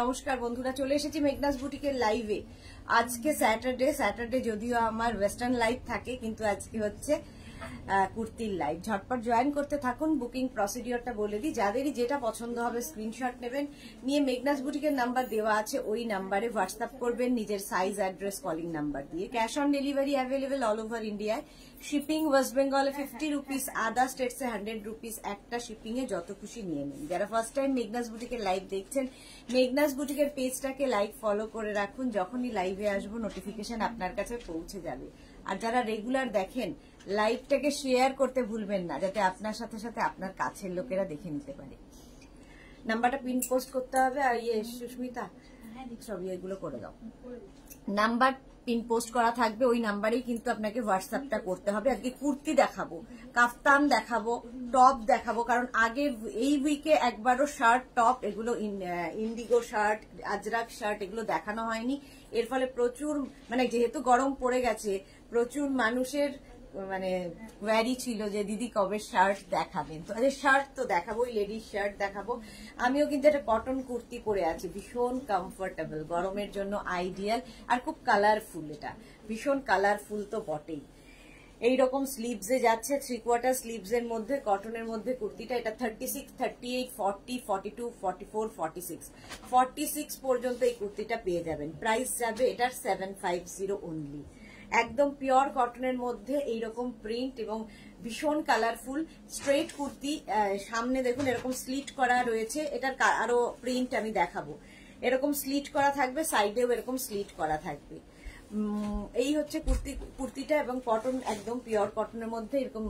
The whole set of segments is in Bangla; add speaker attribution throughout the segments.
Speaker 1: নমস্কার বন্ধুরা চলে এসেছি মেঘনাস বুটিকের লাইভে আজকে স্যাটারডে স্যাটারডে যদিও আমার ওয়েস্টার্ন লাইভ থাকে কিন্তু আজকে হচ্ছে কুর্তির লাইভ ঝটপট জয়েন করতে থাকুন বুকিং প্রসিডিওরটা বলে দিই যাদেরই যেটা পছন্দ হবে স্ক্রিনশট নেবেন নিয়ে মেঘনাস বুটিকের নাম্বার দেওয়া আছে ওই নাম্বারে হোয়াটসঅ্যাপ করবেন নিজের সাইজ অ্যাড্রেস কলিং নাম্বার দিয়ে cash on delivery available all over ইন্ডিয়ায় শিপিং ওয়েস্ট বেঙ্গলে ফিফটি রুপিস আদার স্টেটসে হান্ড্রেড রুপিস একটা শিপিং এ যত খুশি নিয়ে নিন যারা ফার্স্ট টাইম মেঘনাস বুটিকের লাইভ দেখছেন মেঘনাস বুটিকের পেজটাকে লাইক ফলো করে রাখুন যখনই লাইভে আসবো নোটিফিকেশন আপনার কাছে পৌঁছে যাবে আর যারা রেগুলার দেখেন লাইভটাকে শেয়ার করতে ভুলবেন না যাতে আপনার সাথে সাথে আপনার কাছের লোকেরা দেখে নিতে পারে নাম্বারটা পিন পোস্ট করতে হবে আর ইয়ে সুস্মিতা হ্যাঁ, সব ইয়েগুলো করে দাও নাম্বার পিন পোস্ট করা থাকবে ওই নাম্বারেই কিন্তু আপনাকে হোয়াটসঅ্যাপটা করতে হবে আজকে কুর্তি দেখাবো কাফতান দেখাবো টপ দেখাবো কারণ আগে এই উইকে একবারও শার্ট টপ এগুলো ইন্ডিগো শার্ট আজরাক শার্ট এগুলো দেখানো হয়নি এর ফলে প্রচুর মানে যেহেতু গরম পড়ে গেছে প্রচুর মানুষের মানে কোয়ারি ছিল যে দিদি কবে শার্ট দেখাবেন তো আরে শার্ট তো দেখাবো লেডিস শার্ট দেখাবো আমিও কিন্তু একটা কটন কুর্তি পরে আছি ভীষণ কমফোর্টেবল গরমের জন্য আইডিয়াল আর খুব কালারফুল এটা ভীষণ কালারফুল তো বটেই এই রকম স্লিভসে যাচ্ছে থ্রি কোয়ার্টার স্লিভসের মধ্যে কটনের মধ্যে কুর্তিটা এটা thirty six thirty eight forty forty two forty four forty six forty six পর্যন্ত এই কুর্তিটা পেয়ে যাবেন প্রাইস যাবে এটার সেভেন ফাইভ জিরো অনলি একদম পিওর কটনের মধ্যে এইরকম প্রিন্ট এবং ভীষণ কালারফুল স্ট্রেট কুর্তি সামনে দেখুন এরকম স্লিট করা রয়েছে এটার আরো প্রিন্ট আমি দেখাবো এরকম স্লিট করা থাকবে সাইডেও এরকম স্লিট করা থাকবে এই হচ্ছে কুর্তি কুর্তিটা এবং কটন একদম পিওর কটনের মধ্যে এরকম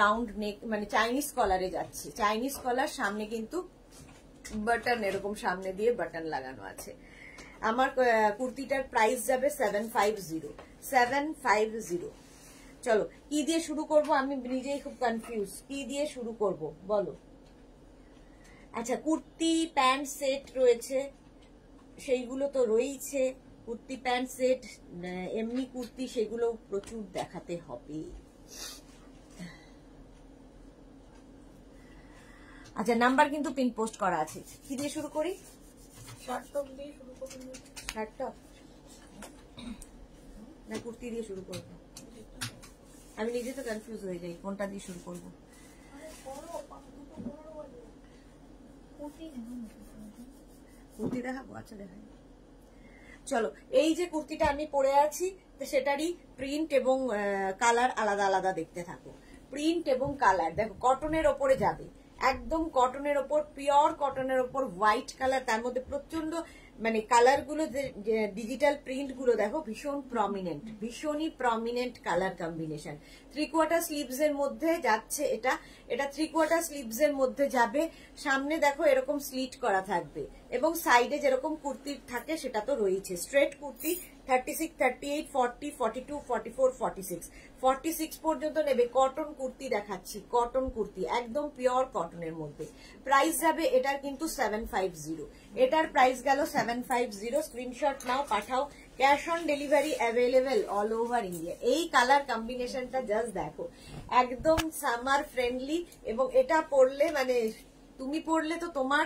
Speaker 1: রাউন্ড নেক মানে চাইনিজ কলারে যাচ্ছে চাইনিজ কলার সামনে কিন্তু বাটন এরকম সামনে দিয়ে বাটন লাগানো আছে আমার কুর্তিটার প্রাইস যাবে seven five zero seven five zero চলো কি দিয়ে শুরু করব আমি নিজেই খুব কনফিউজ কি দিয়ে শুরু করব বলো আচ্ছা কুর্তি প্যান্ট সেট রয়েছে সেইগুলো তো রয়েইছে কুর্তি প্যান্ট সেট এমনি কুর্তি সেগুলো প্রচুর দেখাতে হবে আচ্ছা নাম্বার কিন্তু পিন পোস্ট করা আছে কি দিয়ে শুরু করি শার্ট টপ দিয়ে শুরু করুন শার্ট টপ না কুর্তি দিয়ে শুরু করব আমি নিজে তো কনফিউজ হয়ে যাই কোনটা দিয়ে শুরু করব কুর্তি দেখাবো আচ্ছা দেখাই চলো এই যে কুর্তিটা আমি পরে আছি সেটারই প্রিন্ট এবং কালার আলাদা আলাদা দেখতে থাকো প্রিন্ট এবং কালার দেখো কটনের ওপরে যাবে একদম কটনের ওপর পিওর কটনের ওপর হোয়াইট কালার তার মধ্যে প্রচন্ড মানে কালার গুলো ডিজিটাল প্রিন্ট গুলো দেখো ভীষণ প্রমিনেন্ট ভীষণই prominent colour combination three quarter sleeves এর মধ্যে যাচ্ছে এটা এটা থ্রি কোয়ার্টার স্লিভস এর মধ্যে যাবে সামনে দেখো এরকম স্লিট করা থাকবে এবং সাইডে যেরকম কুর্তি থাকে সেটা তো রয়েছে স্ট্রেট কুর্তি 36 38 40 42 44 46 46 পর্যন্ত নেবে কটন কুর্তি দেখাচ্ছি কটন কুর্তি একদম পিওর কটনের মধ্যে প্রাইস যাবে এটার কিন্তু 750 এটার প্রাইস গেল 750 স্ক্রিনশট নাও পাঠাও cash on delivery available all over India এই কালার কম্বিনেশনটা জাস্ট দেখো একদম সামার ফ্রেন্ডলি এবং এটা পরলে মানে তুমি পরলে তো তোমার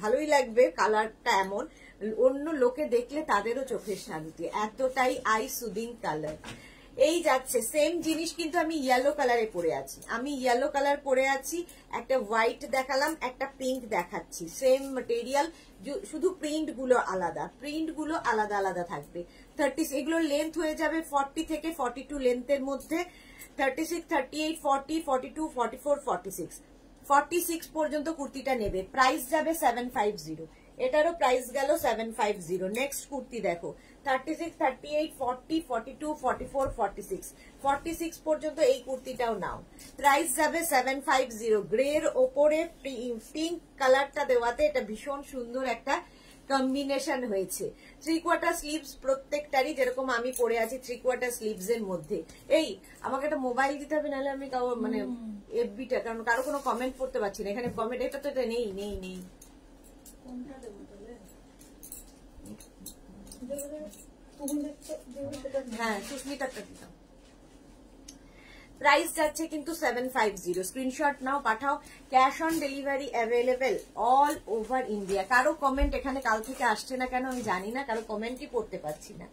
Speaker 1: ভালোই লাগবে কালারটা এমন অন্য লোকে দেখলে তাদেরও চোখের শান্তি এতটাই আই সুদিং কালার এই যাচ্ছে সেম জিনিস কিন্তু আমি ইয়েলো কালারে পরে আছি আমি ইয়েলো কালার পরে আছি একটা হোয়াইট দেখালাম একটা পিঙ্ক দেখাচ্ছি সেম মেটেরিয়াল শুধু প্রিন্ট গুলো আলাদা প্রিন্ট গুলো আলাদা আলাদা থাকবে থার্টি এগুলোর লেন্থ হয়ে যাবে ফর্টি থেকে ফর্টি টু লেন্থের মধ্যে thirty six thirty eight forty forty two forty four forty six forty six পর্যন্ত কুর্তিটা নেবে প্রাইস যাবে সেভেন ফাইভ জিরো এটারও প্রাইস গেল seven five zero next kurti দেখো thirty six thirty eight forty forty two forty four forty six forty six পর্যন্ত এই কুর্তিটাও নাও প্রাইস যাবে সেভেন ফাইভ জিরো গ্রে এর ওপরে পিঙ্ক কালারটা দেওয়াতে এটা ভীষণ সুন্দর একটা কম্বিনেশন হয়েছে থ্রি কোয়ার্টার স্লিভস প্রত্যেকটারই যেরকম আমি পরে আছি থ্রি কোয়ার্টার স্লিভস এর মধ্যে এই আমাকে একটা মোবাইল দিতে হবে নাহলে আমি কাউ মানে এফবিটা কারণ কারো কোনো কমেন্ট করতে পারছি না এখানে কমেন্ট এটা তো এটা নেই নেই নেই প্রাইস হ্যাঁ, যাচ্ছে কিন্তু সেভেন ফাইভ জিরো স্ক্রিনশট নাও পাঠাও cash on delivery available all over India কারো কমেন্ট এখানে কাল থেকে আসছে না কেন আমি জানি না কারো কমেন্টই পড়তে পারছি না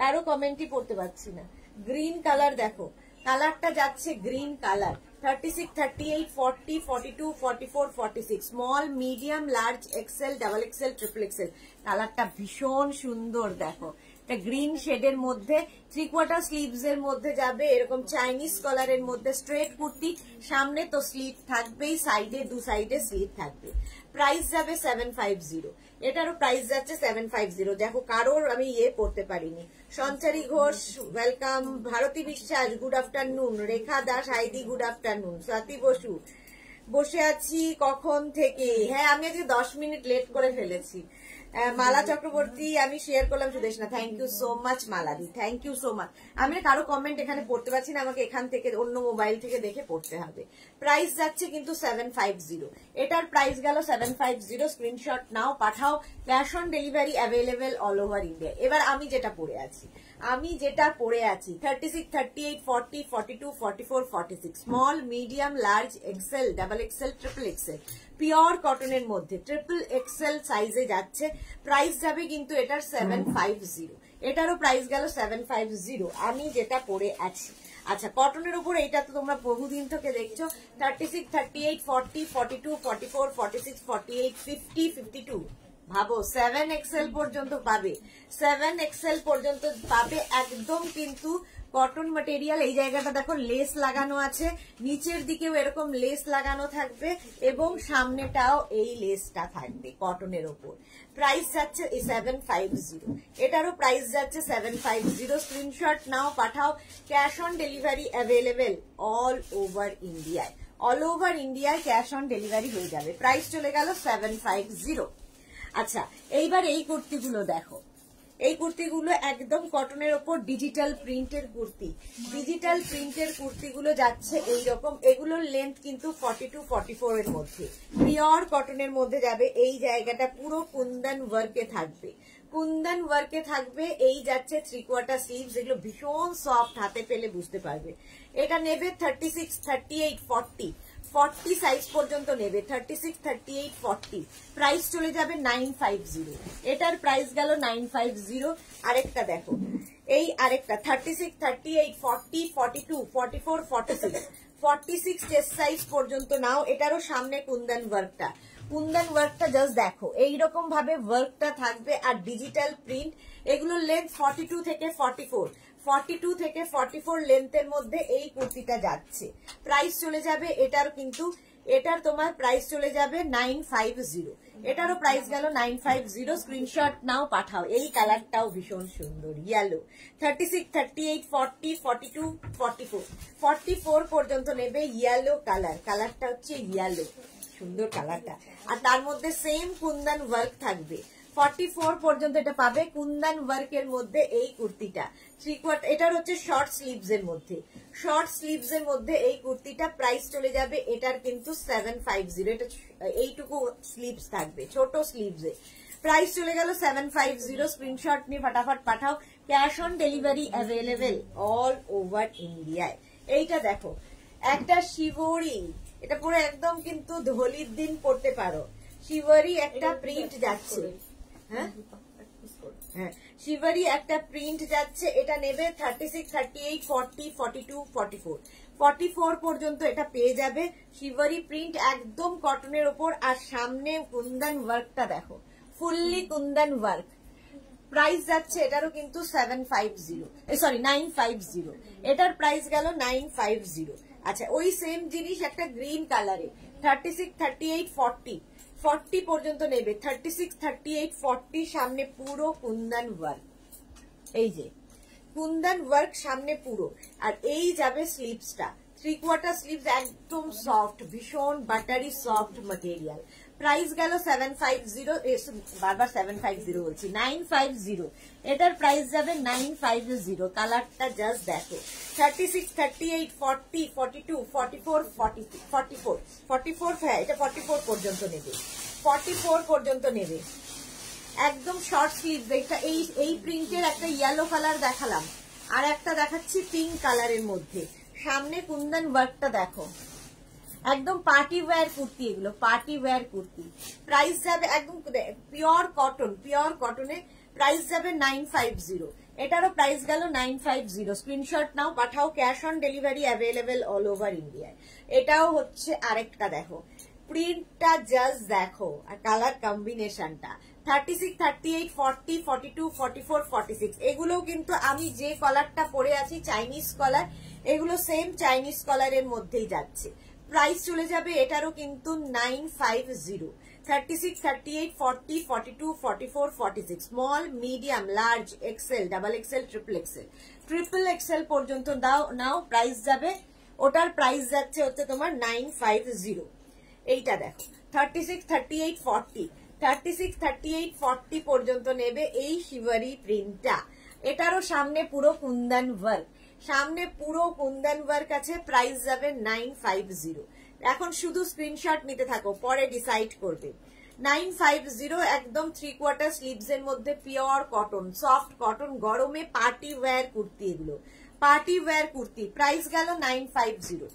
Speaker 1: কারো কমেন্টই পড়তে পারছি না গ্রিন কালার দেখো কালারটা যাচ্ছে green colour 36, 38, 40, 42, 44, 46. Small, medium, large, XL, double XL, triple XL. কালারটা ভীষণ সুন্দর দেখো এটা গ্রিন শেডের মধ্যে থ্রি কোয়ার্টার স্লিভস এর মধ্যে যাবে এরকম চাইনিজ কলারের মধ্যে স্ট্রেট কুর্তি সামনে তো স্লিভ থাকবেই সাইডে দু সাইডে স্লিভ থাকবে প্রাইস যাবে সেভেন ফাইভ জিরো এটারও প্রাইস যাচ্ছে সেভেন ফাইভ জিরো দেখো কারোর আমি ইয়ে পড়তে পারিনি সঞ্চারী Ghosh welcome Bharati Biswas good afternoon Rekha Das হাইদি গুড আফটারনুন স্বাতি বসু বসে আছি কখন থেকে হ্যাঁ আমি আজকে দশ মিনিট লেট করে ফেলেছি মালা চক্রবর্তী আমি শেয়ার করলাম না থ্যাংক ইউ সো মাচ মালাদি থ্যাংক ইউ সো মাচ আমি কারো কমেন্ট এখানে পড়তে পারছি না আমাকে এখান থেকে অন্য মোবাইল থেকে দেখে পড়তে হবে প্রাইস যাচ্ছে কিন্তু সেভেন ফাইভ জিরো এটার প্রাইস গেল সেভেন ফাইভ জিরো স্ক্রিনশট নাও পাঠাও cash on delivery available all over India এবার আমি যেটা পড়ে আছি আমি যেটা পড়ে আছি thirty six thirty eight forty forty two forty four forty six small medium large XL double XL triple XL pure কটনের মধ্যে ট্রিপল এক্সেল সাইজে যাচ্ছে প্রাইস যাবে কিন্তু এটার সেভেন ফাইভ জিরো এটারও প্রাইস গেল সেভেন ফাইভ জিরো আমি যেটা পরে আছি আচ্ছা কটনের উপর এইটা তো তোমরা বহুদিন থেকে দেখছো thirty six thirty eight forty forty two forty four forty six forty eight fifty fifty two ভাবো সেভেন এক্সেল পর্যন্ত পাবে সেভেন এক্সেল পর্যন্ত পাবে একদম কিন্তু কটন মেটেরিয়াল এই জায়গাটা দেখো লেস লাগানো আছে নিচের দিকেও এরকম লেস লাগানো থাকবে এবং সামনেটাও এই লেসটা থাকবে কটনের ওপর প্রাইস যাচ্ছে সেভেন ফাইভ জিরো এটারও প্রাইস যাচ্ছে সেভেন ফাইভ জিরো স্ক্রিনশট নাও পাঠাও cash on delivery available all over ইন্ডিয়ায় অল ওভার ইন্ডিয়ায় ক্যাশ অন ডেলিভারি হয়ে যাবে প্রাইস চলে গেল সেভেন ফাইভ জিরো আচ্ছা এইবার এই কুর্তিগুলো দেখো এই কুর্তিগুলো একদম কটনের ওপর ডিজিটাল প্রিন্টের কুর্তি ডিজিটাল প্রিন্টের কুর্তিগুলো যাচ্ছে এই রকম এগুলোর লেন্থ কিন্তু ফর্টি টু ফর্টি এর মধ্যে পিওর কটনের মধ্যে যাবে এই জায়গাটা পুরো কুন্দন ওয়ার্কে থাকবে কুন্দন ওয়ার্কে থাকবে এই যাচ্ছে থ্রি কোয়ার্টার স্লিভ যেগুলো ভীষণ সফট হাতে পেলে বুঝতে পারবে এটা নেবে thirty six thirty eight forty forty size পর্যন্ত নেবে thirty six thirty eight forty price চলে যাবে নাইন ফাইভ জিরো এটার প্রাইস গেল নাইন ফাইভ জিরো আরেকটা দেখো এই আরেকটা thirty six thirty eight forty forty two forty four forty six forty six chest size পর্যন্ত নাও এটারও সামনে কুন্দন ওয়ার্কটা কুন্দন ওয়ার্কটা জাস্ট দেখো এইরকম ভাবে ওয়ার্কটা থাকবে আর ডিজিটাল প্রিন্ট এগুলোর লেন্থ ফর্টি টু থেকে ফর্টি ফোর ফর্টি টু থেকে ফর্টি ফোর লেন্থের মধ্যে এই কুর্তিটা যাচ্ছে প্রাইস চলে যাবে এটার কিন্তু এটার তোমার প্রাইস চলে যাবে নাইন ফাইভ জিরো এটারও প্রাইস গেল নাইন ফাইভ জিরো স্ক্রিনশট নাও পাঠাও এই কালারটাও ভীষণ সুন্দর yellow thirty six thirty eight forty forty two forty four forty four পর্যন্ত নেবে ইয়েলো কালার কালারটা হচ্ছে ইয়েলো সুন্দর কালারটা আর তার মধ্যে সেম কুন্দন ওয়ার্ক থাকবে ফর্টি পর্যন্ত এটা পাবে কুন্দান মধ্যে এই কুর্তিটা থ্রি এটার হচ্ছে শর্ট মধ্যে শর্ট মধ্যে এই কুর্তিটা প্রাইস চলে যাবে এটার কিন্তু সেভেন ফাইভ জিরো এটা এইটুকু থাকবে ছোট স্লিভস এ প্রাইস চলে গেল সেভেন ফাইভ জিরো স্ক্রিনশট নিয়ে ফটাফট পাঠাও cash on delivery available all over ইন্ডিয়ায় এইটা দেখো একটা শিবরি এটা পুরো একদম কিন্তু ধলির দিন পড়তে পারো শিবরি একটা প্রিন্ট যাচ্ছে হ্যাঁ, হ্যাঁ। একটা প্রিন্ট যাচ্ছে এটা নেবে thirty six thirty eight forty forty two forty four forty four পর্যন্ত এটা পেয়ে যাবে শিবারি প্রিন্ট একদম কটনের ওপর আর সামনে কুন্দন ওয়ার্কটা দেখো ফুললি কুন্দান ওয়ার্ক প্রাইস যাচ্ছে এটারও কিন্তু seven five zero sorry nine five zero এটার প্রাইস গেল নাইন ফাইভ জিরো আচ্ছা ওই সেম জিনিস একটা গ্রিন কালারে thirty six thirty eight forty forty পর্যন্ত নেবে thirty six thirty eight forty সামনে পুরো কুন্দন ওয়ার্ক এই যে কুন্দন ওয়ার্ক সামনে পুরো আর এই যাবে স্লিপসটা থ্রি কোয়ার্টার স্লিপস একদম সফট ভীষণ বাটারি সফট মেটেরিয়াল প্রাইস গেল সেভেন ফাইভ জিরো বারবার সেভেন ফাইভ জিরো বলছি নাইন ফাইভ জিরো এটার প্রাইস যাবে নাইন ফাইভ জিরো কালারটা জাস্ট দেখো thirty six thirty eight two four forty four four হ্যাঁ এটা ফর্টি ফোর পর্যন্ত নেবে ফর্টি ফোর পর্যন্ত নেবে একদম শর্ট স্লিভ এটা এই এই প্রিন্টের একটা ইয়েলো কালার দেখালাম আর একটা দেখাচ্ছি পিঙ্ক কালারের মধ্যে সামনে কুন্দন ওয়ার্কটা দেখো একদম পার্টি ওয়্যার কুর্তি এগুলো পার্টি ওয়্যার কুর্তি প্রাইস যাবে একদম পিওর কটন পিওর কটনে প্রাইস যাবে নাইন ফাইভ জিরো এটারও প্রাইস গেল নাইন ফাইভ জিরো স্ক্রিনশট নাও পাঠাও cash on delivery available all over ইন্ডিয়ায় এটাও হচ্ছে আরেকটা দেখো প্রিন্টটা জাস্ট দেখো আর কালার কম্বিনেশনটা thirty six thirty eight forty forty two forty four forty six এগুলোও কিন্তু আমি যে কলারটা পরে আছি চাইনিজ কলার এগুলো সেম চাইনিজ কলারের মধ্যেই যাচ্ছে প্রাইস চলে যাবে এটারও কিন্তু nine five zero thirty six thirty eight forty forty two forty four forty six small medium large XL double XL triple XL triple XL পর্যন্ত দাও নাও প্রাইস যাবে ওটার প্রাইস যাচ্ছে হচ্ছে তোমার নাইন ফাইভ জিরো এইটা দেখো thirty six thirty eight forty thirty six thirty eight forty পর্যন্ত নেবে এই প্রিন্টটা এটারও সামনে পুরো কুন্দন ওয়ার্ক সামনে পুরো কুন্দন ওয়ার্ক আছে প্রাইস যাবে নাইন ফাইভ জিরো এখন শুধু স্ক্রিনশট নিতে থাকো পরে ডিসাইড করবে নাইন ফাইভ জিরো একদম থ্রি কোয়ার্টার স্লিভস এর মধ্যে পিওর কটন সফট কটন গরমে পার্টি ওয়্যার কুর্তি এগুলো পার্টি ওয়্যার কুর্তি প্রাইস গেল nine five zero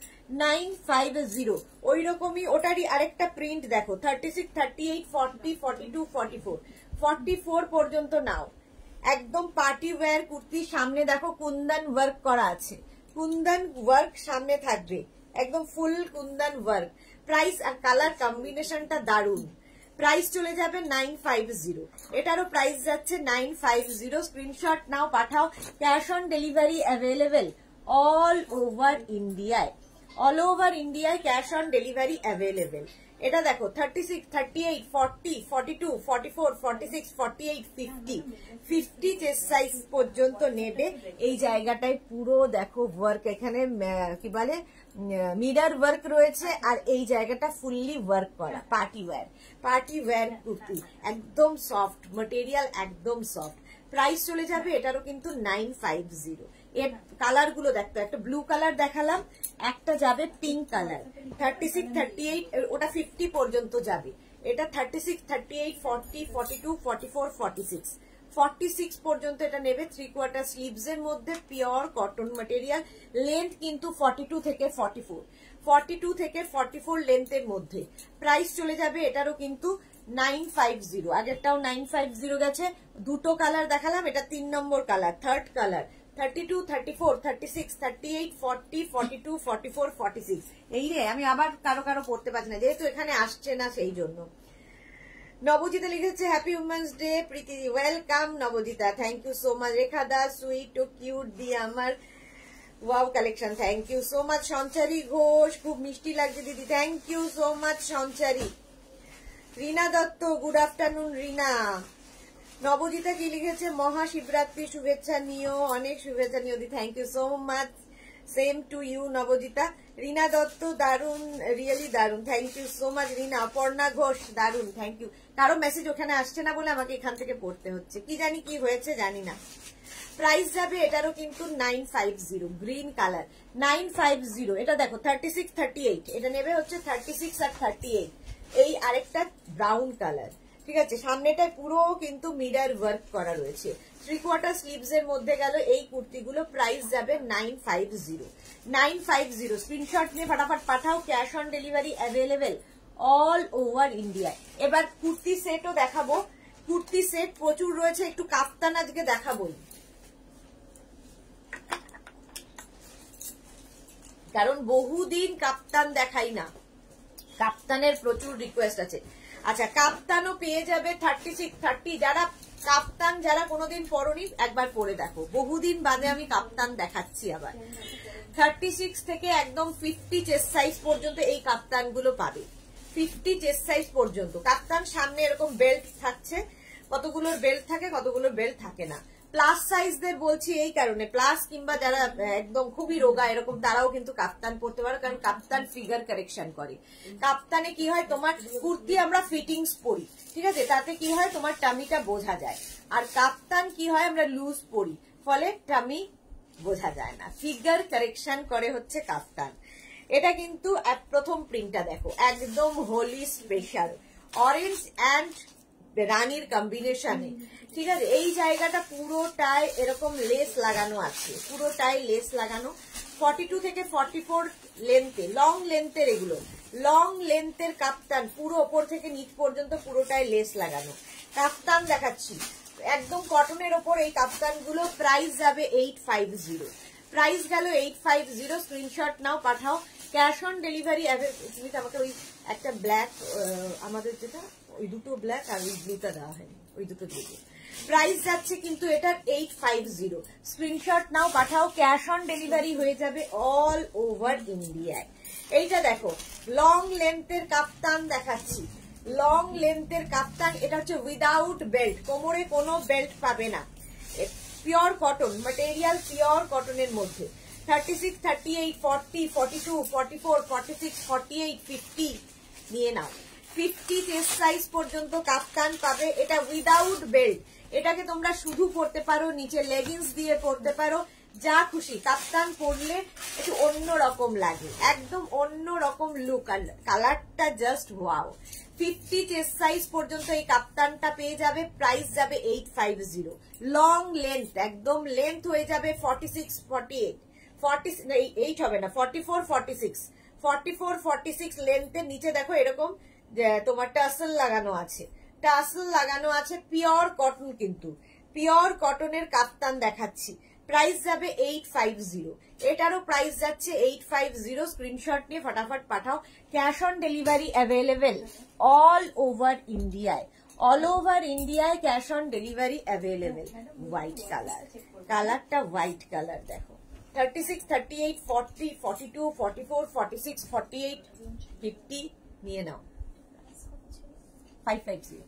Speaker 1: nine five zero ওই রকমই ওটারই আরেকটা প্রিন্ট দেখো thirty six thirty eight forty forty two forty four forty four পর্যন্ত নাও একদম পার্টি ওয়ার কুর্তি সামনে দেখো কুন্দন ওয়ার্ক করা আছে কুন্দন ওয়ার্ক সামনে থাকবে একদম ফুল কুন্দন ওয়ার্ক প্রাইস আর কালার কম্বিনেশনটা দারুণ প্রাইস চলে যাবে নাইন ফাইভ জিরো এটারও প্রাইস যাচ্ছে নাইন ফাইভ জিরো স্ক্রিনশট নাও পাঠাও cash on delivery available all over ইন্ডিয়ায় অল ওভার ইন্ডিয়ায় ক্যাশ অন ডেলিভারি অ্যাভেলেবেল এটা দেখো thirty six thirty eight forty forty two forty four forty six forty eight fifty fifty chest size পর্যন্ত নেবে এই জায়গাটায় পুরো দেখো ওয়ার্ক এখানে কি বলে মিরার ওয়ার্ক রয়েছে আর এই জায়গাটা ফুললি ওয়ার্ক করা party wear party wear kurti একদম সফট মেটেরিয়াল একদম সফট প্রাইস চলে যাবে এটারও কিন্তু নাইন ফাইভ জিরো এর কালার গুলো দেখতো একটা ব্লু কালার দেখালাম একটা যাবে pink colour thirty six thirty eight ওটা ফিফটি পর্যন্ত যাবে এটা thirty six thirty eight forty forty two forty four forty six forty six পর্যন্ত এটা নেবে থ্রি কোয়ার্টার স্লিভস এর মধ্যে পিওর কটন মেটেরিয়াল লেন্থ কিন্তু ফর্টি টু থেকে ফর্টি ফোর ফর্টি টু থেকে ফর্টি ফোর লেন্থের মধ্যে প্রাইস চলে যাবে এটারও কিন্তু নাইন ফাইভ জিরো আগেরটাও নাইন ফাইভ জিরো গেছে দুটো কালার দেখালাম এটা তিন নম্বর কালার থার্ড কালার 32, 34, 36, 38, 40, 42, 44, 46. এই রে আমি আবার কারো কারো পড়তে পারছি না যেহেতু এখানে আসছে না সেই জন্য নবজিতা লিখেছে happy women's day Priti welcome Nabajita thank you so much Rekha Das sweet ও কিউট দি আমার wow collection thank you so much Sanchari Ghosh খুব মিষ্টি লাগছে দিদি thank you so much Sanchari Rina Dutta good afternoon Rina Nabajita কি লিখেছে মহাশিবরাত্রি শুভেচ্ছা নিও অনেক শুভেচ্ছা নিও দি thank you so much same to you Nabajita Rina Dutta দারুন রিয়েলি দারুন থ্যাংক ইউ সো মাচ রিনা অপর্ণা ঘোষ দারুন থ্যাংক ইউ কারো মেসেজ ওখানে আসছে না বলে আমাকে এখান থেকে পড়তে হচ্ছে কি জানি কি হয়েছে জানি না প্রাইস যাবে এটারও কিন্তু nine five zero green colour nine five zero এটা দেখো থার্টি সিক্স থার্টি এইট এটা নেবে হচ্ছে থার্টি সিক্স আর থার্টি এইট এই আরেকটা ব্রাউন কালার ঠিক আছে সামনেটায় পুরো কিন্তু মিরার ওয়ার্ক করা রয়েছে থ্রি কোয়ার্টার স্লিভস এর মধ্যে গেল এই কুর্তিগুলো প্রাইস যাবে nine five zero nine five zero screenshot নিয়ে ফটাফট পাঠাও cash on delivery available all over India এবার কুর্তি সেটও দেখাবো কুর্তি সেট প্রচুর রয়েছে একটু কাপ্তান আজকে দেখাবোই কারণ বহুদিন কাপ্তান দেখাই না কাপ্তানের প্রচুর রিকোয়েস্ট আছে আচ্ছা কাপ্তানও পেয়ে যাবে থার্টি সিক্স থার্টি যারা কাপ্তান যারা কোনোদিন পরনি একবার পরে দেখো বহুদিন বাদে আমি কাপ্তান দেখাচ্ছি আবার থার্টি সিক্স থেকে একদম ফিফটি চেস্ট সাইজ পর্যন্ত এই কাপ্তান গুলো পাবে ফিফটি চেস্ট সাইজ পর্যন্ত কাপ্তান সামনে এরকম বেল্ট থাকছে কতগুলোর বেল্ট থাকে কতগুলোর বেল্ট থাকে না প্লাস সাইজদের বলছি এই কারণে প্লাস কিংবা যারা একদম খুবই রোগা এরকম তারাও কিন্তু কাপ্তান পরতে পারো কারণ কাপ্তান ফিগার কারেকশন করে কাপ্তানে কি হয় তোমার কুর্তি আমরা ফিটিংস পরি ঠিক আছে তাতে কি হয় তোমার টামিটা বোঝা যায় আর কাপ্তান কি হয় আমরা লুজ পরি ফলে টামি বোঝা যায় না ফিগার কারেকশন করে হচ্ছে কাপ্তান এটা কিন্তু প্রথম প্রিন্টটা দেখো একদম হোলি স্পেশাল অরেঞ্জ অ্যান্ড রানীর কম্বিনেশনে ঠিক আছে এই জায়গাটা পুরোটাই এরকম লেস লাগানো আছে পুরোটাই লেস লাগানো ফর্টি টু থেকে ফর্টি ফোর লেন্থে লং লেন্থের এগুলো লং লেন্থের কাপ্তান পুরো ওপর থেকে নিচ পর্যন্ত পুরোটাই লেস লাগানো কাপ্তান দেখাচ্ছি একদম কটনের ওপর এই কাপ্তানগুলো প্রাইস যাবে এইট ফাইভ জিরো প্রাইস গেল এইট ফাইভ জিরো স্ক্রিনশট নাও পাঠাও ক্যাশ অন ডেলিভারি আমাকে ওই একটা ব্ল্যাক আমাদের যেটা ওই দুটো ব্ল্যাক আর ওই ব্লুটা দেওয়া হয়নি ওই দুটো দিয়ে প্রাইস যাচ্ছে কিন্তু এটার এইট ফাইভ জিরো স্ক্রিনশট নাও পাঠাও ক্যাশ অন ডেলিভারি হয়ে যাবে অল ওভার ইন্ডিয়ায় এইটা দেখো লং লেন্থের কাপ্তান দেখাচ্ছি লং লেন্থের কাপ্তান এটা হচ্ছে উইদাউট বেল্ট কোমরে কোনো বেল্ট পাবে না পিওর কটন ম্যাটেরিয়াল পিওর কটনের মধ্যে thirty six thirty eight forty forty two forty four forty six forty eight fifty নিয়ে নাও ফিফটি টেস্ট সাইজ পর্যন্ত কাপ্তান পাবে এটা উইদাউট বেল্ট এটাকে তোমরা শুধু পড়তে পারো নিচে লেগিংস দিয়ে পরতে পারো যা খুশি কাপ্তান পরলে একটু অন্য রকম লাগে একদম অন্য রকম লুক আর কালারটা just wow fifty chest size পর্যন্ত এই কাপ্তানটা পেয়ে যাবে প্রাইস যাবে eight five zero long length একদম লেন্থ হয়ে যাবে forty six forty eight forty eight হবে না forty four forty six forty four forty six লেন্থের নিচে দেখো এরকম তোমার টাসল লাগানো আছে টাসল লাগানো আছে পিওর কটন কিন্তু পিওর কটনের কাপ্তান দেখাচ্ছি প্রাইস যাবে এইট ফাইভ জিরো এটারও প্রাইস যাচ্ছে এইট ফাইভ জিরো স্ক্রিনশট নিয়ে ফটাফট পাঠাও cash on delivery available all over ইন্ডিয়ায় অল ওভার ইন্ডিয়ায় cash on delivery available white colour কালারটা হোয়াইট কালার দেখো thirty six thirty eight forty forty two forty four forty six forty eight fifty নিয়ে নাও ফাইভ ফাইভ জিরো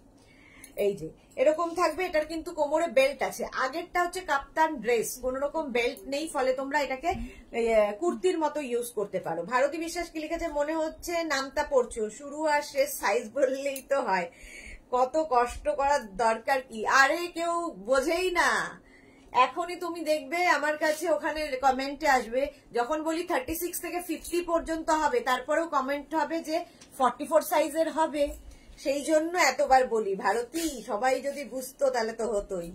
Speaker 1: এই যে এরকম থাকবে এটার কিন্তু কোমরে বেল্ট আছে আগেরটা হচ্ছে কাপ্তান ড্রেস কোন রকম বেল্ট নেই ফলে তোমরা এটাকে কুর্তির মতো ইউজ করতে পারো ভারতী বিশ্বাস কি লিখেছে মনে হচ্ছে নামটা পড়ছো শুরু আর শেষ সাইজ বললেই তো হয় কত কষ্ট করার দরকার কি আরে কেউ বোঝেই না এখনই তুমি দেখবে আমার কাছে ওখানে কমেন্টে আসবে যখন বলি থার্টি সিক্স থেকে ফিফটি পর্যন্ত হবে তারপরেও কমেন্ট হবে যে ফর্টি ফোর সাইজের হবে সেই জন্য এতবার বলি ভারতী সবাই যদি বুঝতো তাহলে তো হতোই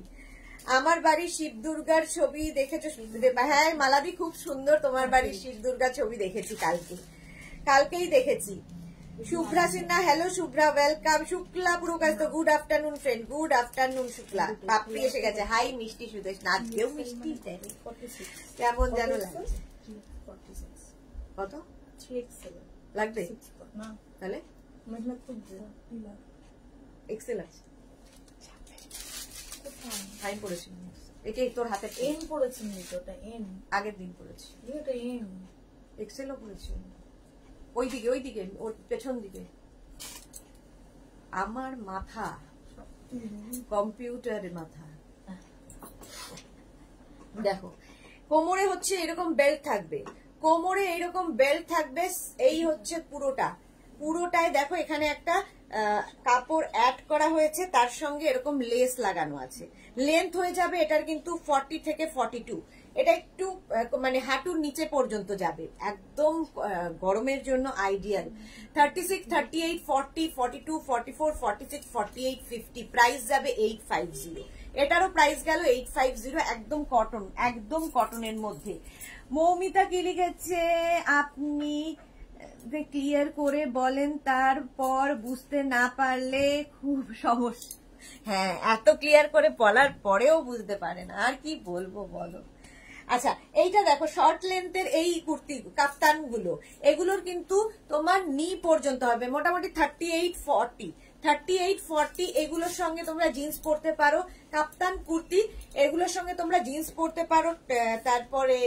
Speaker 1: আমার বাড়ি শিব দুর্গার ছবি দেখেছো হ্যাঁ মালাদি খুব সুন্দর তোমার বাড়ির শিব দুর্গার ছবি দেখেছি কালকে কালকেই দেখেছি শুভ্রা সিনহা হ্যালো শুভ্রা ওয়েলকাম শুক্লা প্রকাশ তো good afternoon friend good afternoon Shukla Bappi এসে গেছে হাই মিষ্টি সুদেশ না কেউ মিষ্টি কেমন যেন লাগে কত লাগবে তাহলে ফাইন পড়েছি তোর হাতে পড়েছি আগের দিন পড়েছি এটা এক্সেলও পড়েছি ওই দিকে ওই দিকে ওর পেছন দিকে আমার মাথা কম্পিউটারের মাথা দেখো কোমরে হচ্ছে এরকম বেল্ট থাকবে কোমরে এরকম বেল্ট থাকবে এই হচ্ছে পুরোটা পুরোটাই দেখো এখানে একটা কাপড় অ্যাড করা হয়েছে তার সঙ্গে এরকম লেস লাগানো আছে লেন্থ হয়ে যাবে এটার কিন্তু ফর্টি থেকে ফর্টি টু এটা একটু মানে হাঁটুর নিচে পর্যন্ত যাবে একদম গরমের জন্য ideal thirty six thirty eight forty forty two forty four forty six forty eight fifty price যাবে এইট ফাইভ জিরো এটারও প্রাইস গেল এইট ফাইভ জিরো একদম কটন একদম কটনের মধ্যে মৌমিতা কি লিখেছে আপনি ক্লিয়ার করে বলেন তারপর বুঝতে না পারলে খুব সমস্যা হ্যাঁ এত ক্লিয়ার করে বলার পরেও বুঝতে পারে না আর কি বলবো বলো আচ্ছা এইটা দেখো শর্ট লেন্থের এই কুর্তি কাপ্তানগুলো এগুলোর কিন্তু তোমার নি পর্যন্ত হবে মোটামুটি thirty eight forty thirty eight forty এগুলোর সঙ্গে তোমরা জিন্স পরতে পারো কাপ্তান কুর্তি এগুলোর সঙ্গে তোমরা জিন্স পরতে পারো তারপরে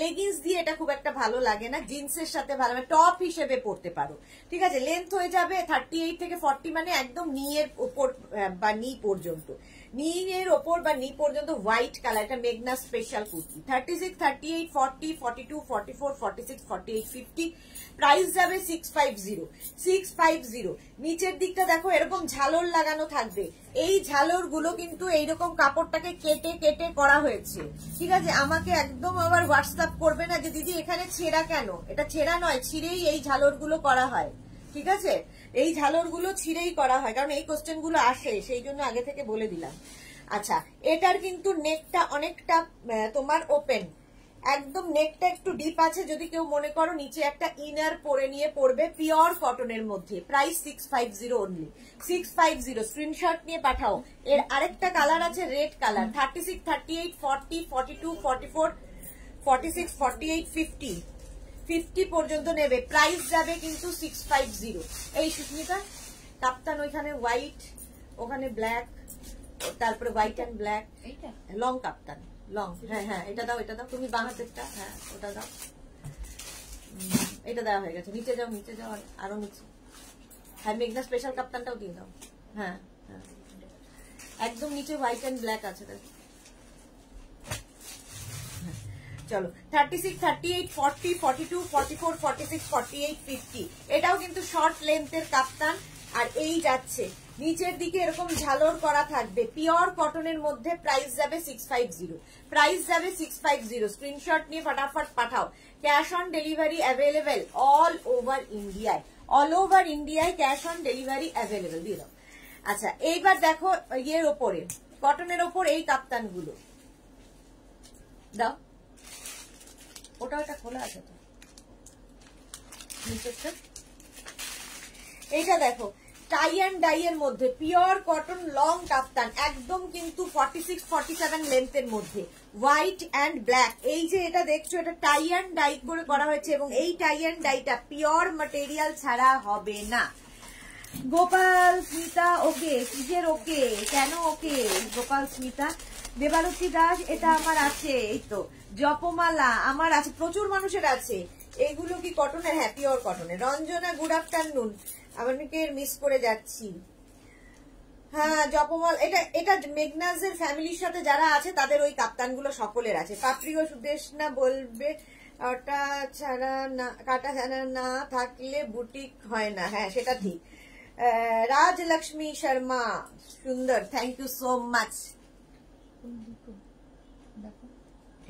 Speaker 1: লেগিংস দিয়ে এটা খুব একটা ভালো লাগে না জিন্সের সাথে ভালো টপ মানে হিসেবে পরতে পারো ঠিক আছে লেন্থ হয়ে যাবে থার্টি এইট থেকে ফর্টি মানে একদম নিয়ের ওপর বা নি পর্যন্ত নিং এর ওপর বা নি পর্যন্ত হোয়াইট কালার এটা মেঘনা special kurti thirty six thirty eight forty forty two forty four forty six forty eight fifty price যাবে six five zero six five zero নিচের দিকটা দেখো এরকম ঝালর লাগানো থাকবে এই ঝালর গুলো কিন্তু এইরকম কাপড়টাকে কেটে কেটে করা হয়েছে ঠিক আছে আমাকে একদম আবার হোয়াটসঅ্যাপ করবে না যে দিদি এখানে ছেঁড়া কেন এটা ছেঁড়া নয় ছিঁড়েই এই ঝালর গুলো করা হয় ঠিক আছে এই ঝালরগুলো ছিঁড়েই করা হয় কারণ এই কোশ্চেনগুলো আসে সেই জন্য আগে থেকে বলে দিলাম আচ্ছা এটার কিন্তু নেকটা অনেকটা তোমার ওপেন একদম নেকটা একটু ডিপ আছে যদি কেউ মনে করো নিচে একটা ইনার পরে নিয়ে পড়বে পিওর কটনের মধ্যে price six five zero only six five zero screenshot নিয়ে পাঠাও এর আরেকটা কালার আছে red colour thirty six thirty eight forty forty two forty four forty six forty eight fifty fifty পর্যন্ত নেবে প্রাইস যাবে কিন্তু সিক্স ফাইভ জিরো এই সুস্মিতা কাপ্তান ওইখানে হোয়াইট ওখানে ব্ল্যাক তারপরে white and black long kaftan long হ্যাঁ হ্যাঁ এটা দাও এটা দাও তুমি বাঁহাতেরটা হ্যাঁ ওটা দাও এটা দেওয়া হয়ে গেছে নিচে যাও নিচে যাও আরো নিচে হ্যাঁ মেঘনা স্পেশাল কাপ্তানটাও দিয়ে দাও হ্যাঁ হ্যাঁ একদম নিচে হোয়াইট অ্যান্ড ব্ল্যাক আছে দেখো চলো thirty six thirty eight forty forty two forty four forty six forty eight fifty এটাও কিন্তু শর্ট লেন্থের কাপ্তান আর এই যাচ্ছে নিচের দিকে এরকম ঝালর করা থাকবে পিওর কটনের মধ্যে প্রাইস যাবে সিক্স ফাইভ জিরো প্রাইস যাবে সিক্স ফাইভ জিরো স্ক্রিনশট নিয়ে ফটাফট পাঠাও cash on delivery available all over ইন্ডিয়ায় অল ওভার ইন্ডিয়ায় ক্যাশ অন ডেলিভারি অ্যাভেলেবেল দিয়ে দাও আচ্ছা এইবার দেখো ইয়ের ওপরে কটনের ওপর এই কাপ্তানগুলো দাও ওটা ওটা খোলা আছে তো এইটা দেখো টাই অ্যান্ড ডাই এর মধ্যে পিওর কটন লং কাপ্তান একদম কিন্তু ফর্টি সিক্স ফর্টি সেভেন এর মধ্যে হোয়াইট অ্যান্ড ব্ল্যাক এই যে এটা দেখছো এটা টাই অ্যান্ড ডাই করে করা হয়েছে এবং এই টাই অ্যান্ড ডাইটা পিওর মেটেরিয়াল ছাড়া হবে না গোপাল স্মিতা ওকে কিসের ওকে কেন ওকে গোপাল স্মিতা দেবারতী দাস এটা আমার আছে এই তো জপমালা আমার আছে প্রচুর মানুষের আছে এগুলো কি কটনের হ্যাপি পিওর কটনের রঞ্জনা গুড আফটারনুন আমাকে মিস করে যাচ্ছি হ্যাঁ জপমাল এটা এটা মেঘনাজের ফ্যামিলির সাথে যারা আছে তাদের ওই কাপ্তানগুলো সকলের আছে পাপড়িও না বলবে ওটা ছাড়া না কাটা ছাড়া না থাকলে বুটিক হয় না হ্যাঁ সেটা ঠিক রাজলক্ষ্মী শর্মা সুন্দর থ্যাংক ইউ সো মাচ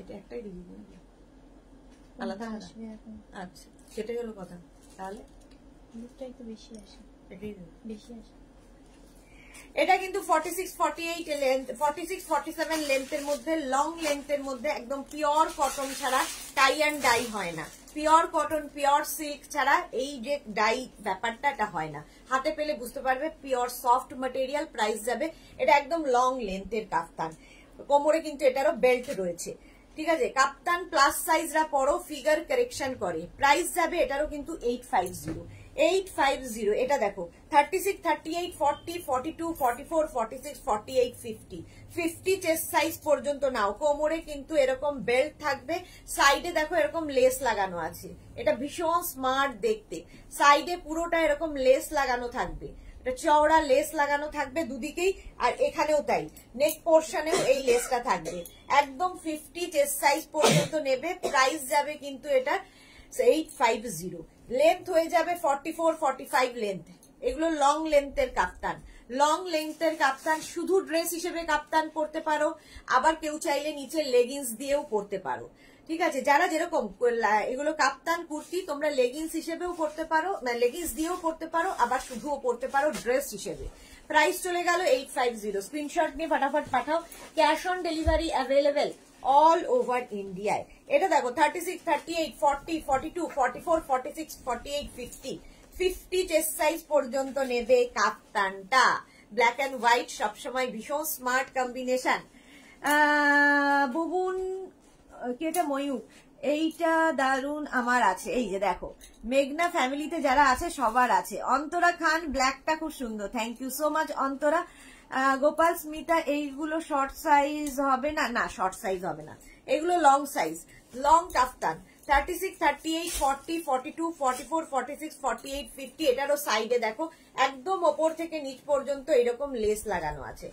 Speaker 1: এটা একটাই আলাদা আসবে এখন আচ্ছা সেটাই হলো কথা তাহলে লুকটা একটু বেশি আসে এটাই বেশি আসে এটা কিন্তু লেন্থ মধ্যে একদম পিওর কটন ছাড়া টাই অ্যান্ড ডাই হয় না পিওর কটন পিওর সিল্ক ছাড়া এই যে ডাই ব্যাপারটা এটা হয় না হাতে পেলে বুঝতে পারবে পিওর সফট মেটেরিয়াল প্রাইস যাবে এটা একদম লং লেন্থের কাফতান কোমরে কিন্তু এটারও বেল্ট রয়েছে ঠিক আছে কাপ্তান প্লাস সাইজরা পরো ফিগার কারেকশন করে প্রাইস যাবে এটারও কিন্তু eight five zero eight five zero এটা দেখো thirty six thirty eight forty forty two forty four forty six forty eight fifty fifty chest size পর্যন্ত নাও কোমরে কিন্তু এরকম বেল্ট থাকবে সাইডে দেখো এরকম লেস লাগানো আছে এটা ভীষণ স্মার্ট দেখতে সাইডে পুরোটা এরকম লেস লাগানো থাকবে একটা চওড়া লেস লাগানো থাকবে দুদিকেই আর এখানেও তাই নেক পোর্শনেও এই লেসটা থাকবে একদম ফিফটি চেস্ট সাইজ পর্যন্ত নেবে প্রাইস যাবে কিন্তু এটা এইট ফাইভ জিরো লেন্থ হয়ে যাবে forty four forty five length এগুলো লং লেন্থের কাপ্তান লং লেন্থের কাপ্তান শুধু ড্রেস হিসেবে কাপ্তান পরতে পারো আবার কেউ চাইলে নিচে লেগিংস দিয়েও পরতে পারো ঠিক আছে যারা যেরকম এগুলো কাপ্তান কুর্তি তোমরা লেগিংস হিসেবেও পড়তে পারো লেগিংস মানে দিয়েও পড়তে পারো আবার শুধুও পড়তে পারো ড্রেস হিসেবে প্রাইস চলে গেল এইট ফাইভ জিরো স্ক্রিনশট নিয়ে ফাটাফাট পাঠাও cash on delivery available all over ইন্ডিয়ায় এটা দেখো thirty six thirty eight forty forty two forty four forty six forty eight fifty fifty chest size পর্যন্ত নেবে কাপ্তানটা ব্ল্যাক অ্যান্ড হোয়াইট সবসময় ভীষণ স্মার্ট কম্বিনেশন বুবুন কি এটা ময়ূর এইটা দারুন আমার আছে এই যে দেখো মেঘনা ফ্যামিলিতে যারা আছে সবার আছে অন্তরা খান ব্ল্যাকটা খুব সুন্দর thank you so much Antara Gopal Smita এইগুলো শর্ট সাইজ হবে না না শর্ট সাইজ হবে না এগুলো long size long kaftan thirty six thirty eight forty forty two forty four forty six forty eight fifty এটারও সাইডে দেখো একদম ওপর থেকে নিচ পর্যন্ত এরকম লেস লাগানো আছে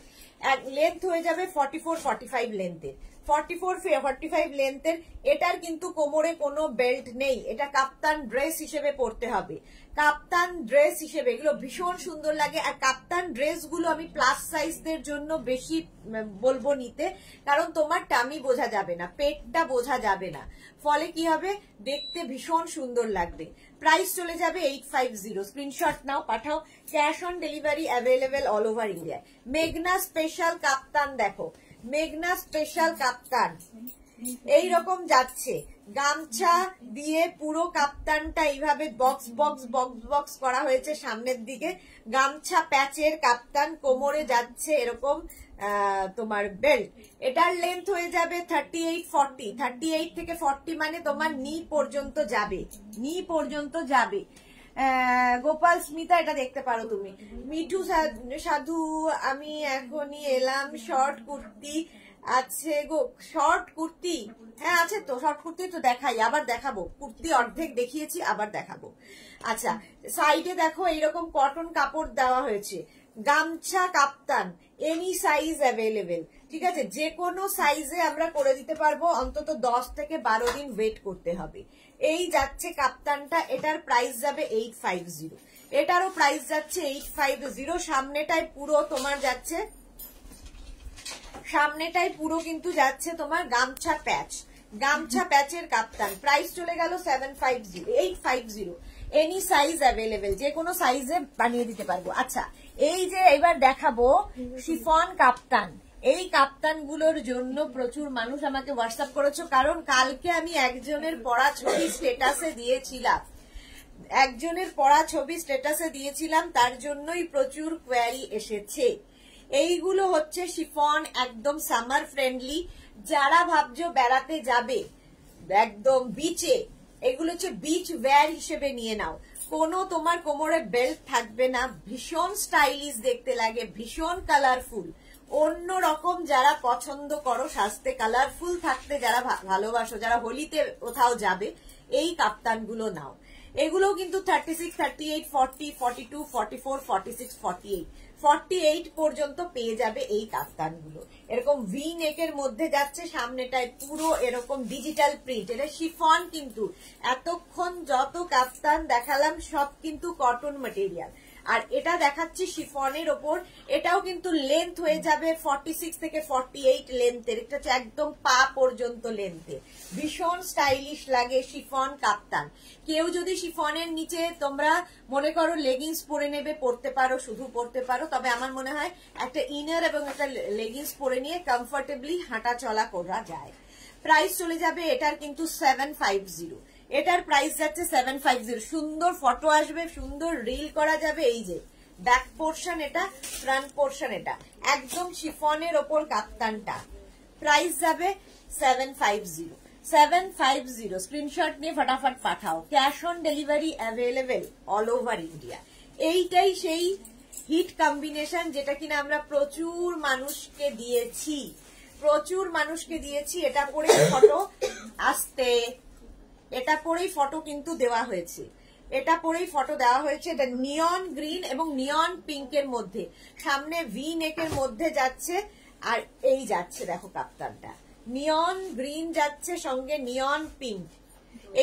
Speaker 1: লেন্থ হয়ে যাবে ফর্টি ফোর ফর্টি ফাইভ লেন্থের ফর্টি ফোর ফর্টি ফাইভ লেন্থের এটার কিন্তু কোমরে কোনো বেল্ট নেই এটা কাপ্তান ড্রেস হিসেবে পরতে হবে কাপ্তান ড্রেস হিসেবে এগুলো ভীষণ সুন্দর লাগে আর কাপ্তান ড্রেসগুলো আমি প্লাস সাইজদের জন্য বেশি বলবো নিতে কারণ তোমার টামি বোঝা যাবে না পেটটা বোঝা যাবে না ফলে কি হবে দেখতে ভীষণ সুন্দর লাগবে প্রাইস চলে যাবে এইট ফাইভ জিরো স্ক্রিনশট নাও পাঠাও cash on delivery available all over India মেঘনা স্পেশাল কাপ্তান দেখো মেঘনা স্পেশাল কাপ্তান এই রকম যাচ্ছে গামছা দিয়ে পুরো কাপ্তানটা এইভাবে বক্স বক্স বক্স বক্স করা হয়েছে সামনের দিকে গামছা প্যাচের কাপ্তান কোমরে যাচ্ছে এরকম তোমার বেল্ট এটার লেন্থ হয়ে যাবে thirty eight forty thirty eight থেকে ফর্টি মানে তোমার নি পর্যন্ত যাবে নি পর্যন্ত যাবে গোপাল স্মিতা এটা দেখতে পারো তুমি মিঠু সাধু আমি এখনই এলাম শর্ট কুর্তি আছে গো শর্ট কুর্তি হ্যাঁ আছে তো শর্ট কুর্তি তো দেখাই আবার দেখাবো কুর্তি অর্ধেক দেখিয়েছি আবার দেখাবো আচ্ছা সাইডে দেখো এইরকম কটন কাপড় দেওয়া হয়েছে গামছা কাপ্তান এনি সাইজ অ্যাভেলেবেল ঠিক আছে যে কোনো সাইজে আমরা করে দিতে পারবো অন্তত দশ থেকে বারো দিন ওয়েট করতে হবে এই যাচ্ছে কাপ্তানটা এটার প্রাইস যাবে এইট ফাইভ জিরো এটারও প্রাইস যাচ্ছে এইট ফাইভ জিরো সামনেটায় পুরো তোমার যাচ্ছে সামনেটাই পুরো কিন্তু যাচ্ছে তোমার গামছা প্যাচ গামছা প্যাচের কাপ্তান প্রাইস চলে গেল seven five zero eight five zero any size available যে কোনো সাইজে বানিয়ে দিতে পারবো আচ্ছা এই যে এবার দেখাবো শিফন কাপ্তান এই কাপ্তানগুলোর জন্য প্রচুর মানুষ আমাকে হোয়াটসঅ্যাপ করেছো কারণ কালকে আমি একজনের পড়া ছবি স্টেটাসে দিয়েছিলাম একজনের পড়া ছবি স্টেটাসে দিয়েছিলাম তার জন্যই প্রচুর কোয়ারি এসেছে এইগুলো হচ্ছে শিফন একদম সামার ফ্রেন্ডলি যারা ভাবছো বেড়াতে যাবে একদম বিচে এগুলো হচ্ছে বিচ ওয়্যার হিসেবে নিয়ে নাও কোনো তোমার কোমরে বেল্ট থাকবে না ভীষণ স্টাইলিশ দেখতে লাগে ভীষণ কালারফুল অন্য রকম যারা পছন্দ করো সাজতে কালারফুল থাকতে যারা ভালোবাসো যারা হোলিতে কোথাও যাবে এই কাপ্তানগুলো নাও এগুলো কিন্তু thirty six thirty eight forty forty two forty four forty six forty eight forty eight পর্যন্ত পেয়ে যাবে এই কাপ্তানগুলো এরকম ভি এর মধ্যে যাচ্ছে সামনেটায় পুরো এরকম ডিজিটাল প্রিন্ট এটা শিফন কিন্তু এতক্ষণ যত কাপ্তান দেখালাম সব কিন্তু কটন মেটেরিয়াল আর এটা দেখাচ্ছি শিফনের ওপর এটাও কিন্তু লেন্থ হয়ে যাবে ফর্টি সিক্স থেকে ফর্টি এইট লেন্থের এটা হচ্ছে একদম পা পর্যন্ত লেন্থে ভীষণ স্টাইলিশ লাগে শিফন কাপ্তান কেউ যদি শিফনের নিচে তোমরা মনে করো লেগিংস পরে নেবে পরতে পারো শুধু পরতে পারো তবে আমার মনে হয় একটা ইনার এবং একটা লেগিংস পরে নিয়ে কমফর্টেবলি হাঁটা চলা করা যায় প্রাইস চলে যাবে এটার কিন্তু সেভেন ফাইভ জিরো এটার প্রাইস যাচ্ছে সেভেন ফাইভ জিরো সুন্দর ফটো আসবে সুন্দর রিল করা যাবে এই যে ব্যাক পোর্শন এটা ফ্রন্ট পোর্শন এটা একদম শিফনের ওপর কাপ্তানটা প্রাইস যাবে seven five zero seven five zero screenshot নিয়ে ফটাফট পাঠাও cash on delivery available all over India এইটাই সেই হিট কম্বিনেশন যেটা কিনা আমরা প্রচুর মানুষকে দিয়েছি প্রচুর মানুষকে দিয়েছি এটা করে ফটো আসতে এটা পরেই ফটো কিন্তু দেওয়া হয়েছে এটা পরেই ফটো দেওয়া হয়েছে এটা নিয়ন গ্রিন এবং নিয়ন পিঙ্কের মধ্যে সামনে ভি এর মধ্যে যাচ্ছে আর এই যাচ্ছে দেখো কাপ্তানটা নিয়ন গ্রিন যাচ্ছে সঙ্গে নিয়ন পিঙ্ক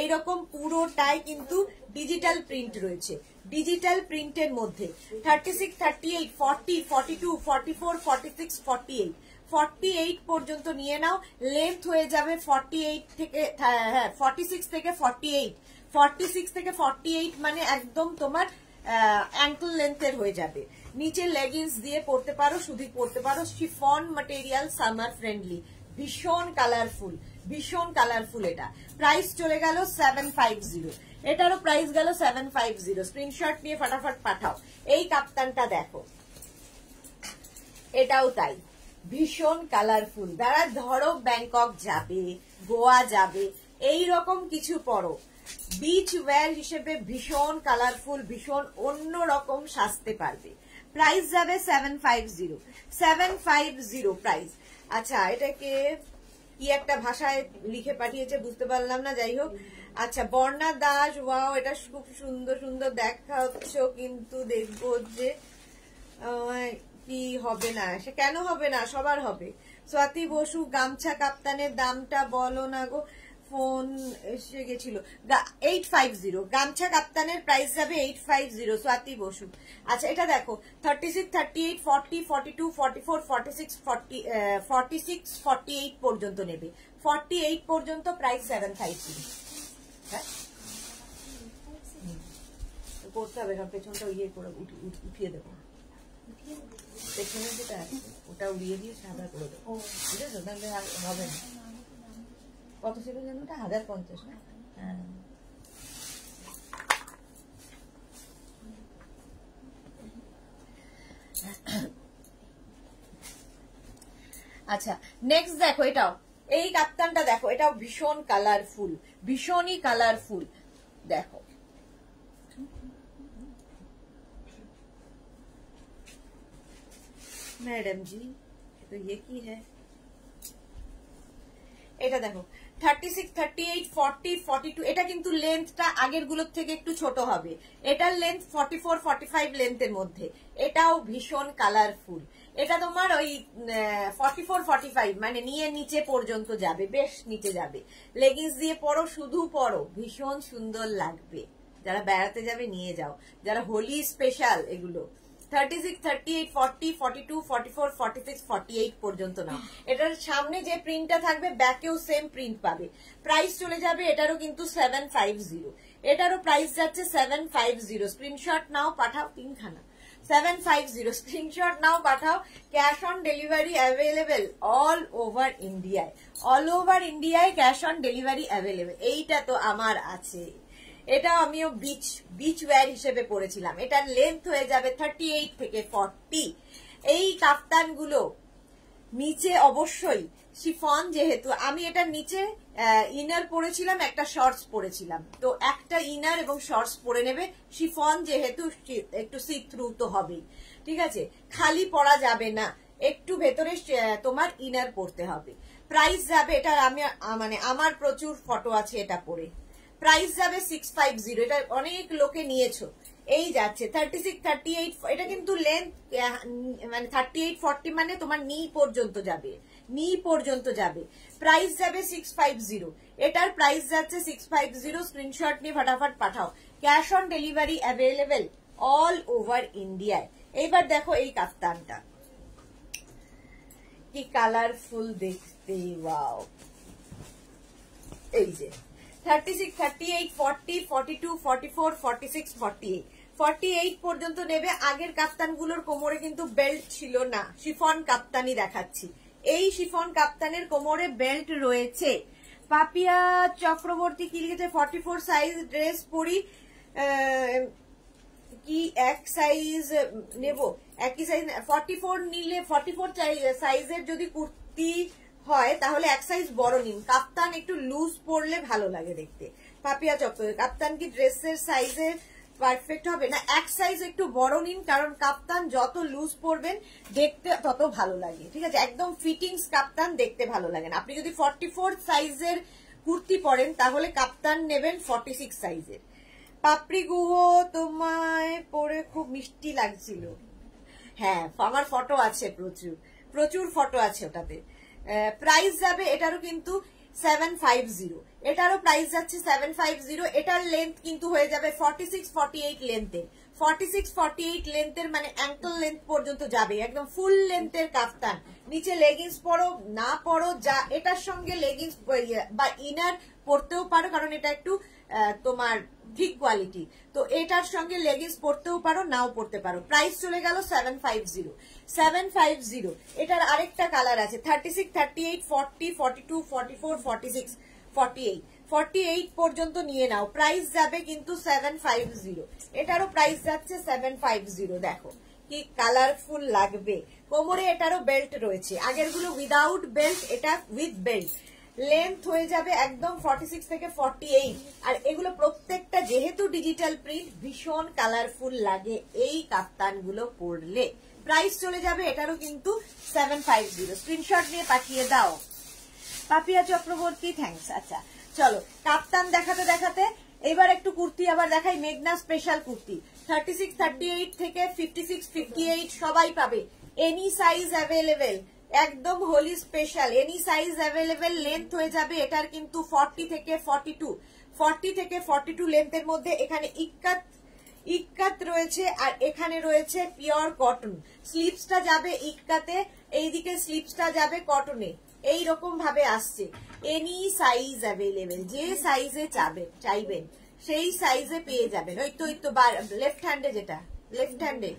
Speaker 1: এইরকম পুরোটাই কিন্তু ডিজিটাল প্রিন্ট রয়েছে ডিজিটাল প্রিন্টের মধ্যে thirty six thirty eight forty forty two forty four forty six forty eight forty eight পর্যন্ত নিয়ে নাও লেন্থ হয়ে যাবে ফর্টি এইট থেকে হ্যাঁ ফর্টি হ্যাঁ, সিক্স থেকে ফর্টি এইট ফর্টি সিক্স থেকে ফর্টি এইট মানে একদম তোমার অ্যাঙ্কল লেন্থের হয়ে যাবে নিচে লেগিংস দিয়ে পড়তে পারো শুধু পড়তে পারো শিফন মাটেরিয়াল সামার ফ্রেন্ডলি ভীষণ কালারফুল ভীষণ কালারফুল এটা প্রাইস চলে গেল সেভেন ফাইভ জিরো এটারও প্রাইস গেল সেভেন ফাইভ জিরো স্ক্রিনশট নিয়ে ফটাফট পাঠাও এই কাপ্তানটা দেখো এটাও তাই ভীষণ কালারফুল যারা ধরো ব্যাংকক যাবে গোয়া যাবে এই রকম কিছু পরো বিচ ওয়ার হিসেবে ভীষণ কালারফুল ভীষণ অন্য রকম সাজতে পারবে প্রাইস যাবে seven five zero seven five zero price আচ্ছা এটাকে কি একটা ভাষায় লিখে পাঠিয়েছে বুঝতে পারলাম না যাই হোক আচ্ছা বর্ণা দাস ওয়াও এটা খুব সুন্দর সুন্দর দেখা হচ্ছে কিন্তু দেখবো যে কি হবে না সে কেন হবে না সবার হবে স্বাতি বসু গামছা কাপ্তানের দামটা বলো না গো ফোন এসে গেছিল এইট ফাইভ জিরো গামছা কাপ্তানের প্রাইস যাবে eight five zero Swati Basu আচ্ছা এটা দেখো thirty six thirty eight forty forty two forty four forty six forty forty six forty eight পর্যন্ত নেবে ফর্টি এইট পর্যন্ত প্রাইস সেভেন ফাইভ জিরো হ্যাঁ করতে হবে সব পেছনটা ইয়ে করে উঠিয়ে দেবো পেছনে যেটা আছে ওটা উড়িয়ে দিয়ে সাদা করে দেবো বুঝেছো তাহলে হবে না কত ছিল যেন ওটা হাজার পঞ্চাশ না হ্যাঁ। আচ্ছা নেক্সট দেখো এটাও এই কাপ্তানটা দেখো এটাও ভীষণ কালারফুল ভীষণই কালারফুল দেখো ম্যাডাম জি তো ইয়ে কি হ্যাঁ এটা দেখো thirty six thirty eight forty forty two এটা কিন্তু লেন্থটা আগের গুলোর থেকে একটু ছোট হবে এটার length forty four forty five লেন্থের মধ্যে এটাও ভীষণ কালারফুল এটা তোমার ওই ফর্টি ফোর ফর্টি ফাইভ মানে নিয়ে নিচে পর্যন্ত যাবে বেশ নিচে যাবে লেগিংস দিয়ে পরো শুধু পরো ভীষণ সুন্দর লাগবে যারা বেড়াতে যাবে নিয়ে যাও যারা হোলি স্পেশাল এগুলো thirty six thirty eight forty two forty four forty six forty eight পর্যন্ত এটার সামনে যে প্রিন্টটা থাকবে ব্যাকেও সেম প্রিন্ট পাবে প্রাইস চলে যাবে এটারও কিন্তু সেভেন ফাইভ জিরো এটারও প্রাইস যাচ্ছে সেভেন ফাইভ জিরো নাও পাঠাও তিনখানা সেভেন ফাইভ জিরো নাও পাঠাও cash on delivery available all over ইন্ডিয়ায় অল ওভার ইন্ডিয়ায় ক্যাশ অন ডেলিভারি অ্যাভেলেবেল এইটা তো আমার আছে এটা আমিও বিচ বিচ ওয়ার হিসেবে পরেছিলাম এটার লেন্থ হয়ে যাবে থার্টি এইট থেকে ফর্টি এই কাপ্তানগুলো নিচে অবশ্যই শিফন যেহেতু আমি এটা নিচে ইনার পরেছিলাম একটা শর্টস পরেছিলাম তো একটা ইনার এবং শর্টস পরে নেবে শিফন যেহেতু একটু সি থ্রু তো হবেই ঠিক আছে খালি পরা যাবে না একটু ভেতরে তোমার ইনার পরতে হবে প্রাইস যাবে এটা আমি মানে আমার প্রচুর ফটো আছে এটা পরে প্রাইস যাবে সিক্স ফাইভ জিরো এটা অনেক লোকে নিয়েছো এই যাচ্ছে থার্টি সিক্স থার্টি এইট এটা কিন্তু লেন্থ মানে থার্টি এইট ফর্টি মানে তোমার নি পর্যন্ত যাবে নি পর্যন্ত যাবে প্রাইস যাবে সিক্স ফাইভ জিরো এটার প্রাইস যাচ্ছে সিক্স ফাইভ জিরো স্ক্রিনশট নিয়ে ফটাফট পাঠাও cash on delivery available all over ইন্ডিয়ায় এইবার দেখো এই কাপ্তানটা কি কালারফুল দেখতে ওয়াও এই যে 36 38 40 42 44 46 48 48 পর্যন্ত নেবে আগের কাপ্তানগুলোর কোমরে কিন্তু বেল্ট ছিল না শিফন কাপ্তানি দেখাচ্ছি এই শিফন কাপ্তানের কোমরে বেল্ট রয়েছে পাপিয়া চক্রবর্তী কি লিখেছে ফর্টি ফোর সাইজ ড্রেস পরি কি এক সাইজ নেব একই সাইজ ফর্টি ফোর নিলে ফর্টি ফোর সাইজের যদি কুর্তি হয় তাহলে এক সাইজ বড় নিন কাপ্তান একটু লুজ পরলে ভালো লাগে দেখতে পাপিয়া চপ্পল কাপ্তান কি ড্রেসের সাইজে পারফেক্ট হবে না এক সাইজ একটু বড় নিন কারণ কাপ্তান যত লুজ পরবেন দেখতে তত ভালো লাগে ঠিক আছে একদম ফিটিংস কাপ্তান দেখতে ভালো লাগে না আপনি যদি ফর্টি সাইজের কুর্তি পরেন তাহলে কাপ্তান নেবেন ফর্টি সাইজের পাপড়ি গুহ তোমায় পরে খুব মিষ্টি লাগছিল হ্যাঁ আমার ফটো আছে প্রচুর প্রচুর ফটো আছে ওটাতে প্রাইস যাবে এটারও কিন্তু সেভেন ফাইভ জিরো এটারও প্রাইস যাচ্ছে সেভেন ফাইভ জিরো এটার লেন্থ কিন্তু হয়ে যাবে ফর্টি সিক্স ফর্টি এইট লেন্থের ফর্টি সিক্স ফর্টি এইট লেন্থের মানে অ্যাঙ্কল লেন্থ পর্যন্ত যাবে একদম ফুল লেন্থের কাফতান নিচে লেগিংস পরো না পরো যা এটার সঙ্গে লেগিংস বা ইনার পরতেও পারো কারণ এটা একটু তোমার ঠিক কোয়ালিটি তো এটার সঙ্গে লেগিংস পরতেও পারো নাও পড়তে পারো প্রাইস চলে গেল seven five zero seven five zero এটার আরেকটা কালার আছে thirty six thirty eight forty forty two forty four forty six forty eight forty eight পর্যন্ত নিয়ে নাও প্রাইস যাবে কিন্তু সেভেন ফাইভ জিরো এটারও প্রাইস যাচ্ছে সেভেন ফাইভ জিরো দেখো কি কালারফুল লাগবে কোমরে এটারও বেল্ট রয়েছে আগেরগুলো উইদাউট বেল্ট এটা উইথ বেল্ট লেন্থ হয়ে যাবে একদম ফর্টি সিক্স থেকে ফর্টি এইট আর এগুলো প্রত্যেকটা যেহেতু ডিজিটাল প্রিন্ট ভীষণ কালারফুল লাগে এই কাপ্তানগুলো পরলে প্রাইস চলে যাবে এটারও কিন্তু সেভেন ফাইভ জিরো স্ক্রিনশট নিয়ে পাঠিয়ে দাও পাপিয়া চক্রবর্তী থ্যাংকস আচ্ছা চলো কাপ্তান দেখাতে দেখাতে এবার একটু কুর্তি আবার দেখাই মেঘনা special kurti thirty six thirty eight থেকে ফিফটি সিক্স ফিফটি এইট সবাই পাবে এনি সাইজ অ্যাভেলেবেল একদম Holi special any size available length হয়ে যাবে এটার কিন্তু ফর্টি থেকে ফর্টি টু ফর্টি থেকে ফর্টি টু লেন্থের মধ্যে এখানে ইকাত ইকাত রয়েছে আর এখানে রয়েছে পিওর কটন স্লিপসটা যাবে ইক্কাতে এইদিকে স্লিপসটা যাবে কটনে এই রকম ভাবে আসছে এনি সাইজ অ্যাভেলেবেল যে সাইজে চাবে চাইবেন সেই সাইজে পেয়ে যাবেন ওই তো ওই তো লেফট হ্যান্ডে যেটা লেফট হ্যান্ডে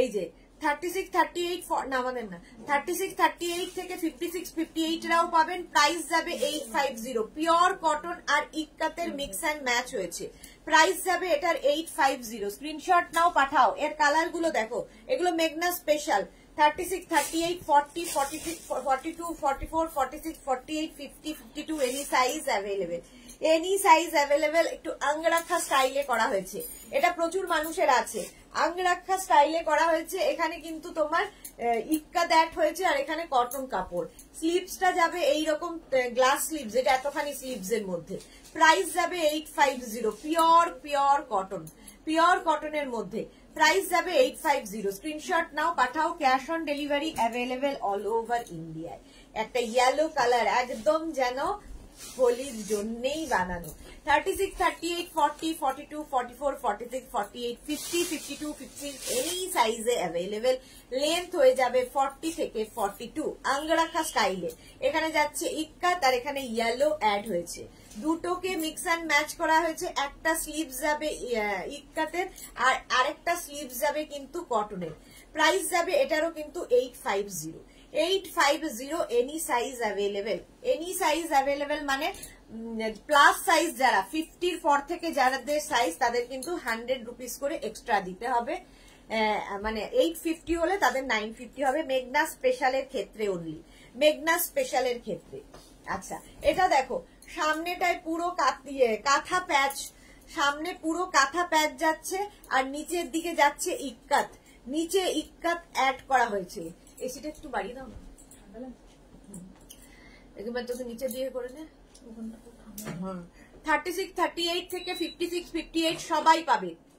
Speaker 1: এই যে থার্টি সিক্স থার্টি এইট না আমাদের না থার্টি সিক্স থার্টি এইট থেকে ফিফটি সিক্স ফিফটি এইটরাও পাবেন প্রাইস যাবে eight five zero pure cotton আর ইকাতের মিক্স অ্যান্ড ম্যাচ হয়েছে প্রাইস যাবে এটার এইট ফাইভ জিরো স্ক্রিনশট নাও পাঠাও এর কালার দেখো এগুলো মেঘনা special thirty six thirty eight forty forty six forty two forty four forty six forty eight fifty fifty two any size available any size available একটু আংরাখা স্টাইলে করা হয়েছে এটা প্রচুর মানুষের আছে আংরাখা স্টাইলে করা হয়েছে এখানে কিন্তু তোমার ইক্কা দ্যাট হয়েছে আর এখানে কটন কাপড় স্লিপসটা যাবে এই রকম গ্লাস স্লিপস এটা এতখানি স্লিপস এর মধ্যে প্রাইস যাবে eight five zero pure pure cotton pure কটনের মধ্যে প্রাইস যাবে এইট ফাইভ জিরো স্ক্রিনশট নাও পাঠাও cash on delivery available all over ইন্ডিয়ায় একটা ইয়েলো কালার একদম যেন হোলির জন্যেই বানানো thirty six thirty eight forty forty two forty four forty six forty eight fifty fifty two fifty এই সাইজে অ্যাভেলেবেল লেন্থ হয়ে যাবে ফর্টি থেকে ফর্টি টু আঙ্গরাখা স্টাইলে এখানে যাচ্ছে ইক্কাত আর এখানে ইয়েলো অ্যাড হয়েছে দুটোকে মিক্স অ্যান্ড ম্যাচ করা হয়েছে একটা স্লিভস যাবে ইক্কাতের আর আরেকটা স্লিভস যাবে কিন্তু কটনের প্রাইস যাবে এটারও কিন্তু eight five zero eight five zero any size available any size available মানে প্লাস সাইজ যারা ফিফটির পর থেকে যাদের সাইজ তাদের কিন্তু হান্ড্রেড রুপিস করে এক্সট্রা দিতে হবে মানে এইট ফিফটি হলে তাদের নাইন ফিফটি হবে মেঘনা স্পেশালের ক্ষেত্রে অনলি মেঘনা স্পেশালের ক্ষেত্রে আচ্ছা এটা দেখো সামনেটায় পুরো ইয়ে, কাঁথা প্যাচ সামনে পুরো কাঁথা প্যাচ যাচ্ছে আর নিচের দিকে যাচ্ছে ইক্কাত নিচে ইক্কাত অ্যাড করা হয়েছে এসিটা একটু বাড়িয়ে দাও না একবার তোকে নিচে দিয়ে করে নে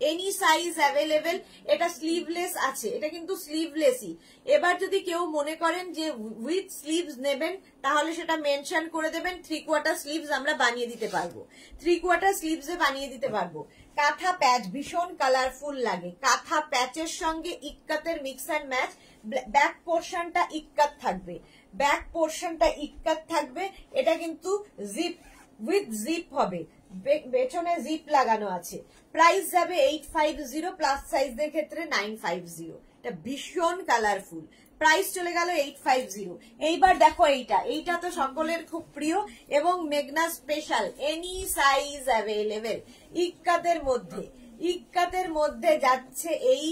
Speaker 1: এনি সাইজ অ্যাভেলেবেল এটা স্লিভলেস আছে এটা কিন্তু স্লিভলেসই এবার যদি কেউ মনে করেন যে উইথ স্লিভস নেবেন তাহলে সেটা মেনশন করে দেবেন থ্রি কোয়ার্টার স্লিভস আমরা বানিয়ে দিতে পারবো থ্রি কোয়ার্টার স্লিভসে বানিয়ে দিতে পারবো কাঁথা প্যাচ ভীষণ কালারফুল লাগে কাঁথা প্যাচের সঙ্গে ইক্কাতের মিক্স অ্যান্ড ম্যাচ ব্যাক পোর্শনটা ইক্কাত থাকবে ব্যাক পোর্শনটা ইক্কাত থাকবে এটা কিন্তু জিপ উইথ জিপ হবে পেছনে জিপ লাগানো আছে প্রাইস যাবে এইট ফাইভ জিরো প্লাস সাইজদের ক্ষেত্রে নাইন ফাইভ জিরো এটা ভীষণ কালারফুল প্রাইস চলে গেল এইট ফাইভ জিরো এইবার দেখো এইটা এইটা তো সকলের খুব প্রিয় এবং মেঘনা স্পেশাল এনি সাইজ অ্যাভেলেবেল ইক্কাতের মধ্যে ইক্কাতের মধ্যে যাচ্ছে এই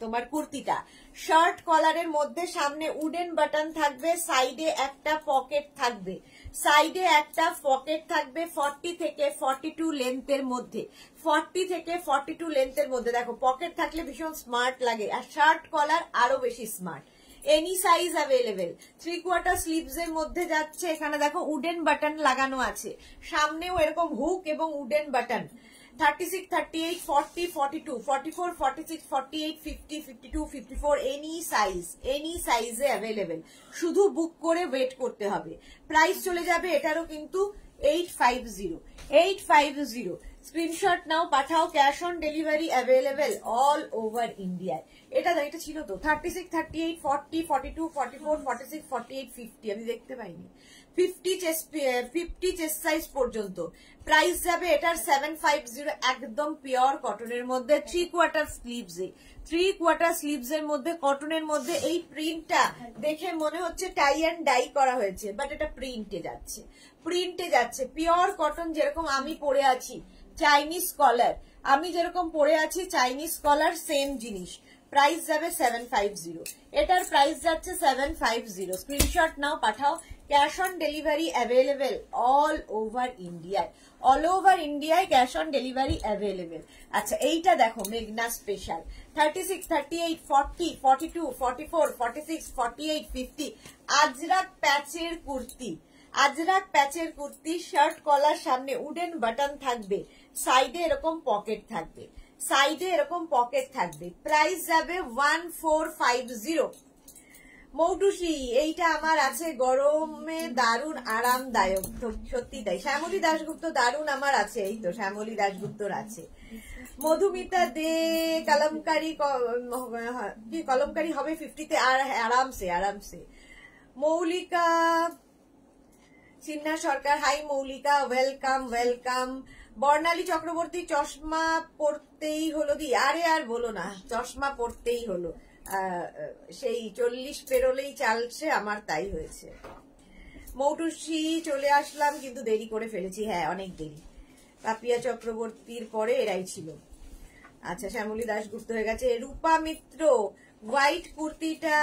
Speaker 1: তোমার কুর্তিটা শার্ট কলারের মধ্যে সামনে উডেন বাটন থাকবে সাইডে একটা পকেট থাকবে সাইডে একটা পকেট থাকবে ফর্টি থেকে ফর্টি টু লেন্থের মধ্যে ফর্টি থেকে ফর্টি টু লেন্থের মধ্যে দেখো পকেট থাকলে ভীষণ স্মার্ট লাগে আর শার্ট কলার আরো বেশি smart any size available three quarter sleeves এর মধ্যে যাচ্ছে এখানে দেখো উডেন বাটন লাগানো আছে সামনেও এরকম হুক এবং wooden button 36, 38, 40, 42, 44, 46, 48, 50, 52, 54 any size any সাইজে অ্যাভেলেবেল শুধু বুক করে ওয়েট করতে হবে প্রাইস চলে যাবে এটারও কিন্তু eight five zero eight five zero screenshot নাও পাঠাও cash on delivery available all over ইন্ডিয়ায় এটা এটা ছিল তো thirty six thirty eight forty forty two forty four forty six forty eight fifty আমি দেখতে পাইনি fifty chest fifty chest size পর্যন্ত প্রাইস যাবে এটার সেভেন ফাইভ জিরো একদম পিওর কটনের মধ্যে থ্রি কোয়ার্টার স্লিভসে থ্রি কোয়ার্টার স্লিভস এর মধ্যে কটনের মধ্যে এই প্রিন্টটা দেখে মনে হচ্ছে টাই অ্যান্ড ডাই করা হয়েছে বাট এটা প্রিন্টে যাচ্ছে প্রিন্টে যাচ্ছে পিওর কটন যেরকম আমি পরে আছি চাইনিজ কলার আমি যেরকম পরে আছি চাইনিজ কলার সেম জিনিস প্রাইস যাবে সেভেন ফাইভ জিরো এটার প্রাইস যাচ্ছে সেভেন ফাইভ জিরো স্ক্রিনশট নাও পাঠাও cash on delivery available all over ইন্ডিয়ায় অল ওভার ইন্ডিয়ায় ক্যাশ অন ডেলিভারি অ্যাভেলেবেল আচ্ছা এইটা দেখো মেঘনা special thirty six thirty eight forty forty two forty four forty six forty eight fifty ajrakh প্যাচের কুর্তি আজরাক প্যাচের কুর্তি শার্ট কলার সামনে উডেন বাটন থাকবে সাইডে এরকম পকেট থাকবে সাইডে এরকম পকেট থাকবে প্রাইস যাবে one four five zero Moutushi এইটা আমার আছে গরমে দারুণ আরামদায়ক সত্যি তাই শ্যামলী দাশগুপ্ত দারুণ আমার আছে এই তো শ্যামলী দাশগুপ্তর আছে মধুমিতা দে কলমকারি কি কলমকারি হবে ফিফটিতে আর আরামসে আরামসে Moulika Sinha Sarkar hi Moulika welcome welcome Barnali Chakraborty চশমা পড়তেই হলো দি আরে আর বলো না চশমা পড়তেই হলো সেই চল্লিশ পেরোলেই চালছে আমার তাই হয়েছে মৌটুসি চলে আসলাম কিন্তু দেরি করে ফেলেছি হ্যাঁ অনেক দেরি পাপিয়া চক্রবর্তীর পরে এরাই ছিল আচ্ছা শ্যামলী দাশগুপ্ত হয়ে গেছে রূপা মিত্র হোয়াইট কুর্তিটা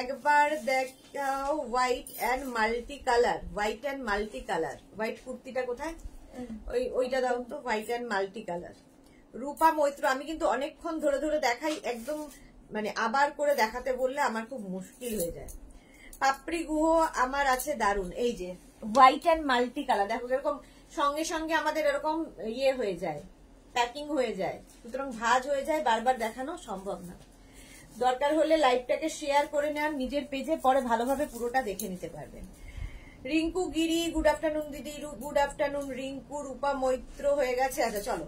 Speaker 1: একবার দেখাও white and multi colour white and multi colour white কুর্তিটা কোথায় ওই ওইটা দাও তো white and multi colour Rupa Maitra আমি কিন্তু অনেকক্ষণ ধরে ধরে দেখাই একদম মানে আবার করে দেখাতে বললে আমার খুব মুশকিল হয়ে যায় পাপড়ি গুহ আমার আছে দারুন এই যে হোয়াইট অ্যান্ড মাল্টি কালার দেখো এরকম সঙ্গে সঙ্গে আমাদের এরকম ইয়ে হয়ে যায় প্যাকিং হয়ে যায় সুতরাং ভাজ হয়ে যায় বারবার দেখানো সম্ভব না দরকার হলে লাইভটাকে শেয়ার করে নেন নিজের পেজে পরে ভালোভাবে পুরোটা দেখে নিতে পারবেন রিঙ্কু গিরি গুড আফটারনুন দিদি গুড আফটারনুন রিঙ্কু রূপা মৈত্র হয়ে গেছে আচ্ছা চলো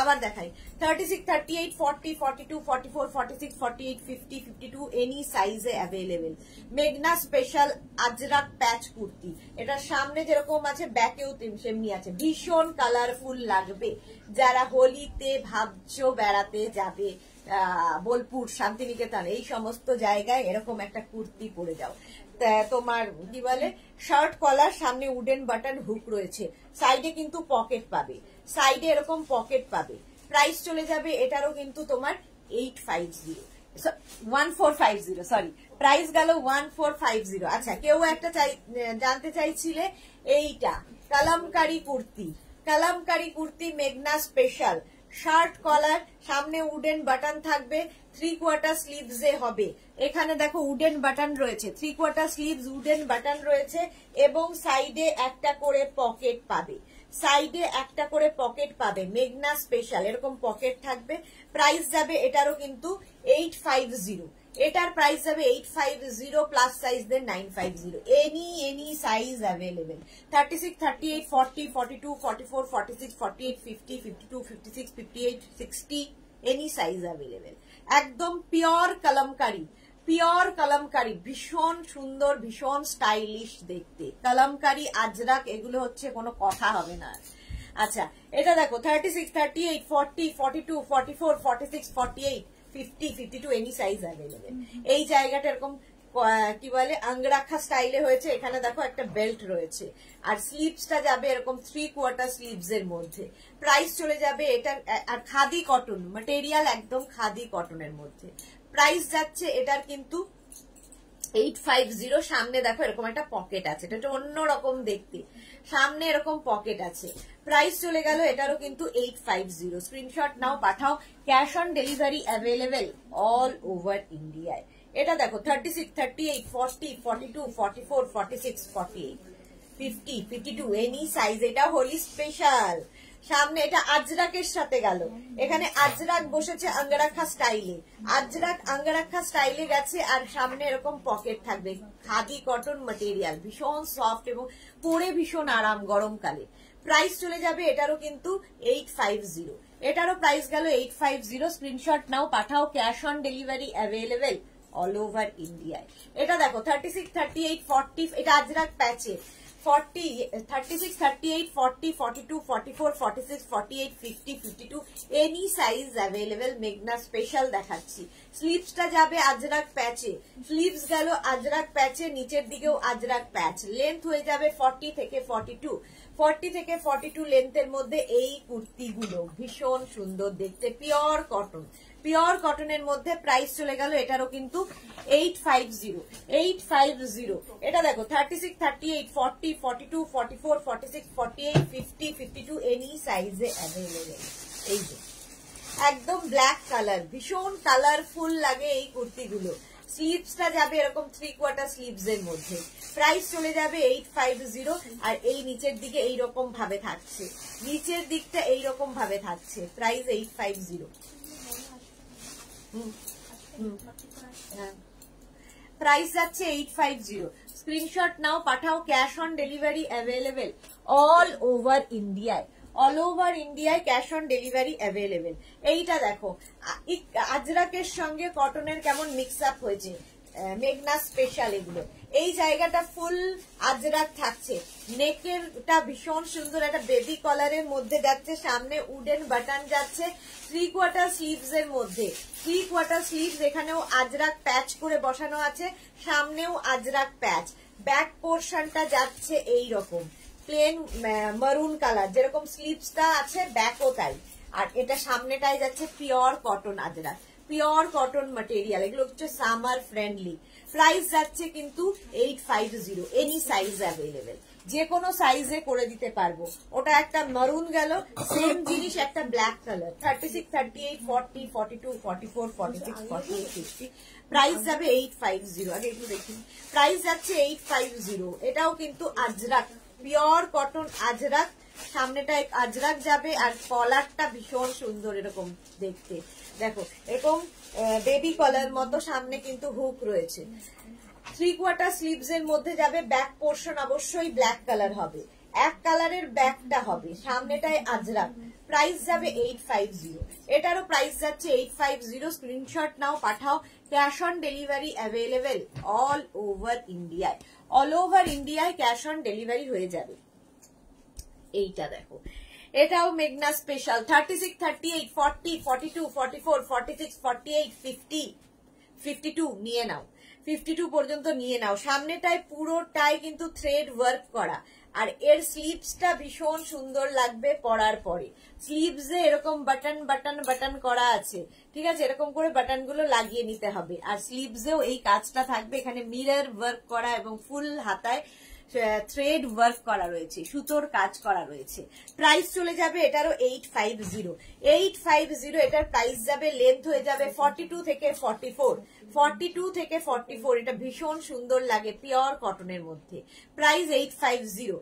Speaker 1: আবার দেখাই thirty six thirty eight forty forty two forty four forty six forty eight fifty fifty two any সাইজে অ্যাভেলেবেল মেঘনা স্পেশাল আজরাক প্যাচ কুর্তি এটা সামনে যেরকম আছে ব্যাকেও সেমনি আছে ভীষণ কালারফুল লাগবে যারা হোলিতে ভাবছ বেড়াতে যাবে বোলপুর শান্তিনিকেতন এই সমস্ত জায়গায় এরকম একটা কুর্তি পরে যাও তোমার কি বলে শার্ট কলার সামনে উডেন বাটন হুক রয়েছে সাইডে কিন্তু পকেট পাবে সাইডে এরকম পকেট পাবে প্রাইস চলে যাবে এটারও কিন্তু তোমার eight five zero one four five zero sorry price গেল ওয়ান ফোর ফাইভ জিরো আচ্ছা কেউ একটা জানতে চাইছিলে এইটা কালামকারি কুর্তি কালামকারি কুর্তি মেঘনা স্পেশাল শার্ট কলার সামনে উডেন বাটন থাকবে থ্রি কোয়ার্টার স্লিভস এ হবে এখানে দেখো উডেন বাটন রয়েছে three quarter sleeves wooden button রয়েছে এবং সাইডে একটা করে পকেট পাবে সাইডে একটা করে পকেট পাবে মেঘনা স্পেশাল এরকম পকেট থাকবে প্রাইস যাবে এটারও কিন্তু এইট ফাইভ জিরো এটার প্রাইস যাবে eight five zero plus size then nine five zero any any size available thirty six thirty eight forty forty two forty four forty six forty eight fifty fifty two fifty six fifty eight sixty any size available একদম পিওর কলমকারি পিওর কালামকারি ভীষণ সুন্দর ভীষণ স্টাইলিশ দেখতে কালামকারি আজরাক এগুলো হচ্ছে কোনো কথা হবে না আচ্ছা এটা দেখো thirty six thirty eight forty forty two forty four forty six forty eight fifty fifty two any size available এই জায়গাটা এরকম কি বলে আংরাখা স্টাইলে হয়েছে এখানে দেখো একটা বেল্ট রয়েছে আর স্লিভসটা যাবে এরকম থ্রি কোয়ার্টার স্লিভস এর মধ্যে প্রাইস চলে যাবে এটা আর খাদি কটন মেটেরিয়াল একদম খাদি কটনের মধ্যে প্রাইস যাচ্ছে এটার কিন্তু এইট ফাইভ জিরো সামনে দেখো এরকম একটা পকেট আছে এটা অন্য রকম দেখতে সামনে এরকম পকেট আছে প্রাইস চলে গেল এটারও কিন্তু এইট ফাইভ জিরো স্ক্রিনশট নাও পাঠাও cash on delivery available all over ইন্ডিয়ায় এটা দেখো thirty six thirty eight forty forty two forty four forty six forty eight fifty fifty two any size এটা হোলি স্পেশাল সামনে এটা আজরাকের সাথে গেল এখানে আজরাক বসেছে আঙ্গারাখা স্টাইলে আজরাক আঙ্গারাখা স্টাইলে গেছে আর সামনে এরকম পকেট থাকবে খাদি কটন মেটেরিয়াল ভীষণ সফট এবং পরে ভীষণ আরাম গরমকালে প্রাইস চলে যাবে এটারও কিন্তু এইট ফাইভ জিরো এটারও প্রাইস গেল এইট ফাইভ জিরো স্ক্রিনশট নাও পাঠাও cash on delivery available all over ইন্ডিয়ায় এটা দেখো thirty six thirty eight forty এটা আজরাক প্যাচে forty thirty six thirty eight forty forty two forty four forty six forty eight fifty two any size available মেঘনা স্পেশাল দেখাচ্ছি স্লিপসটা যাবে আজরাক প্যাচে স্লিপস গেল আজরাক প্যাচে নিচের দিকেও আজরাক প্যাচ লেন্থ হয়ে যাবে ফর্টি থেকে ফর্টি টু ফর্টি থেকে ফর্টি টু লেন্থের মধ্যে এই কুর্তিগুলো ভীষণ সুন্দর দেখতে পিওর কটন পিওর কটনের মধ্যে প্রাইস চলে গেল এটারও কিন্তু eight five zero eight five zero এটা দেখো thirty six thirty eight forty forty two forty four forty six forty eight fifty fifty two any সাইজে অ্যাভেলেবেল এই যে একদম ব্ল্যাক কালার ভীষণ কালারফুল লাগে এই কুর্তিগুলো স্লিভসটা যাবে এরকম থ্রি কোয়ার্টার স্লিভস এর মধ্যে প্রাইস চলে যাবে এইট ফাইভ জিরো আর এই নিচের দিকে এইরকম ভাবে থাকছে নিচের দিকটা এইরকম ভাবে থাকছে price eight five zero price যাচ্ছে এইট ফাইভ জিরো স্ক্রিনশট নাও পাঠাও cash on delivery available all over ইন্ডিয়ায় অল ওভার ইন্ডিয়ায় ক্যাশ অন ডেলিভারি অ্যাভেলেবেল এইটা দেখো আজরাকের সঙ্গে কটনের কেমন মিক্স আপ হয়েছে মেঘনা স্পেশাল এগুলো এই জায়গাটা ফুল আজরাক থাকছে নেকেরটা ভীষণ সুন্দর একটা বেবি কলারের মধ্যে যাচ্ছে সামনে উডেন বাটন যাচ্ছে থ্রি কোয়ার্টার স্লিভস এর মধ্যে থ্রি কোয়ার্টার স্লিভস এখানেও আজরাক প্যাচ করে বসানো আছে সামনেও আজরাক প্যাচ ব্যাক পোর্শনটা যাচ্ছে এই রকম প্লেন মারুন কালার যেরকম স্লিভসটা আছে ব্যাকও তাই আর এটা সামনেটাই যাচ্ছে pure cotton Ajrakh pure cotton material এগুলো হচ্ছে সামার ফ্রেন্ডলি প্রাইস যাচ্ছে কিন্তু eight five zero any size available যে কোনো সাইজে করে দিতে পারবো ওটা একটা মরুন গেল সেম জিনিস একটা black colour thirty six thirty eight forty forty two forty four forty six forty eight fifty price যাবে এইট ফাইভ জিরো আগে একটু দেখি প্রাইস যাচ্ছে এইট ফাইভ জিরো এটাও কিন্তু আজরাক পিওর কটন আজরাক সামনেটা আজরাক যাবে আর কলারটা ভীষণ সুন্দর এরকম দেখতে দেখো এরকম বেবি কলার মতো সামনে কিন্তু হুক রয়েছে থ্রি কোয়ার্টার স্লিভস এর মধ্যে যাবে ব্যাক পোর্শন অবশ্যই ব্ল্যাক কালার হবে এক কালারের ব্যাকটা হবে সামনেটাই আজরা প্রাইস যাবে এইট ফাইভ জিরো এটারও প্রাইস যাচ্ছে এইট ফাইভ জিরো স্ক্রিনশট নাও পাঠাও cash on delivery available all over ইন্ডিয়ায় অল ওভার ইন্ডিয়ায় ক্যাশ অন ডেলিভারি হয়ে যাবে এইটা দেখো এটাও মেঘনা special thirty six thirty eight forty forty two forty four forty six forty eight fifty fifty two নিয়ে নাও ফিফটি টু পর্যন্ত নিয়ে নাও সামনেটায় পুরোটাই কিন্তু থ্রেড ওয়ার্ক করা আর এর স্লিপসটা ভীষণ সুন্দর লাগবে পরার পরে স্লিভসে এরকম বাটন বাটন বাটন করা আছে ঠিক আছে এরকম করে বাটনগুলো লাগিয়ে নিতে হবে আর স্লিভসেও এই কাজটা থাকবে এখানে মিরার ওয়ার্ক করা এবং ফুল হাতায় থ্রেড ওয়ার্ক করা রয়েছে সুতোর কাজ করা রয়েছে প্রাইস চলে যাবে এটারও eight five zero eight five zero এটার প্রাইস যাবে লেন্থ হয়ে যাবে ফর্টি টু থেকে ফর্টি ফোর ফর্টি টু থেকে ফর্টি ফোর এটা ভীষণ সুন্দর লাগে পিওর কটনের মধ্যে প্রাইস এইট ফাইভ জিরো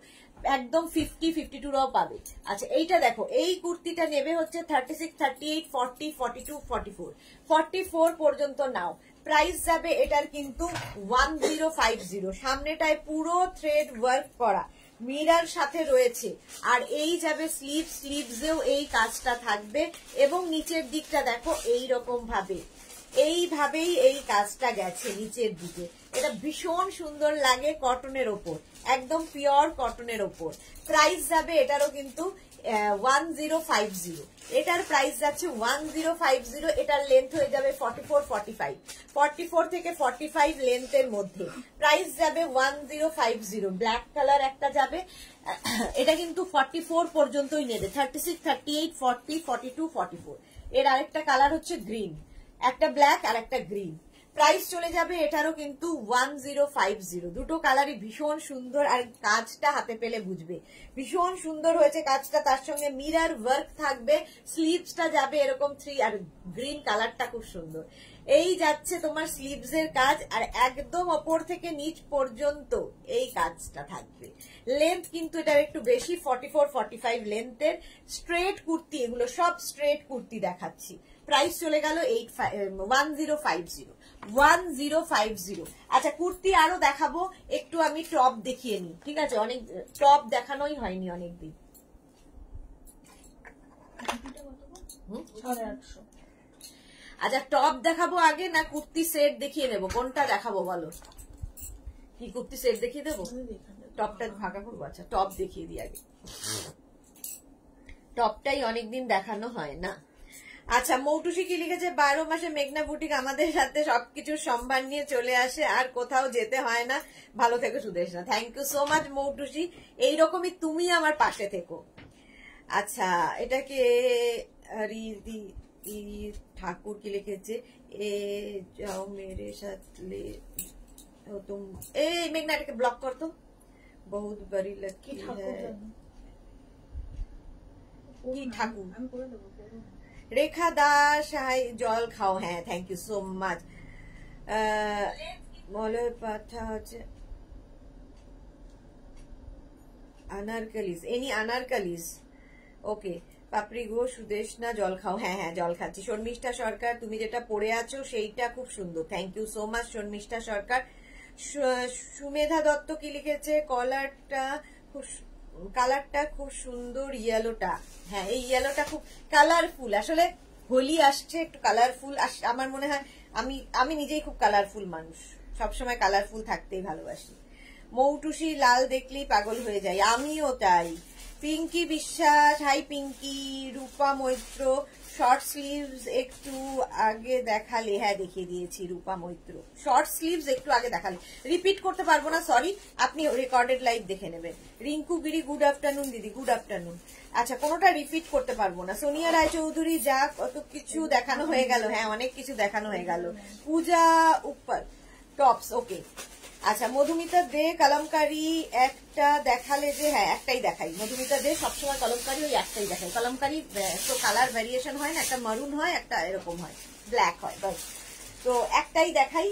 Speaker 1: একদম ফিফটি ফিফটি টু রাও পাবে আচ্ছা এইটা দেখো এই কুর্তিটা নেবে হচ্ছে thirty six thirty eight forty forty two forty four forty four পর্যন্ত নাও প্রাইস যাবে এটার কিন্তু ওয়ান জিরো ফাইভ জিরো সামনেটায় পুরো থ্রেড ওয়ার্ক করা মিরার সাথে রয়েছে আর এই যাবে স্লিভ স্লিভসেও এই কাজটা থাকবে এবং নিচের দিকটা দেখো এই রকম ভাবে এইভাবেই এই কাজটা গেছে নিচের দিকে এটা ভীষণ সুন্দর লাগে কটনের ওপর একদম পিওর কটনের ওপর প্রাইস যাবে এটারও কিন্তু ওয়ান জিরো ফাইভ জিরো এটার প্রাইস যাচ্ছে ওয়ান জিরো ফাইভ জিরো এটার লেন্থ হয়ে যাবে forty four forty five forty four থেকে ফর্টি ফাইভ লেন্থের মধ্যে প্রাইস যাবে one zero five zero black colour একটা যাবে এটা কিন্তু ফর্টি ফোর পর্যন্তই নেবে thirty six thirty eight forty forty two forty four এর আরেকটা কালার হচ্ছে গ্রিন একটা ব্ল্যাক আর একটা গ্রিন প্রাইস চলে যাবে এটারও কিন্তু ওয়ান জিরো ফাইভ জিরো দুটো কালারই ভীষণ সুন্দর আর কাজটা হাতে পেলে বুঝবে ভীষণ সুন্দর হয়েছে কাজটা তার সঙ্গে মিরার ওয়ার্ক থাকবে স্লিভসটা যাবে এরকম থ্রি আর গ্রিন কালারটা খুব সুন্দর এই যাচ্ছে তোমার স্লিভস এর কাজ আর একদম ওপর থেকে নিচ পর্যন্ত এই কাজটা থাকবে লেন্থ কিন্তু এটার একটু বেশি ফর্টি ফোর ফর্টি ফাইভ লেন্থের স্ট্রেট কুর্তি এগুলো সব স্ট্রেট কুর্তি দেখাচ্ছি প্রাইস চলে গেল eight five one zero five zero one zero five zero আচ্ছা কুর্তি আরো দেখাবো একটু আমি টপ দেখিয়ে নিই ঠিক আছে অনেক টপ দেখানোই হয়নি অনেকদিন আচ্ছা টপ দেখাবো আগে না কুর্তি সেট দেখিয়ে নেবো কোনটা দেখাবো বলো কি কুর্তি সেট দেখিয়ে দেবো টপটা ভাগা করবো আচ্ছা টপ দেখিয়ে দিই আগে টপটাই অনেকদিন দেখানো হয় না আচ্ছা মৌটুসি কি লিখেছে বারো মাসে মেঘনা বুটিক আমাদের সাথে সবকিছুর সম্মান নিয়ে চলে আসে আর কোথাও যেতে হয় না ভালো থেকে সুদেশ না thank you so much Moutushi এইরকমই তুমি আমার পাশে থেকো আচ্ছা এটাকে রিদি ঠাকুর কি লিখেছে এ যাও মেরে সাথে তুম এই মেঘনা এটাকে ব্লক করতো বহুত বড়ি লক্ষ্মী হ্যাঁ কি ঠাকুর আমি করে দেবো রেখা দাস হাই জল খাও হ্যাঁ thank you so much Malay পাঠা হচ্ছে আনারকালিস এনি আনারকালিস ওকে পাপড়ি গো সুদেশনা জল খাও হ্যাঁ হ্যাঁ জল খাচ্ছি শর্মিষ্ঠা সরকার তুমি যেটা পড়ে আছো সেইটা খুব সুন্দর thank you so much Sharmishtha Sarkar Sumedha Dutta কি লিখেছে কলারটা খুব কালারটা খুব সুন্দর ইয়েলোটা হ্যাঁ এই ইয়েলোটা খুব কালারফুল আসলে হোলি আসছে একটু কালারফুল আমার মনে হয় আমি আমি নিজেই খুব কালারফুল মানুষ সবসময় কালারফুল থাকতেই ভালোবাসি মৌটুসি লাল দেখলেই পাগল হয়ে যায় আমিও তাই Pinky Biswas hi Pinky Rupa Maitra short sleeves একটু আগে দেখালে হ্যাঁ দেখিয়ে দিয়েছি রূপা মৈত্র শর্ট স্লিভস একটু আগে দেখালে রিপিট করতে পারবো না সরি আপনি রেকর্ডেড লাইভ দেখে নেবেন রিঙ্কু গিরি গুড আফটারনুন দিদি গুড আফটারনুন আচ্ছা কোনোটা রিপিট করতে পারবো না সোনিয়া রায়চৌধুরী যা কত কিছু দেখানো হয়ে গেল হ্যাঁ অনেক কিছু দেখানো হয়ে গেল পূজা উপর টপস ওকে আচ্ছা মধুমিতা দে কলমকারি একটা দেখালে যে হ্যাঁ একটাই দেখাই মধুমিতা দে সবসময় কলমকারি ওই একটাই দেখাই কলমকারি তো কালার ভ্যারিয়েশন হয় না একটা মারুন হয় একটা এরকম হয় ব্ল্যাক হয় বাস তো একটাই দেখাই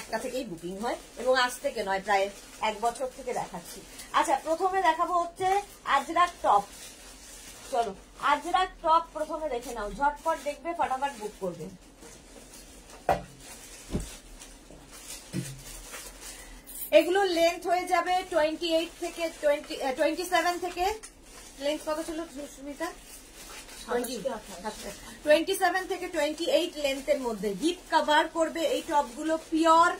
Speaker 1: একটা থেকেই বুকিং হয় এবং আজ থেকে নয় প্রায় এক বছর থেকে দেখাচ্ছি আচ্ছা প্রথমে দেখাবো হচ্ছে আজরাক টপ চলো আজরাক টপ প্রথমে দেখে নাও ঝটপট দেখবে ফটাফট বুক করবে এগুলো লেন্থ হয়ে যাবে টোয়েন্টি এইট থেকে টোয়েন্টি সেভেন থেকে লেন্থ কত ছিল সুস্মিতা টোয়েন্টি সেভেন থেকে টোয়েন্টি এইট লেন্থের মধ্যে ডিপ কভার করবে এই টপগুলো pure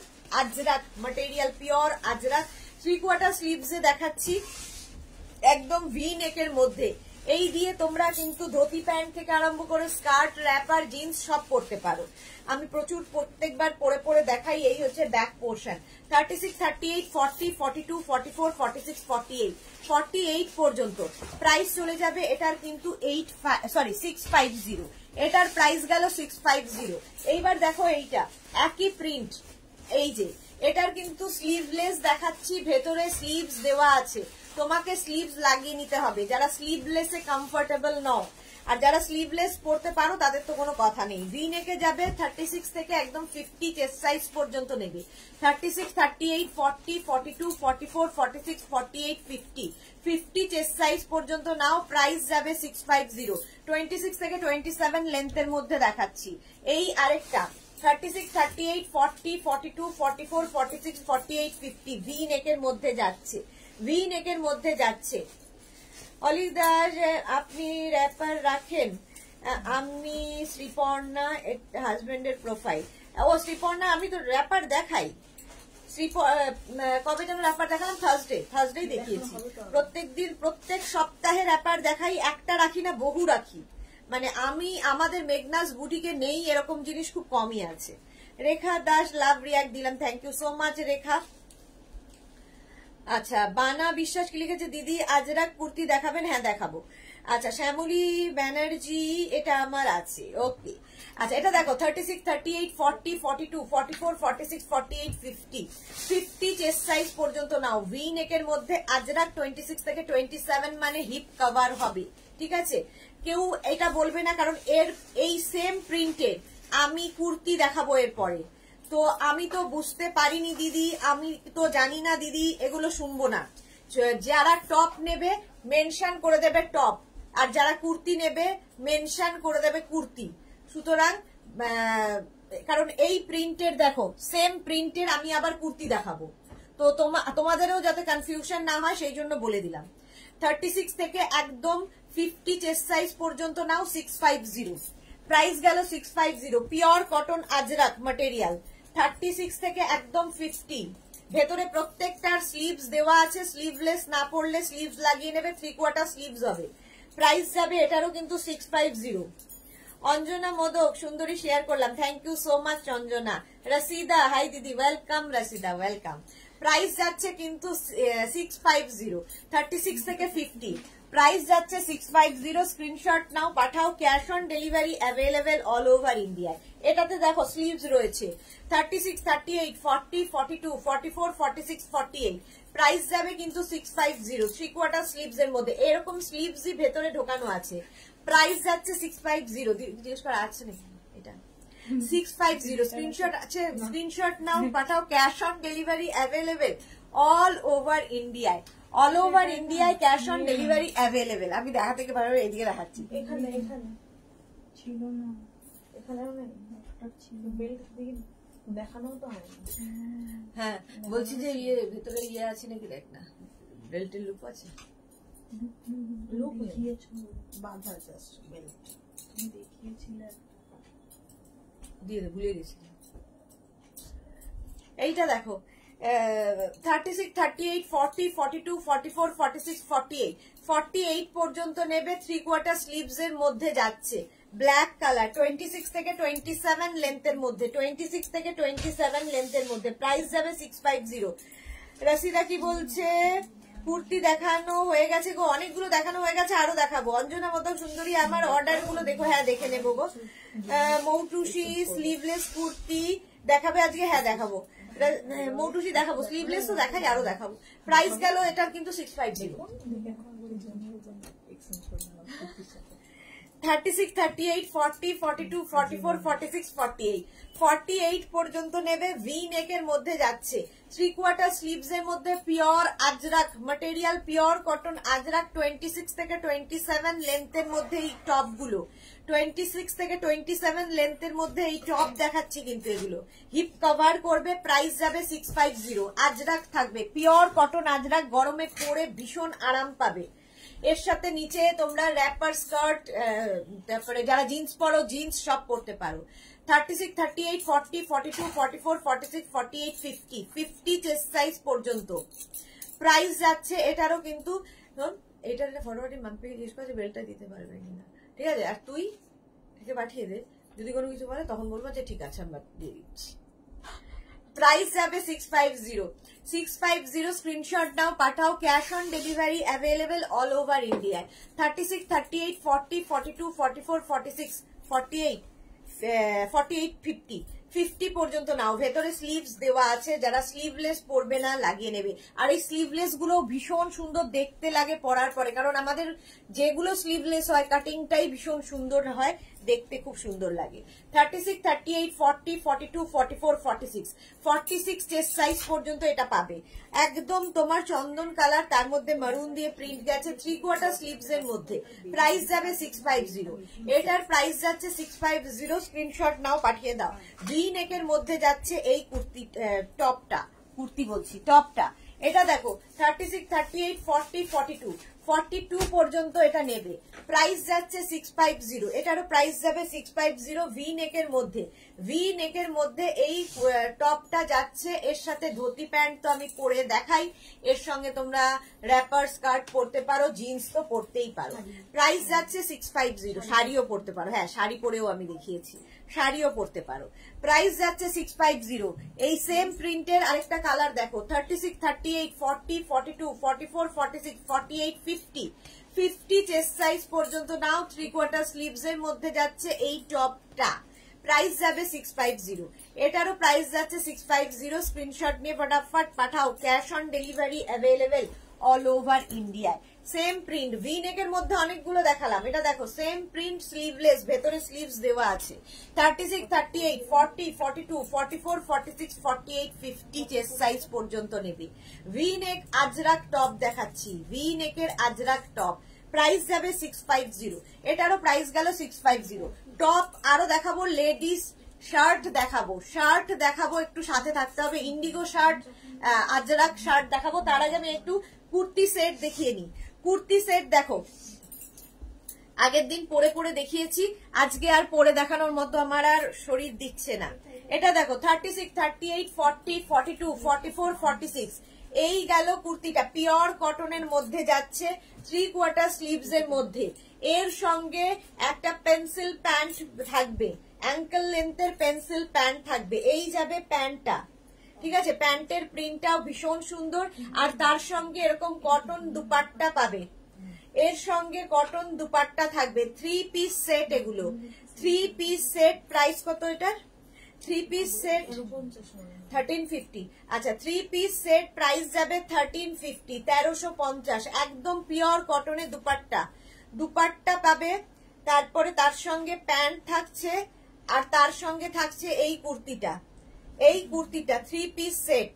Speaker 1: Ajrakh material pure Ajrakh three quarter sleeves দেখাচ্ছি একদম ভি নেকের মধ্যে এই দিয়ে তোমরা কিন্তু ধোতি প্যান্ট থেকে আরম্ভ করে স্কার্ট র্যাপার জিন্স সব পরতে পারো আমি প্রচুর প্রত্যেকবার পরে পরে দেখাই এই হচ্ছে back portion thirty six thirty eight forty forty two forty four forty six forty eight forty eight পর্যন্ত প্রাইস চলে যাবে এটার কিন্তু eight sorry six five zero এটার প্রাইস গেল সিক্স ফাইভ জিরো এইবার দেখো এইটা একই প্রিন্ট এই যে এটার কিন্তু স্লিভলেস দেখাচ্ছি ভেতরে স্লিভস দেওয়া আছে তোমাকে স্লিভস লাগিয়ে নিতে হবে যারা স্লিভলেসে কমফোর্টেবল নও আর যারা স্লিভলেস পরতে পারো তাদের তো কোনো কথা নেই ভি নেকে যাবে থার্টি সিক্স থেকে একদম ফিফটি চেস্ট সাইজ পর্যন্ত নেবে thirty six thirty eight forty forty two forty four forty six forty eight fifty fifty chest size পর্যন্ত নাও প্রাইস যাবে six five zero twenty six থেকে টোয়েন্টি সেভেন লেন্থের মধ্যে দেখাচ্ছি এই আরেকটা thirty six thirty eight forty forty two forty four forty six forty eight fifty V নেকের মধ্যে যাচ্ছে ভি নেকের মধ্যে যাচ্ছে অলিক দাস আপনি র্যাপার রাখেন আমি শ্রীপর্ণা হাজবেন্ডের প্রোফাইল ও শ্রীপর্ণা আমি তো র্যাপার দেখাই কবে যেন র্যাপার দেখালাম থার্সডে থার্সডে দেখিয়েছি প্রত্যেক দিন প্রত্যেক সপ্তাহে র্যাপার দেখাই একটা রাখি না বহু রাখি মানে আমি আমাদের মেঘনাস বুটিকে নেই এরকম জিনিস খুব কমই আছে রেখা দাস লাভ রিয়াক্ট দিলাম thank you so much Rekha আচ্ছা বানা বিশ্বাস কি লিখেছে দিদি আজরাক কুর্তি দেখাবেন হ্যাঁ দেখাবো আচ্ছা শ্যামলী ব্যানার্জি এটা আমার আছে ওকে আচ্ছা এটা দেখো thirty six thirty eight forty forty two forty four forty six forty eight fifty fifty chest size পর্যন্ত নাও ভি নেকের মধ্যে আজরাক টোয়েন্টি সিক্স থেকে টোয়েন্টি সেভেন মানে হিপ কভার হবে ঠিক আছে কেউ এটা বলবে না কারণ এর এই সেম প্রিন্টে আমি কুর্তি দেখাবো এরপরে তো আমি তো বুঝতে পারিনি দিদি আমি তো জানি না দিদি এগুলো শুনবো না যারা টপ নেবে মেনশন করে দেবে টপ আর যারা কুর্তি নেবে মেনশন করে দেবে কুর্তি সুতরাং কারণ এই প্রিন্টের দেখো সেম প্রিন্টের আমি আবার কুর্তি দেখাবো তো তোমাদেরও যাতে কনফিউশন না হয় সেই জন্য বলে দিলাম থার্টি সিক্স থেকে একদম ফিফটি চেস্ট সাইজ পর্যন্ত নাও সিক্স ফাইভ জিরো প্রাইস গেল six five zero pure cotton Ajrakh material thirty six থেকে একদম ফিফটি ভেতরে প্রত্যেকটার স্লিভস দেওয়া আছে স্লিভলেস না পড়লে স্লিভস লাগিয়ে নেবে থ্রি কোয়ার্টার স্লিভস হবে প্রাইস যাবে এটারও কিন্তু six five zero Anjana Modak সুন্দরী শেয়ার করলাম thank you so much Anjana Rasida hi দিদি ওয়েলকাম রসিদা ওয়েলকাম প্রাইস যাচ্ছে কিন্তু six five zero thirty six থেকে ফিফটি প্রাইস যাচ্ছে সিক্স ফাইভ জিরো স্ক্রিনশট নাও পাঠাও cash on delivery available all over ইন্ডিয়ায় এটাতে দেখো স্লিভস রয়েছে thirty six thirty eight forty forty two forty four forty six forty eight price যাবে কিন্তু six five zero three quarter এর মধ্যে এরকম স্লিভসই ভেতরে ঢোকানো আছে প্রাইস যাচ্ছে সিক্স ফাইভ জিরো জিজ্ঞেস করা আছে নাকি এটা সিক্স ফাইভ জিরো স্ক্রিনশট আছে স্ক্রিনশট নাও পাঠাও cash on delivery available all over ইন্ডিয়ায় অল ওভার ইন্ডিয়ায় ক্যাশ অন ডেলিভারি অ্যাভেলেবেল আমি দেখা থেকে ভালো এদিকে দেখাচ্ছি এখানে এখানে ছিল না এখানেও নেই হ্যাঁ বলছি যে ইয়ে ভেতরে ইয়ে আছে নাকি দেখ না বেল্টের লুপ আছে লুপ বাঁধা জাস্ট বেল্ট ভুলে গেছি এইটা দেখো thirty six thirty eight forty forty two forty four forty six forty eight forty eight পর্যন্ত নেবে থ্রি কোয়ার্টার স্লিভস এর মধ্যে যাচ্ছে ব্ল্যাক কালার টোয়েন্টি সিক্স থেকে টোয়েন্টি সেভেন লেন্থের মধ্যে টোয়েন্টি সিক্স থেকে টোয়েন্টি সেভেন লেন্থের মধ্যে প্রাইস যাবে সিক্স ফাইভ জিরো রাশিদা কি বলছে কুর্তি দেখানো হয়ে গেছে গো অনেকগুলো দেখানো হয়ে গেছে আরো দেখাবো অঞ্জনা মতো সুন্দরী আমার অর্ডার গুলো দেখো হ্যাঁ দেখে নেবো গো মৌটুসি স্লিভলেস কুর্তি দেখাবে আজকে হ্যাঁ দেখাবো মৌটুসি দেখাবো স্লিভলেস তো দেখাই আরো দেখাবো প্রাইস গেল এটা কিন্তু সিক্স ফাইভ জিরো 36, 38, 40, 42, 44, 46, 48. পর্যন্ত নেবে মধ্যে যাচ্ছে মধ্যে pure Ajrakh pure cotton Ajrakh থেকে লেন্থের মধ্যে এই থেকে লেন্থের মধ্যে এই টপ দেখাচ্ছি কিন্তু এগুলো হিপ কভার করবে প্রাইস যাবে জিরো আজরাক থাকবে পিওর কটন আজরাক গরমে পরে ভীষণ আরাম পাবে এর সাথে নিচে তোমরা র্যাপার স্কার্ট তারপরে যারা জিন্স পরো জিন্স সব পরতে পারো thirty six thirty eight forty forty two forty four forty six forty eight fifty fifty chest size পর্যন্ত প্রাইস যাচ্ছে এটারও কিন্তু এটার ফটোফাটি মাম্পিকে জিজ্ঞেস করেছে বেলটা দিতে পারবে কিনা ঠিক আছে আর তুই থেকে পাঠিয়ে দে যদি কোনো কিছু বলে তখন বলবো যে ঠিক আছে আমরা দিয়ে দিচ্ছি প্রাইস যাবে six five zero six five zero screenshot নাও পাঠাও cash on delivery available all over ইন্ডিয়ায় thirty six thirty eight forty forty two forty four forty six forty eight forty eight fifty fifty পর্যন্ত নাও ভেতরে স্লিভস দেওয়া আছে যারা স্লিভলেস পরবে না লাগিয়ে নেবে আর এই স্লিভলেস গুলো ভীষণ সুন্দর দেখতে লাগে পরার পরে কারণ আমাদের যেগুলো স্লিভলেস হয় কাটিংটাই ভীষণ সুন্দর হয় দেখতে খুব সুন্দর লাগে thirty six thirty eight forty forty two forty four forty six forty six chest size পর্যন্ত এটা পাবে একদম তোমার চন্দন কালার তার মধ্যে মারুন দিয়ে প্রিন্ট গেছে থ্রি কোয়ার্টার স্লিভস এর মধ্যে প্রাইস যাবে সিক্স ফাইভ জিরো এটার প্রাইস যাচ্ছে সিক্স ফাইভ জিরো স্ক্রিনশট নাও পাঠিয়ে দাও ভি নেক এর মধ্যে যাচ্ছে এই কুর্তি টপটা কুর্তি বলছি টপটা এটা দেখো thirty six thirty eight forty forty two পর্যন্ত এটা নেবে প্রাইস যাচ্ছে সিক্স ফাইভ জিরো এটারও প্রাইস যাবে সিক্স ফাইভ জিরো ভি নেকের মধ্যে ভি নেকের মধ্যে এই টপটা যাচ্ছে এর সাথে ধুতি প্যান্ট তো আমি পরে দেখাই এর সঙ্গে তোমরা র্যাপার স্কার্ট পরতে পারো জিন্স তো পরতেই পারো প্রাইস হ্যাঁ। যাচ্ছে সিক্স ফাইভ জিরো শাড়িও পরতে পারো হ্যাঁ শাড়ি পরেও আমি দেখিয়েছি শাড়িও পরতে পারো প্রাইস যাচ্ছে সিক্স ফাইভ জিরো এই সেম প্রিন্টের আরেকটা কালার দেখো thirty six thirty eight forty forty two forty four forty six forty eight fifty fifty chest size পর্যন্ত নাও থ্রি কোয়ার্টার স্লিভস এর মধ্যে যাচ্ছে এই টপটা প্রাইস যাবে সিক্স ফাইভ জিরো এটারও প্রাইস যাচ্ছে সিক্স ফাইভ জিরো স্ক্রিনশট নিয়ে ফটাফট পাঠাও cash on delivery available all over ইন্ডিয়ায় সেম প্রিন্ট ভি নেকের মধ্যে অনেকগুলো দেখালাম এটা দেখো সেম প্রিন্ট স্লিভলেস ভেতরে স্লিভস দেওয়া আছে thirty six thirty eight forty forty two forty four forty six forty eight fifty chest size পর্যন্ত নেবে ভি নেক আজরাক টপ দেখাচ্ছি ভি নেকের আজরাক টপ প্রাইস যাবে সিক্স ফাইভ জিরো এটারও প্রাইস গেল সিক্স ফাইভ জিরো টপ আরো দেখাবো লেডিস শার্ট দেখাবো শার্ট দেখাবো একটু সাথে থাকতে হবে ইন্ডিগো শার্ট আজরাক শার্ট দেখাবো তার আগে আমি একটু কুর্তি সেট দেখিয়ে নিই কুর্তি সেট দেখো আগের দিন পরে পরে দেখিয়েছি আজকে আর পরে দেখানোর মতো আমার আর শরীর দিচ্ছে না এটা দেখো thirty six thirty eight forty forty two forty four forty six এই গেল কুর্তিটা পিওর কটনের মধ্যে যাচ্ছে থ্রি কোয়ার্টার স্লিভস এর মধ্যে এর সঙ্গে একটা পেন্সিল প্যান্ট থাকবে অ্যাঙ্কেল লেন্থের পেন্সিল প্যান্ট থাকবে এই যাবে প্যান্টটা ঠিক আছে প্যান্টের প্রিন্টটাও ভীষণ সুন্দর আর তার সঙ্গে এরকম কটন দুপাট্টা পাবে এর সঙ্গে কটন দুপাট্টা থাকবে থ্রি পিস সেট এগুলো থ্রি পিস সেট প্রাইস কত এটার three piece set thirteen fifty আচ্ছা থ্রি পিস সেট প্রাইস যাবে থার্টিন ফিফটি তেরোশো পঞ্চাশ একদম পিওর কটনে দুপাট্টা দুপাট্টা পাবে তারপরে তার সঙ্গে প্যান্ট থাকছে আর তার সঙ্গে থাকছে এই কুর্তিটা এই কুর্তিটা থ্রি পিস সেট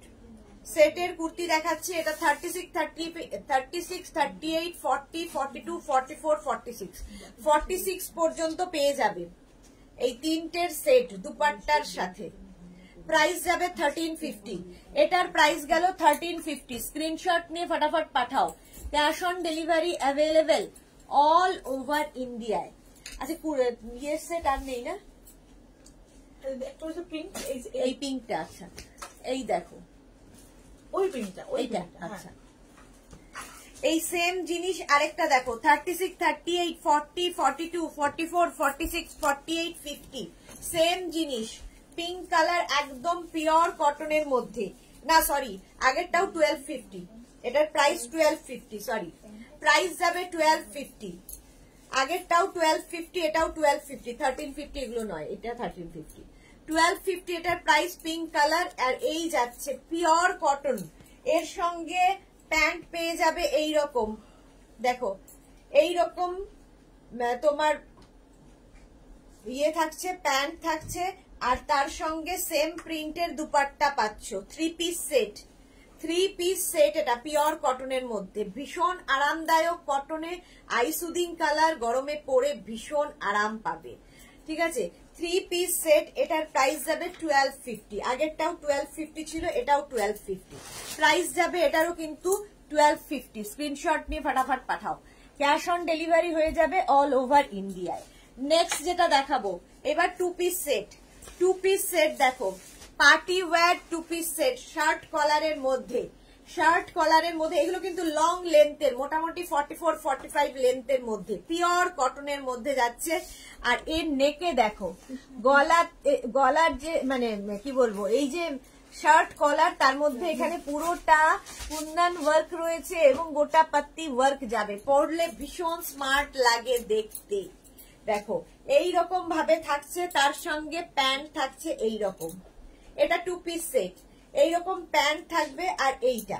Speaker 1: সেটের কুর্তি দেখাচ্ছি এটা thirty six thirty thirty six thirty eight forty forty two forty four forty six forty six পর্যন্ত পেয়ে যাবে এই তিনটের সেট দুপাট্টার সাথে প্রাইস যাবে থার্টিন ফিফটি এটার প্রাইস গেল থার্টিন ফিফটি স্ক্রিনশট নিয়ে ফটাফট পাঠাও cash on delivery available all over ইন্ডিয়ায় আচ্ছা ইয়ে সেট আর নেই না এই পিঙ্কটা আচ্ছা এই দেখো ওই পিঙ্কটা ওইটা হ্যাঁ। আচ্ছা এই সেম জিনিস আরেকটা দেখো thirty six thirty eight forty forty two forty four forty six forty eight fifty same জিনিস পিঙ্ক কালার একদম পিওর কটনের মধ্যে না সরি আগেরটাও টুয়েলভ ফিফটি এটার price twelve fifty sorry price যাবে টুয়েলভ ফিফটি আগেরটাও টুয়েলভ ফিফটি এটাও টুয়েলভ ফিফটি থার্টিন ফিফটি এগুলো নয় এটা থার্টিন ফিফটি টুয়েলভ ফিফটি এটার প্রাইস পিঙ্ক কালার আর এই যাচ্ছে পিওর কটন এর সঙ্গে প্যান্ট পেয়ে যাবে এই রকম দেখো এই রকম তোমার ইয়ে থাকছে প্যান্ট থাকছে আর তার সঙ্গে সেম প্রিন্টের দুপাট্টা পাচ্ছ three piece set three piece set এটা পিওর কটনের মধ্যে ভীষণ আরামদায়ক কটনে আইসুদিন কালার গরমে পরে ভীষণ আরাম পাবে ঠিক আছে থ্রি পিস সেট এটার প্রাইস যাবে টুয়েলভ ফিফটি আগেরটাও টুয়েলভ ফিফটি ছিল এটাও টুয়েলভ ফিফটি প্রাইস যাবে এটারও কিন্তু টুয়েলভ ফিফটি স্ক্রিনশট নিয়ে ফটাফট পাঠাও ক্যাশ অন ডেলিভারি হয়ে যাবে অল ওভার ইন্ডিয়ায় নেক্সট যেটা দেখাবো এবার two piece set two piece set দেখো party wear two piece set shirt কলারের মধ্যে শার্ট কলারের মধ্যে এগুলো কিন্তু লং লেন্থের মোটামুটি ফর্টি ফোর ফর্টি ফাইভ লেন্থের মধ্যে পিওর কটনের মধ্যে যাচ্ছে আর এর নেকে দেখো গলার গলার যে মানে কি বলবো এই যে শার্ট কলার তার মধ্যে এখানে পুরোটা কুন্দন ওয়ার্ক রয়েছে এবং গোটা পাত্তি ওয়ার্ক যাবে পড়লে ভীষণ স্মার্ট লাগে দেখতে দেখো এই রকম ভাবে থাকছে তার সঙ্গে প্যান্ট থাকছে এই রকম এটা টু পিস সেট এইরকম প্যান্ট থাকবে আর এইটা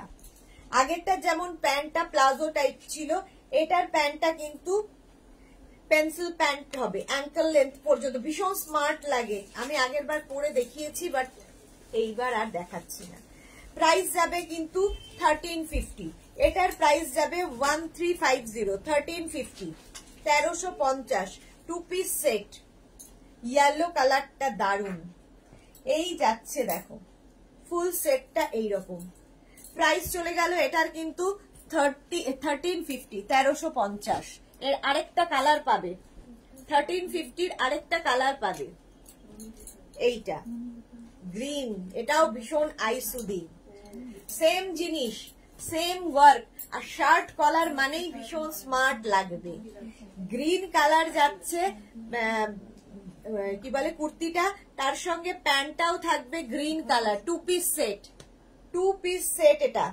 Speaker 1: আগেরটা যেমন প্যান্টটা প্লাজো টাইপ ছিল এটার প্যান্টটা কিন্তু পেন্সিল প্যান্ট হবে অ্যাঙ্কেল লেন্থ পর্যন্ত ভীষণ স্মার্ট লাগে আমি আগের বার পরে দেখিয়েছি বাট এইবার আর দেখাচ্ছি না প্রাইস যাবে কিন্তু থার্টিন ফিফটি এটার প্রাইস যাবে one three five zero thirteen fifty তেরোশো পঞ্চাশ টু পিস সেট ইয়েলো কালারটা দারুণ এই যাচ্ছে দেখো ফুল সেটটা এইরকম প্রাইস চলে গেল এটার কিন্তু থার্টি থার্টিন ফিফটি তেরোশো পঞ্চাশ এর আরেকটা কালার পাবে থার্টিন ফিফটির আরেকটা কালার পাবে এইটা গ্রিন এটাও ভীষণ আইসুদি সেম জিনিস সেম ওয়ার্ক আর শার্ট কলার মানেই ভীষণ স্মার্ট লাগবে গ্রিন কালার যাচ্ছে কি বলে কুর্তিটা তার সঙ্গে প্যান্টটাও থাকবে green colour two piece set two piece set এটা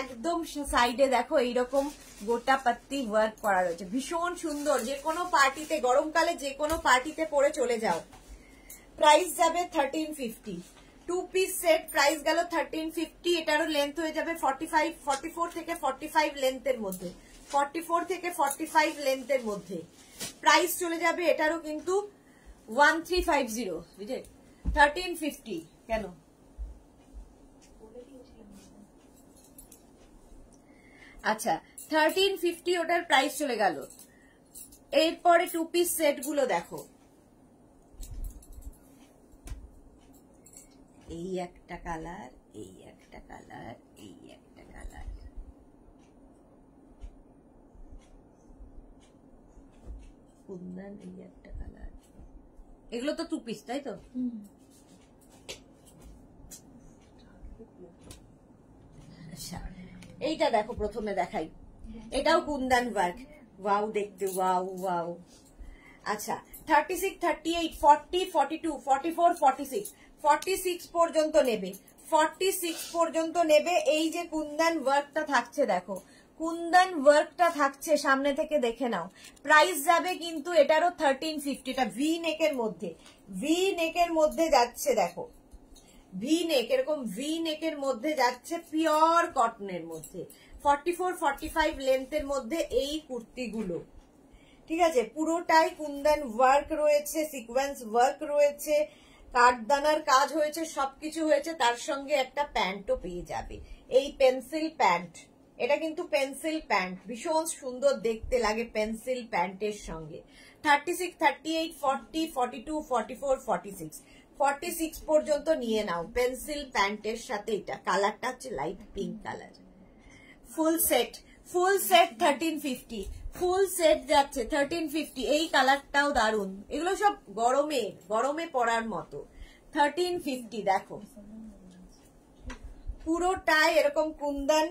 Speaker 1: একদম সাইডে দেখো এইরকম গোটা পাত্তি ওয়ার্ক করা রয়েছে ভীষণ সুন্দর যে কোনো পার্টিতে গরমকালে যে কোনো পার্টিতে পরে চলে যাও প্রাইস যাবে thirteen fifty two piece set price গেল থার্টিন ফিফটি এটারও লেন্থ হয়ে যাবে ফর্টি ফাইভ ফর্টি ফোর থেকে ফর্টি ফাইভ লেন্থের মধ্যে ফর্টি ফোর থেকে ফর্টি ফাইভ লেন্থের মধ্যে প্রাইস চলে যাবে এটারও কিন্তু ওয়ান থ্রি ফাইভ জিরো বুঝলে থার্টিন ফিফটি কেন আচ্ছা থার্টিন ফিফটি ওটার প্রাইস চলে গেল এরপরে টু পিস সেট গুলো দেখো এই একটা কালার এই একটা কালার কুন্দান এই একটা কালার এগুলো তো টু পিস তাই তো আচ্ছা, এইটা দেখো প্রথমে দেখাই এটাও কুন্দান ওয়ার্ক ওয়াও দেখতে ওয়াও ওয়াও আচ্ছা thirty six thirty eight forty forty two forty four forty six forty six পর্যন্ত নেবে ফর্টি সিক্স পর্যন্ত নেবে এই যে কুন্দান ওয়ার্কটা থাকছে দেখো কুন্দন ওয়ার্কটা থাকছে সামনে থেকে দেখে নাও প্রাইস যাবে কিন্তু এটারও থার্টিন ফিফটিটা ভি নেকের মধ্যে ভি নেকের মধ্যে যাচ্ছে দেখো ভি নেক এরকম ভি নেকের মধ্যে যাচ্ছে পিওর কটনের মধ্যে ফর্টি ফোর ফর্টি ফাইভ লেন্থের মধ্যে এই কুর্তিগুলো ঠিক আছে পুরোটাই কুন্দন ওয়ার্ক রয়েছে সিকোয়েন্স ওয়ার্ক রয়েছে কাঠদানার কাজ হয়েছে সবকিছু হয়েছে তার সঙ্গে একটা প্যান্টও পেয়ে যাবে এই পেন্সিল প্যান্ট এটা কিন্তু পেন্সিল প্যান্ট ভীষণ সুন্দর দেখতে লাগে পেন্সিল প্যান্টের সঙ্গে thirty six thirty eight forty forty two forty four forty six forty six পর্যন্ত নিয়ে নাও পেন্সিল প্যান্টের সাথে এটা কালারটা হচ্ছে light pink colour full set full set thirteen fifty full set যাচ্ছে থার্টিন ফিফটি এই কালারটাও দারুন এগুলো সব গরমে গরমে পড়ার মতো থার্টিন ফিফটি দেখো পুরোটাই এরকম কুন্দন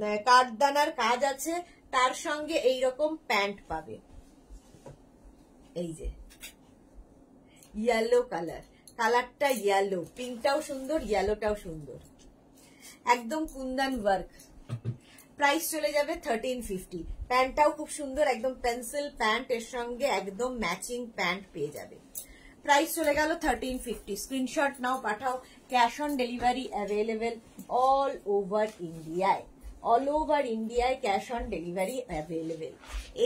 Speaker 1: মানে কাঠদানার কাজ আছে তার সঙ্গে এই রকম প্যান্ট পাবে এই যে ইয়েলো কালার কালারটা ইয়েলো পিঙ্কটাও সুন্দর ইয়েলোটাও সুন্দর একদম কুন্দান ওয়ার্ক প্রাইস চলে যাবে থার্টিন ফিফটি প্যান্টটাও খুব সুন্দর একদম পেন্সিল প্যান্ট এর সঙ্গে একদম ম্যাচিং প্যান্ট পেয়ে যাবে প্রাইস চলে গেল থার্টিন ফিফটি স্ক্রিনশট নাও পাঠাও cash on delivery available all over ইন্ডিয়ায় অল ওভার ইন্ডিয়ায় ক্যাশ অন ডেলিভারি অ্যাভেলেবেল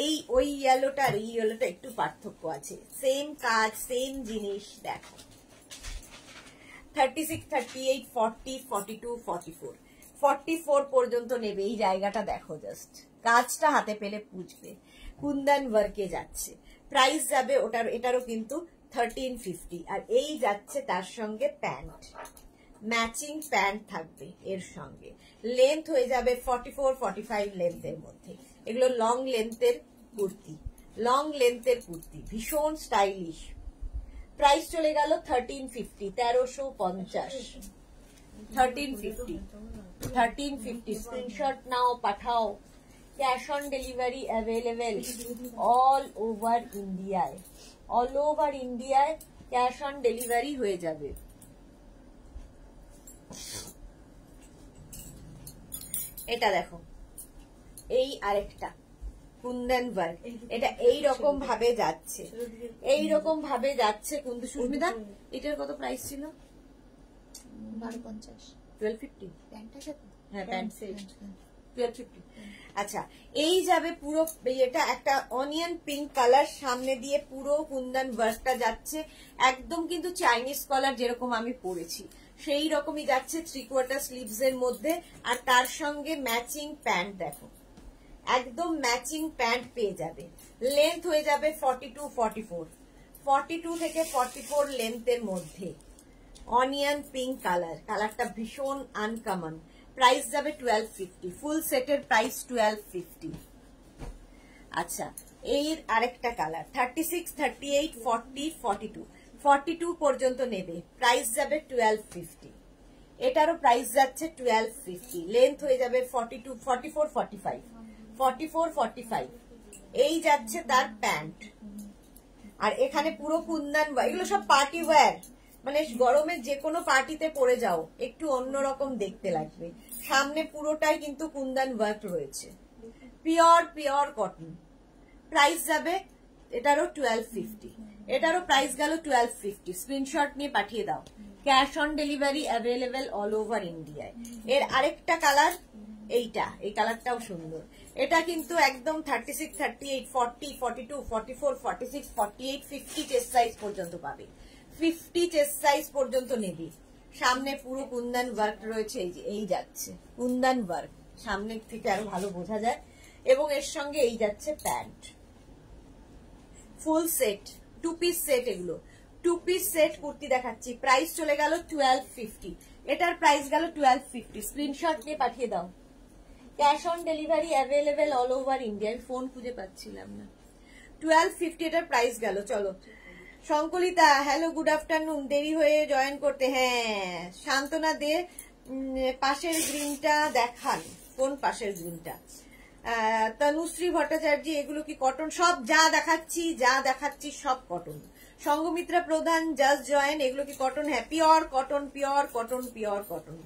Speaker 1: এই ওই ইয়েলোটা আর এই ইয়েলোটা একটু পার্থক্য আছে সেম কাজ সেম জিনিস দেখো thirty six thirty eight forty forty two forty four forty four পর্যন্ত নেবে এই জায়গাটা দেখো জাস্ট কাজটা হাতে পেলে বুঝবে কুন্দান ওয়ার্কে যাচ্ছে প্রাইস যাবে ওটার এটারও কিন্তু থার্টিন ফিফটি আর এই যাচ্ছে তার সঙ্গে প্যান্ট ম্যাচিং প্যান্ট থাকবে এর সঙ্গে লেন্থ হয়ে যাবে ফর্টি ফোর ফর্টি ফাইভ লেন্থের মধ্যে এগুলো লং লেন্থের কুর্তি লং লেন্থের কুর্তি ভীষণ স্টাইলিশ প্রাইস চলে গেল থার্টিন ফিফটি তেরোশো পঞ্চাশ thirteen fifty thirteen fifty screenshot নাও পাঠাও cash on delivery available all over ইন্ডিয়ায় অল ওভার ইন্ডিয়ায় ক্যাশ অন ডেলিভারি হয়ে যাবে এটা দেখো এই আরেকটা কুন্দেনবার্গ এটা এই রকম ভাবে যাচ্ছে এই রকম ভাবে যাচ্ছে কিন্তু সুস্মিতা এটার কত প্রাইস ছিল হ্যাঁ, আচ্ছা এই যাবে পুরো এটা একটা অনিয়ন পিঙ্ক কালার সামনে দিয়ে পুরো কুন্দান বার্কটা যাচ্ছে একদম কিন্তু চাইনিজ কলার যেরকম আমি পড়েছি সেই রকমই যাচ্ছে থ্রি কোয়ার্টার স্লিভস এর মধ্যে আর তার সঙ্গে ম্যাচিং প্যান্ট দেখো একদম ম্যাচিং প্যান্ট পেয়ে যাবে লেন্থ হয়ে যাবে forty two forty four forty two থেকে ফর্টি ফোর লেন্থের মধ্যে অনিয়ন পিঙ্ক কালার কালারটা ভীষণ আনকমন প্রাইস যাবে টুয়েলভ ফিফটি ফুল সেটের প্রাইস টুয়েলভ ফিফটি আচ্ছা এর আরেকটা colour thirty six thirty eight forty forty two forty two পর্যন্ত নেবে প্রাইস যাবে টুয়েলভ ফিফটি এটারও প্রাইস যাচ্ছে টুয়েলভ ফিফটি লেন্থ হয়ে যাবে forty two forty four forty five forty four forty five এই যাচ্ছে তার প্যান্ট আর এখানে পুরো কুন্দান এগুলো সব পার্টি ওয়্যার মানে গরমে যে কোনো পার্টিতে পরে যাও একটু অন্যরকম দেখতে লাগবে সামনে পুরোটাই কিন্তু কুন্দান ওয়ার্ক রয়েছে পিওর পিওর কটন প্রাইস যাবে এটারও টুয়েলভ ফিফটি এটারও প্রাইস গেল টুয়েলভ ফিফটি স্ক্রিনশট নিয়ে পাঠিয়ে দাও cash on delivery available all over ইন্ডিয়ায় এর আরেকটা কালার এইটা এই কালারটাও সুন্দর এটা কিন্তু একদম thirty six thirty eight forty forty two forty four forty six forty eight fifty chest size পর্যন্ত পাবে ফিফটি চেস্ট সাইজ পর্যন্ত নিবি সামনে পুরো কুন্দান ওয়ার্ক রয়েছে এই যে এই যাচ্ছে কুন্দান ওয়ার্ক সামনের থেকে আরো ভালো বোঝা যায় এবং এর সঙ্গে এই যাচ্ছে pant full set two piece set এগুলো টু পিস সেট কুর্তি দেখাচ্ছি প্রাইস চলে গেল টুয়েলভ ফিফটি এটার প্রাইস গেল টুয়েলভ ফিফটি স্ক্রিনশট নিয়ে পাঠিয়ে দাও cash on delivery available all over India phone খুঁজে পাচ্ছিলাম না টুয়েলভ ফিফটি এটার প্রাইস গেল চলো শঙ্কলিতা হ্যালো গুড আফটারনুন দেরি হয়ে জয়েন করতে হ্যাঁ সান্ত্বনা দে পাশের গ্রিনটা দেখান কোন পাশের গ্রিনটা তনুশ্রী ভট্টাচার্য এগুলো কি কটন সব যা দেখাচ্ছি যা দেখাচ্ছি সব কটন সঙ্গমিত্রা প্রধান জাস্ট জয়েন এগুলো কি কটন হ্যাঁ pure cotton pure cotton pure cotton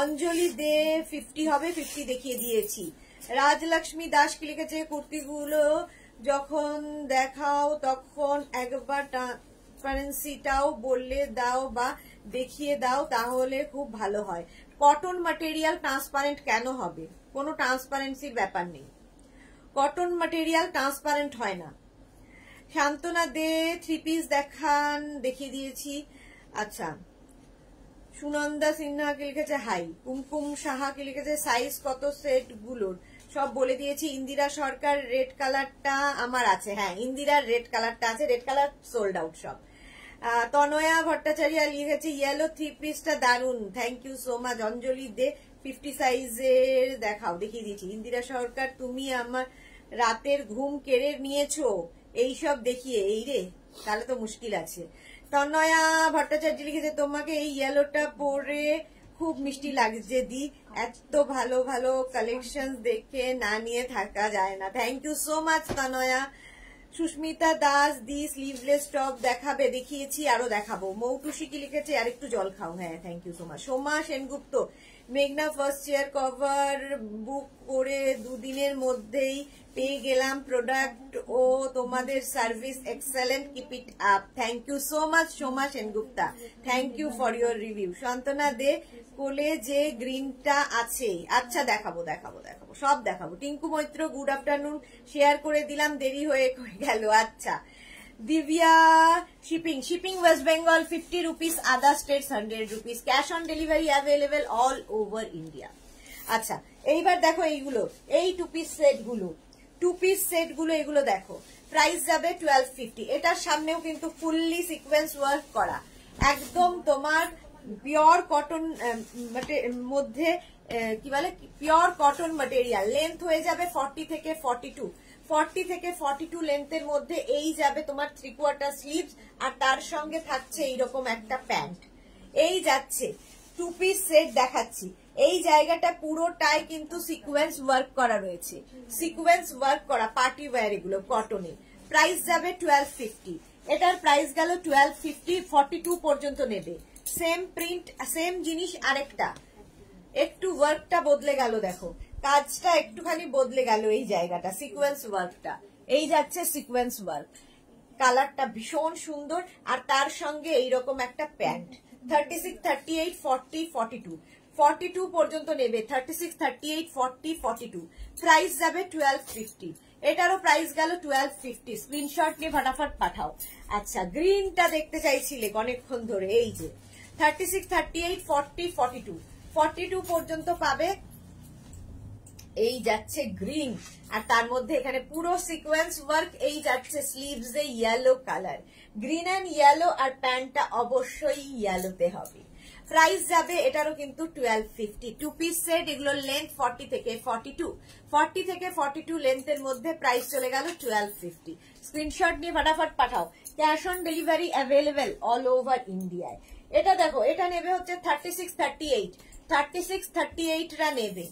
Speaker 1: Anjali De fifty হবে ফিফটি দেখিয়ে দিয়েছি রাজলক্ষ্মী দাস কি লিখেছে কুর্তিগুলো যখন দেখাও তখন একবার ট্রান্সপারেন্সিটাও বললে দাও বা দেখিয়ে দাও তাহলে খুব ভালো হয় কটন মাটেরিয়াল ট্রান্সপারেন্ট কেন হবে কোনো ট্রান্সপারেন্সির ব্যাপার নেই কটন মাটেরিয়াল ট্রান্সপারেন্ট হয় না শান্তনা দে থ্রি পিস দেখান দেখিয়ে দিয়েছি আচ্ছা সুনন্দা সিনহাকে লিখেছে হাই কুমকুম সাহাকে লিখেছে সাইজ কত সেট গুলোর সব বলে দিয়েছি ইন্দিরা সরকার রেড কালারটা আমার আছে হ্যাঁ ইন্দিরার রেড কালারটা আছে রেড কালার সোল্ড আউট সব তনয়া ভট্টাচার্য লিখেছে ইয়েলো থ্রি পিসটা দারুন thank you so much Anjali De fifty সাইজের দেখাও দেখিয়ে দিয়েছি ইন্দিরা সরকার তুমি আমার রাতের ঘুম কেড়ে নিয়েছো এইসব দেখিয়ে এই রে তাহলে তো মুশকিল আছে তন্ময়া ভট্টাচার্য লিখেছে তোমাকে এই ইয়েলোটা পরে খুব মিষ্টি লাগছে দি এত ভালো ভালো কালেকশন দেখে না নিয়ে থাকা যায় না thank you so much Tanaya Susmita Das di sleeveless top দেখাবে দেখিয়েছি আরো দেখাবো মৌটুসি কি লিখেছে আর একটু জল খাও হ্যাঁ thank you so much Soma Sengupta মেঘনা ফার্স্ট ইয়ার কভার বুক করে দুদিনের মধ্যেই পেয়ে গেলাম প্রোডাক্ট ও তোমাদের service excellent keep it up thank you so much Soma Sengupta thank you for your review Santana De কোলে যে গ্রিনটা আছে আচ্ছা দেখাবো দেখাবো দেখাবো সব দেখাবো Tinku Maitra good afternoon share করে দিলাম দেরি হয়ে গেল আচ্ছা Divya shipping shipping West Bengal fifty rupees other states 100 rupees. Cash on delivery available all over India. আচ্ছা এইবার দেখো এইগুলো এই টু পিস সেটগুলো টু পিস সেটগুলো এগুলো দেখো প্রাইস যাবে টুয়েলভ ফিফটি এটার সামনেও কিন্তু ফুললি সিকোয়েন্স ওয়ার্ক করা একদম তোমার পিওর কটন মধ্যে কি বলে পিওর কটন মেটেরিয়াল লেন্থ হয়ে যাবে ফর্টি থেকে ফর্টি টু ফর্টি থেকে ফর্টি টু লেন্থের মধ্যে এই যাবে তোমার থ্রি কোয়ার্টার স্লিভস আর তার সঙ্গে থাকছে এইরকম একটা প্যান্ট এই যাচ্ছে টু পিস সেট দেখাচ্ছি এই জায়গাটা পুরোটাই কিন্তু সিকুয়েন্স ওয়ার্ক করা রয়েছে সিকোয়েন্স ওয়ার্ক করা পার্টি ওয়ার এগুলো কটনে প্রাইস যাবে টুয়েলভ ফিফটি এটার প্রাইস গেল টুয়েলভ ফিফটি ফর্টি টু পর্যন্ত নেবে সেম প্রিন্ট সেম জিনিস আরেকটা একটু ওয়ার্কটা বদলে গেল দেখো কাজটা একটুখানি বদলে গেল এই জায়গাটা সিকোয়েন্স ওয়ার্কটা এই যাচ্ছে সিকুয়েন্স ওয়ার্ক কালারটা ভীষণ সুন্দর আর তার সঙ্গে এইরকম একটা pant thirty six thirty eight forty forty two forty two পর্যন্ত নেবে thirty six thirty eight forty forty two price যাবে টুয়েলভ ফিফটি এটারও প্রাইস গেল টুয়েলভ ফিফটি স্ক্রিনশট নিয়ে ফটাফট পাঠাও আচ্ছা গ্রিনটা দেখতে চাইছিলে অনেকক্ষণ ধরে এই যে thirty six thirty eight forty forty two forty two পর্যন্ত পাবে এই যাচ্ছে গ্রিন আর তার মধ্যে এখানে পুরো সিকোয়েন্স ওয়ার্ক এই যাচ্ছে স্লিভস এ yellow colour green and yellow আর প্যান্টটা অবশ্যই ইয়েলোতে হবে প্রাইস যাবে এটারও কিন্তু twelve fifty two piece set এগুলোর লেন্থ ফর্টি থেকে ফর্টি টু ফর্টি থেকে ফর্টি টু লেন্থের মধ্যে প্রাইস চলে গেল টুয়েলভ ফিফটি স্ক্রিনশট নিয়ে ফটাফট পাঠাও cash on delivery available all over ইন্ডিয়ায় এটা দেখো এটা নেবে হচ্ছে thirty six thirty eight thirty six thirty এইটরা নেবে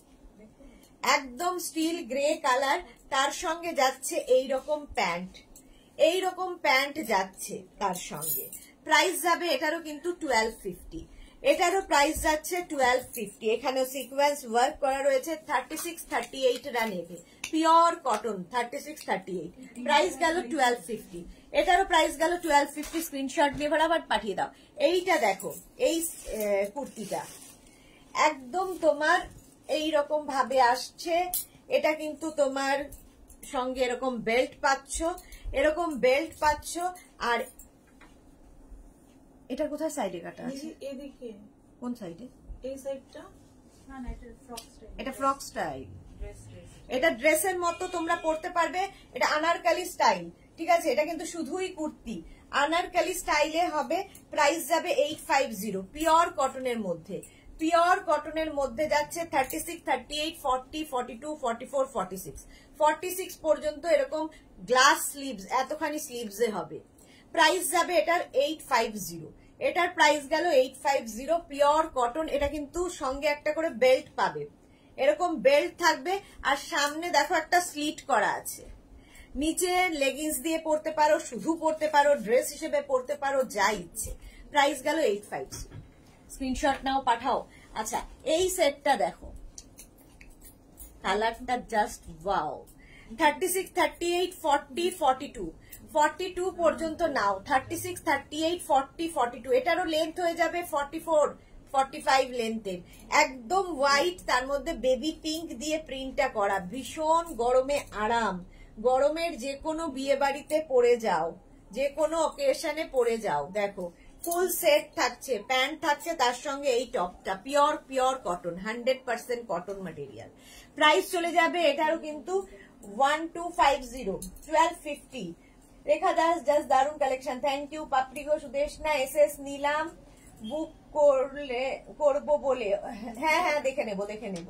Speaker 1: একদম স্টিল গ্রে কালার তার সঙ্গে যাচ্ছে এই রকম প্যান্ট এই রকম প্যান্ট যাচ্ছে তার সঙ্গে প্রাইস যাবে এটারও কিন্তু টুয়েলভ ফিফটি এটারও প্রাইস যাচ্ছে টুয়েলভ ফিফটি এখানে সিকোয়েন্স ওয়ার্ক করা রয়েছে থার্টি সিক্স থার্টি এইটরা নেবে pure cotton thirty six thirty eight price গেল টুয়েলভ ফিফটি এটারও প্রাইস গেল টুয়েলভ ফিফটি স্ক্রিনশট নিয়ে আবার পাঠিয়ে দাও এইটা দেখো এই কুর্তিটা একদম তোমার এই রকম ভাবে আসছে এটা কিন্তু তোমার সঙ্গে এরকম বেল্ট পাচ্ছ এরকম বেল্ট পাচ্ছ আর এটা কোথায় সাইডে কাটা আছে এদিকে কোন সাইডে এই সাইডটা না না এটা ফ্রক স্টাইল এটা ফ্রক স্টাইল এটা ড্রেসের মতো তোমরা পড়তে পারবে এটা আনারকালি স্টাইল ঠিক আছে এটা কিন্তু শুধুই কুর্তি আনারকালি স্টাইলে হবে প্রাইস যাবে এইট ফাইভ জিরো পিওর কটনের মধ্যে পিওর কটনের মধ্যে যাচ্ছে thirty six thirty eight forty forty two forty four forty six forty six পর্যন্ত এরকম গ্লাস স্লিভস এতখানি স্লিভসে হবে প্রাইস যাবে এটার এইট ফাইভ জিরো এটার প্রাইস গেল eight five zero pure cotton এটা কিন্তু সঙ্গে একটা করে বেল্ট পাবে এরকম বেল্ট থাকবে আর সামনে দেখো একটা স্লিট করা আছে নিচে লেগিংস দিয়ে পরতে পারো শুধু পরতে পারো ড্রেস হিসেবে পরতে পারো যা ইচ্ছে প্রাইস গেল এইট ফাইভ জিরো স্ক্রিনশট নাও পাঠাও আচ্ছা এই সেটটা দেখো কালারটা just wow thirty six thirty eight forty forty two forty two পর্যন্ত নাও thirty six thirty eight forty forty two এটারও লেন্থ হয়ে যাবে ফর্টি ফোর ফর্টি ফাইভ লেন্থের একদম হোয়াইট তার মধ্যে বেবি পিঙ্ক দিয়ে প্রিন্টটা করা ভীষণ গরমে আরাম গরমের যে কোনো বিয়ে বাড়িতে পরে যাও যে কোনো অকেশনে পরে যাও দেখো ফুল সেট থাকছে প্যান্ট থাকছে তার সঙ্গে এই টপটা pure pure cotton hundred percent cotton material price চলে যাবে এটারও কিন্তু one two five zero twelve fifty Rekha Das just দারুন collection thank you Papri Ghosh উদেশনা এস এস নিলাম বুক করলে করব বলে হ্যাঁ হ্যাঁ দেখে নেব দেখে নেব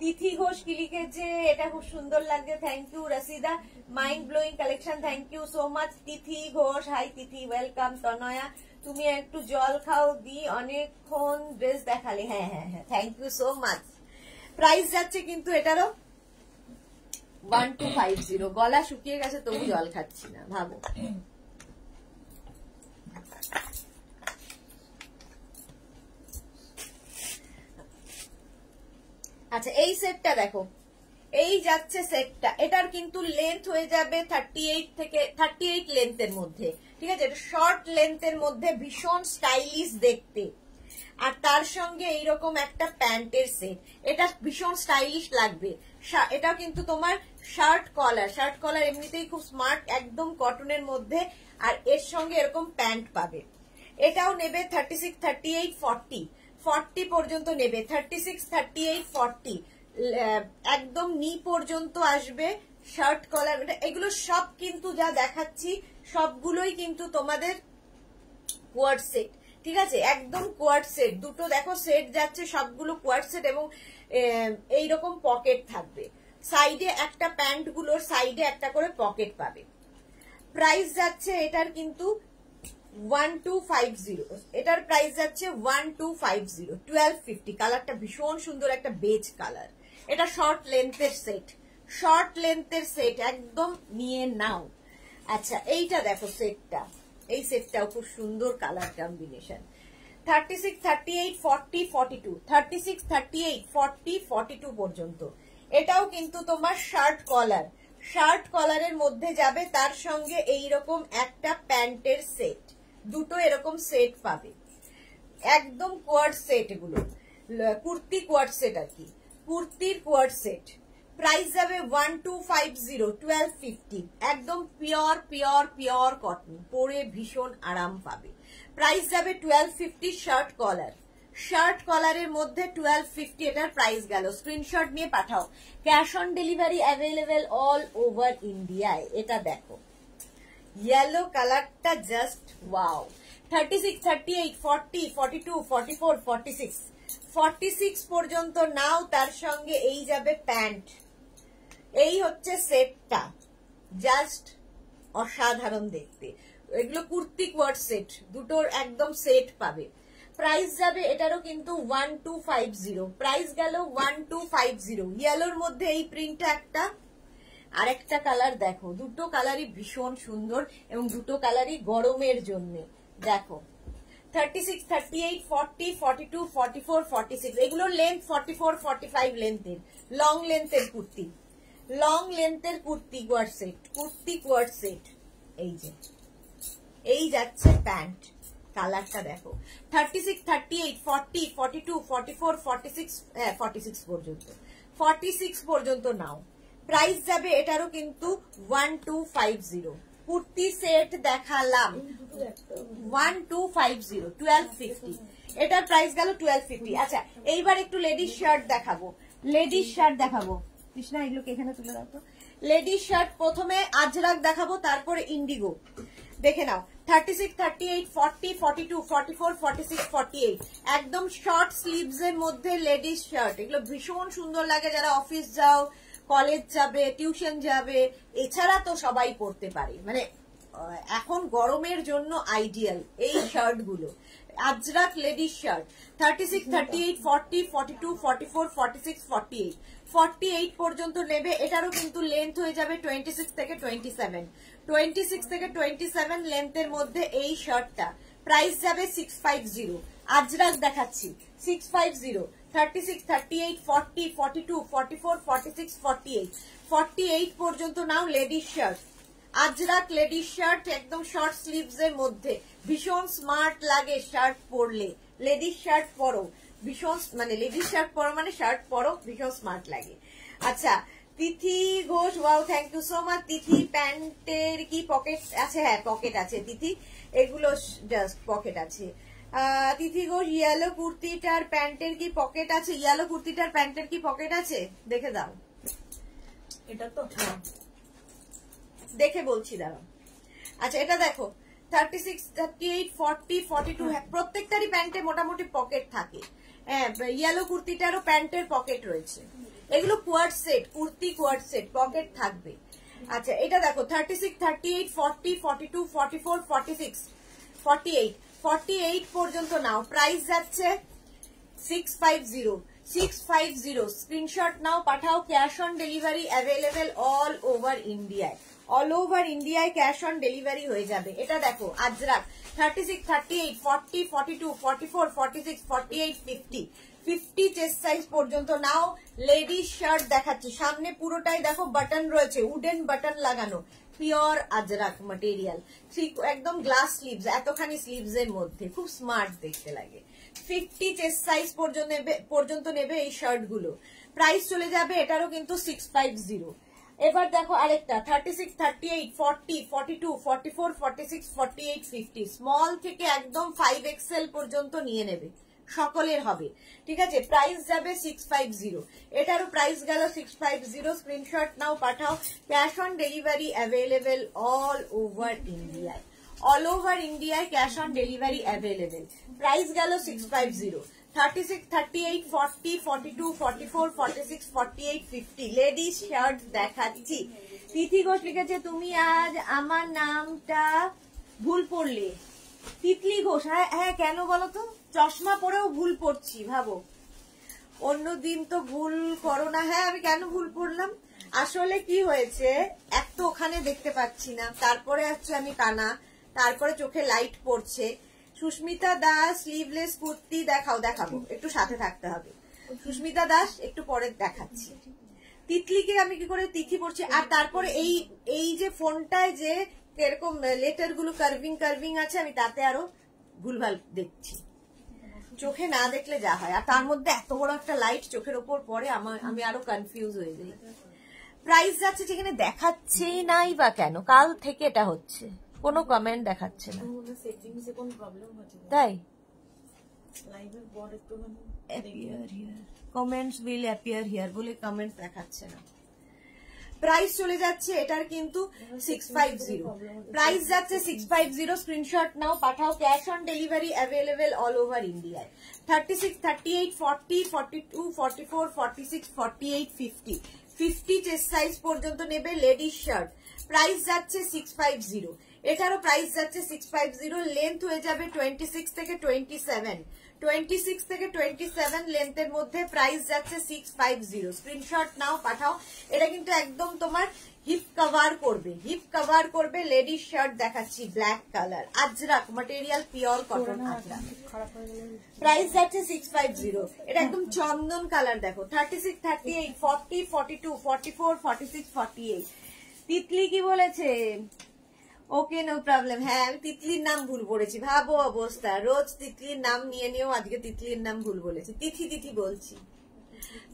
Speaker 1: তিথি ঘোষ কি যে এটা খুব সুন্দর লাগছে thank you Rashida mind blowing collection thank you so much Tithi Ghosh hi Tithi welcome Tanaya তুমি একটু জল খাও দি অনেকক্ষণ ড্রেস দেখালে হ্যাঁ হ্যাঁ হ্যাঁ thank you so much price যাচ্ছে কিন্তু এটারও ওয়ান টু ফাইভ জিরো গলা শুকিয়ে গেছে তবু জল খাচ্ছি না ভাবো আচ্ছা এই সেটটা দেখো এই যাচ্ছে সেটটা এটার কিন্তু লেন্থ হয়ে যাবে থার্টি এইট থেকে থার্টি এইট লেন্থের মধ্যে ঠিক আছে এটা শর্ট লেন্থের মধ্যে ভীষণ স্টাইলিশ দেখতে আর তার সঙ্গে এইরকম একটা প্যান্টের সেট এটা ভীষণ স্টাইলিশ লাগবে এটাও কিন্তু তোমার শার্ট কলার শার্ট কলার এমনিতেই খুব স্মার্ট একদম কটনের মধ্যে আর এর সঙ্গে এরকম প্যান্ট পাবে এটাও নেবে thirty six thirty eight forty forty পর্যন্ত নেবে thirty six thirty eight forty একদম নি পর্যন্ত আসবে শার্ট কলার এগুলো সব কিন্তু যা দেখাচ্ছি সবগুলোই কিন্তু তোমাদের কোয়ার্ড সেট ঠিক আছে একদম কোয়ার্ড সেট দুটো দেখো সেট যাচ্ছে সবগুলো কোয়ার্ড সেট এবং এইরকম পকেট থাকবে সাইডে একটা প্যান্টগুলোর সাইডে একটা করে পকেট পাবে প্রাইস যাচ্ছে এটার কিন্তু ওয়ান টু ফাইভ জিরো এটার প্রাইস যাচ্ছে one two five zero twelve fifty কালারটা ভীষণ সুন্দর একটা বেজ কালার এটা শর্ট লেন্থের সেট শর্ট লেন্থের সেট একদম নিয়ে নাও আচ্ছা এইটা দেখো সেটটা এই সেটটাও খুব সুন্দর colour combination thirty six thirty eight forty forty two thirty six thirty eight forty forty two পর্যন্ত এটাও কিন্তু তোমার শার্ট কলার শার্ট কলারের মধ্যে যাবে তার সঙ্গে এই রকম একটা প্যান্টের সেট দুটো এরকম সেট পাবে একদম কোয়ার্ড সেট এগুলো কুর্তি কোয়ার্ড সেট আর কি কুর্তির কোয়ার্ড সেট প্রাইস যাবে one two five zero twelve fifty একদম পিওর পিওর পিওর কটন পরে ভীষণ আরাম পাবে প্রাইস যাবে twelve fifty shirt collar shirt কলারের মধ্যে টুয়েলভ ফিফটি এটার প্রাইস গেল স্ক্রিনশট নিয়ে পাঠাও cash on delivery available all over ইন্ডিয়ায় এটা দেখো ইয়েলো কালারটা just wow thirty six thirty eight forty forty two forty four forty six forty six পর্যন্ত নাও তার সঙ্গে এই যাবে প্যান্ট এই হচ্ছে সেটটা জাস্ট অসাধারণ দেখতে এগুলো কুর্তি কোয়ার সেট দুটোর একদম সেট পাবে প্রাইস যাবে এটারও কিন্তু one two five zero price গেল ওয়ান টু ফাইভ জিরো ইয়েলোর মধ্যে এই প্রিন্টটা একটা আরেকটা কালার দেখো দুটো কালারই ভীষণ সুন্দর এবং দুটো কালারই গরমের জন্য দেখো thirty six thirty eight forty forty two forty four forty six এগুলোর length forty four forty five লেন্থের লং লেন্থের কুর্তি লং লেন্থের kurti coord set kurti coord set এই যে এই যাচ্ছে প্যান্ট কালারটা দেখো thirty six thirty eight forty forty two forty four forty six হ্যাঁ ফর্টি সিক্স পর্যন্ত ফর্টি সিক্স পর্যন্ত নাও প্রাইস যাবে এটারও কিন্তু one two five zero kurti set দেখালাম one two five zero twelve fifty এটার প্রাইস গেল টুয়েলভ ফিফটি আচ্ছা এইবার একটু লেডিস শার্ট দেখাবো লেডিস শার্ট দেখাবো কৃষ্ণা এগুলোকে এখানে তুলে রাখতো লেডিস শার্ট প্রথমে আজরাক দেখাবো তারপরে ইন্ডিগো দেখে নাও thirty six thirty eight forty forty two forty four forty six forty eight একদম শর্ট স্লিভস এর মধ্যে লেডিস শার্ট এগুলো ভীষণ সুন্দর লাগে যারা অফিস যাও কলেজ যাবে টিউশন যাবে এছাড়া তো সবাই পড়তে পারে মানে এখন গরমের জন্য আইডিয়াল এই শার্ট গুলো Ajrakh ladies shirt thirty six thirty eight forty forty two forty four forty six forty eight forty eight পর্যন্ত নেবে এটারও কিন্তু লেন্থ হয়ে যাবে টোয়েন্টি সিক্স থেকে টোয়েন্টি সেভেন টোয়েন্টি সিক্স থেকে টোয়েন্টি সেভেন লেন্থের মধ্যে এই শার্টটা প্রাইস যাবে সিক্স ফাইভ জিরো আজরাক দেখাচ্ছি six five zero thirty six thirty eight forty forty two forty four forty six forty eight forty eight পর্যন্ত নাও ladies shirt Ajrakh ladies shirt একদম শর্ট স্লিভস এর মধ্যে ভীষণ স্মার্ট লাগে শার্ট পরলে লেডিস শার্ট পরো ভীষণ মানে লেডিস শার্ট পরো মানে শার্ট পরো ভীষণ স্মার্ট লাগে আচ্ছা Tithi Ghosh wow thank you so much Tithi প্যান্টের কি পকেট আছে হ্যাঁ পকেট আছে তিথি এগুলো জাস্ট পকেট আছে তিথি ঘোষ ইয়েলো কুর্তিটার প্যান্টের কি পকেট আছে ইয়েলো কুর্তিটার প্যান্টের কি পকেট আছে দেখে দাও এটা তো হ্যাঁ। দেখে বলছি দাঁড়াও আচ্ছা এটা দেখো thirty six thirty eight forty forty two প্রত্যেকটারই প্যান্টে মোটামুটি পকেট থাকে হ্যাঁ ইয়েলো কুর্তিটারও প্যান্টের পকেট রয়েছে এগুলো coord set kurti coord set pocket থাকবে আচ্ছা এটা দেখো thirty six thirty eight forty forty two forty four forty six forty eight forty eight পর্যন্ত নাও প্রাইস যাচ্ছে six five zero six five zero screenshot নাও পাঠাও cash on delivery available all over ইন্ডিয়ায় অল ওভার ইন্ডিয়ায় ক্যাশ অন ডেলিভারি হয়ে যাবে এটা দেখো Ajrakh thirty six thirty eight forty forty two forty four forty six forty eight fifty fifty chest size পর্যন্ত নাও লেডিস শার্ট দেখাচ্ছি সামনে পুরোটাই দেখো বাটন রয়েছে উডেন বাটন লাগানো পিওর আজরাক মাটেরিয়াল একদম গ্লাস স্লিভস এতখানি স্লিভস এর মধ্যে খুব স্মার্ট দেখতে লাগে ফিফটি চেস্ট সাইজ পর্যন্ত নেবে এই শার্ট গুলো প্রাইস চলে যাবে এটারও কিন্তু সিক্স ফাইভ জিরো এবার দেখো আরেকটা thirty six thirty eight forty forty two forty four forty six forty eight fifty small থেকে একদম ফাইভ এক্সেল পর্যন্ত নিয়ে নেবে সকলের হবে ঠিক আছে প্রাইস যাবে সিক্স ফাইভ জিরো এটারও প্রাইস গেল সিক্স ফাইভ জিরো স্ক্রিনশট নাও পাঠাও cash on delivery available all over ইন্ডিয়ায় অল ওভার ইন্ডিয়ায় cash on delivery available price গেল six five zero 36, 38, 40, 42, 44, 46, 48, 50. Ladies shirt দেখাচ্ছি তিথি ঘোষ লিখেছে তুমি আজ আমার নামটা ভুল পড়লে তিতলি ঘোষ হ্যাঁ হ্যাঁ কেন বলো তো চশমা পরেও ভুল পড়ছি ভাবো অন্যদিন তো ভুল করো না হ্যাঁ আমি কেন ভুল পড়লাম আসলে কি হয়েছে এত ওখানে দেখতে পাচ্ছি না তারপরে হচ্ছে আমি কানা তারপরে চোখে লাইট পড়ছে সুস্মিতা দাস লিভলেস কুর্তি দেখাও দেখাবো একটু সাথে থাকতে হবে সুস্মিতা দাস একটু পরে দেখাচ্ছি তিতলিকে আমি কি করে তিথি পড়ছি আর তারপরে এই এই যে ফোনটায় যে এরকম লেটার গুলো কার্ভিং কার্ভিং আছে আমি তাতে আরো ভুলভাল দেখছি চোখে না দেখলে যা হয় আর তার মধ্যে এত বড় একটা লাইট চোখের ওপর পড়ে আমি আরো কনফিউজ হয়ে যাই প্রাইস যাচ্ছে যেখানে দেখাচ্ছেই নাই বা কেন কাল থেকে এটা হচ্ছে কোনো কমেন্ট দেখাচ্ছে না তাই কমেন্টস উইল অ্যাপিয়ার হিয়ার বলে কমেন্টস দেখাচ্ছে না প্রাইস চলে যাচ্ছে এটার কিন্তু সিক্স ফাইভ জিরো প্রাইস যাচ্ছে সিক্স ফাইভ জিরো স্ক্রিনশট নাও পাঠাও cash on delivery available all over ইন্ডিয়ায় thirty six thirty eight forty forty two forty four forty six forty eight fifty fifty chest size পর্যন্ত নেবে লেডিস শার্ট প্রাইস যাচ্ছে সিক্স ফাইভ জিরো এটারও প্রাইস যাচ্ছে সিক্স ফাইভ জিরো লেন্থ হয়ে যাবে টোয়েন্টি সিক্স থেকে টোয়েন্টি সেভেন টোয়েন্টি সিক্স থেকে টোয়েন্টি সেভেন লেন্থের মধ্যে প্রাইস যাচ্ছে সিক্স ফাইভ জিরো স্ক্রিনশট নাও পাঠাও এটা কিন্তু একদম তোমার হিপ কভার করবে হিপ কভার করবে লেডিস শার্ট দেখাচ্ছি black colour Ajrakh material pure cotton Ajrakh price যাচ্ছে সিক্স ফাইভ জিরো এটা একদম চন্দন কালার দেখো thirty six thirty eight forty forty two forty four forty six forty eight Titli কি বলেছে ওকে নো প্রবলেম হ্যাঁ আমি তিতলির নাম ভুল বলেছি ভাবো অবস্থা রোজ তিতলির নাম নিয়ে নিয়েও আজকে তিতলির নাম ভুল বলেছি তিথি তিথি বলছি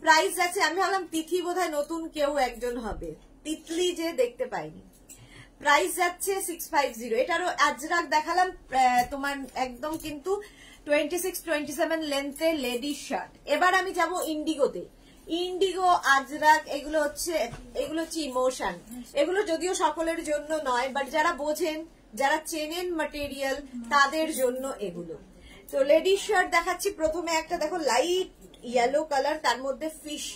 Speaker 1: প্রাইস আছে আমি ভাবলাম তিথি বোধ নতুন কেউ একজন হবে তিতলি যে দেখতে পাইনি প্রাইস যাচ্ছে সিক্স ফাইভ জিরো এটারও আজরাক দেখালাম তোমার একদম কিন্তু টোয়েন্টি সিক্স টোয়েন্টি সেভেন লেন্থে লেডিস শার্ট এবার আমি যাব ইন্ডিগোতে ইন্ডিগো আজরাক এগুলো হচ্ছে এগুলো হচ্ছে ইমোশন এগুলো যদিও সকলের জন্য নয় বাট যারা বোঝেন যারা চেনেন মাটেরিয়াল তাদের জন্য এগুলো তো লেডিস শার্ট দেখাচ্ছি প্রথমে একটা দেখো লাইট ইয়েলো কালার তার মধ্যে fish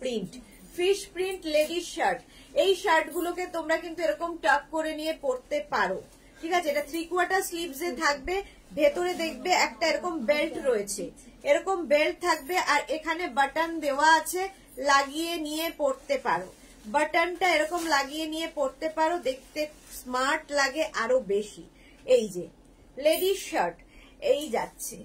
Speaker 1: print fish print ladies shirt এই শার্টগুলোকে তোমরা কিন্তু এরকম টাক করে নিয়ে পরতে পারো ঠিক আছে এটা থ্রি কোয়ার্টার স্লিভস এ থাকবে ভেতরে দেখবে একটা এরকম বেল্ট রয়েছে এরকম বেল্ট থাকবে আর এখানে বাটন দেওয়া আছে লাগিয়ে নিয়ে পড়তে পারো বাটনটা এরকম লাগিয়ে নিয়ে পড়তে পারো দেখতে স্মার্ট লাগে আরো বেশি এই যে লেডিস শার্ট এই যাচ্ছে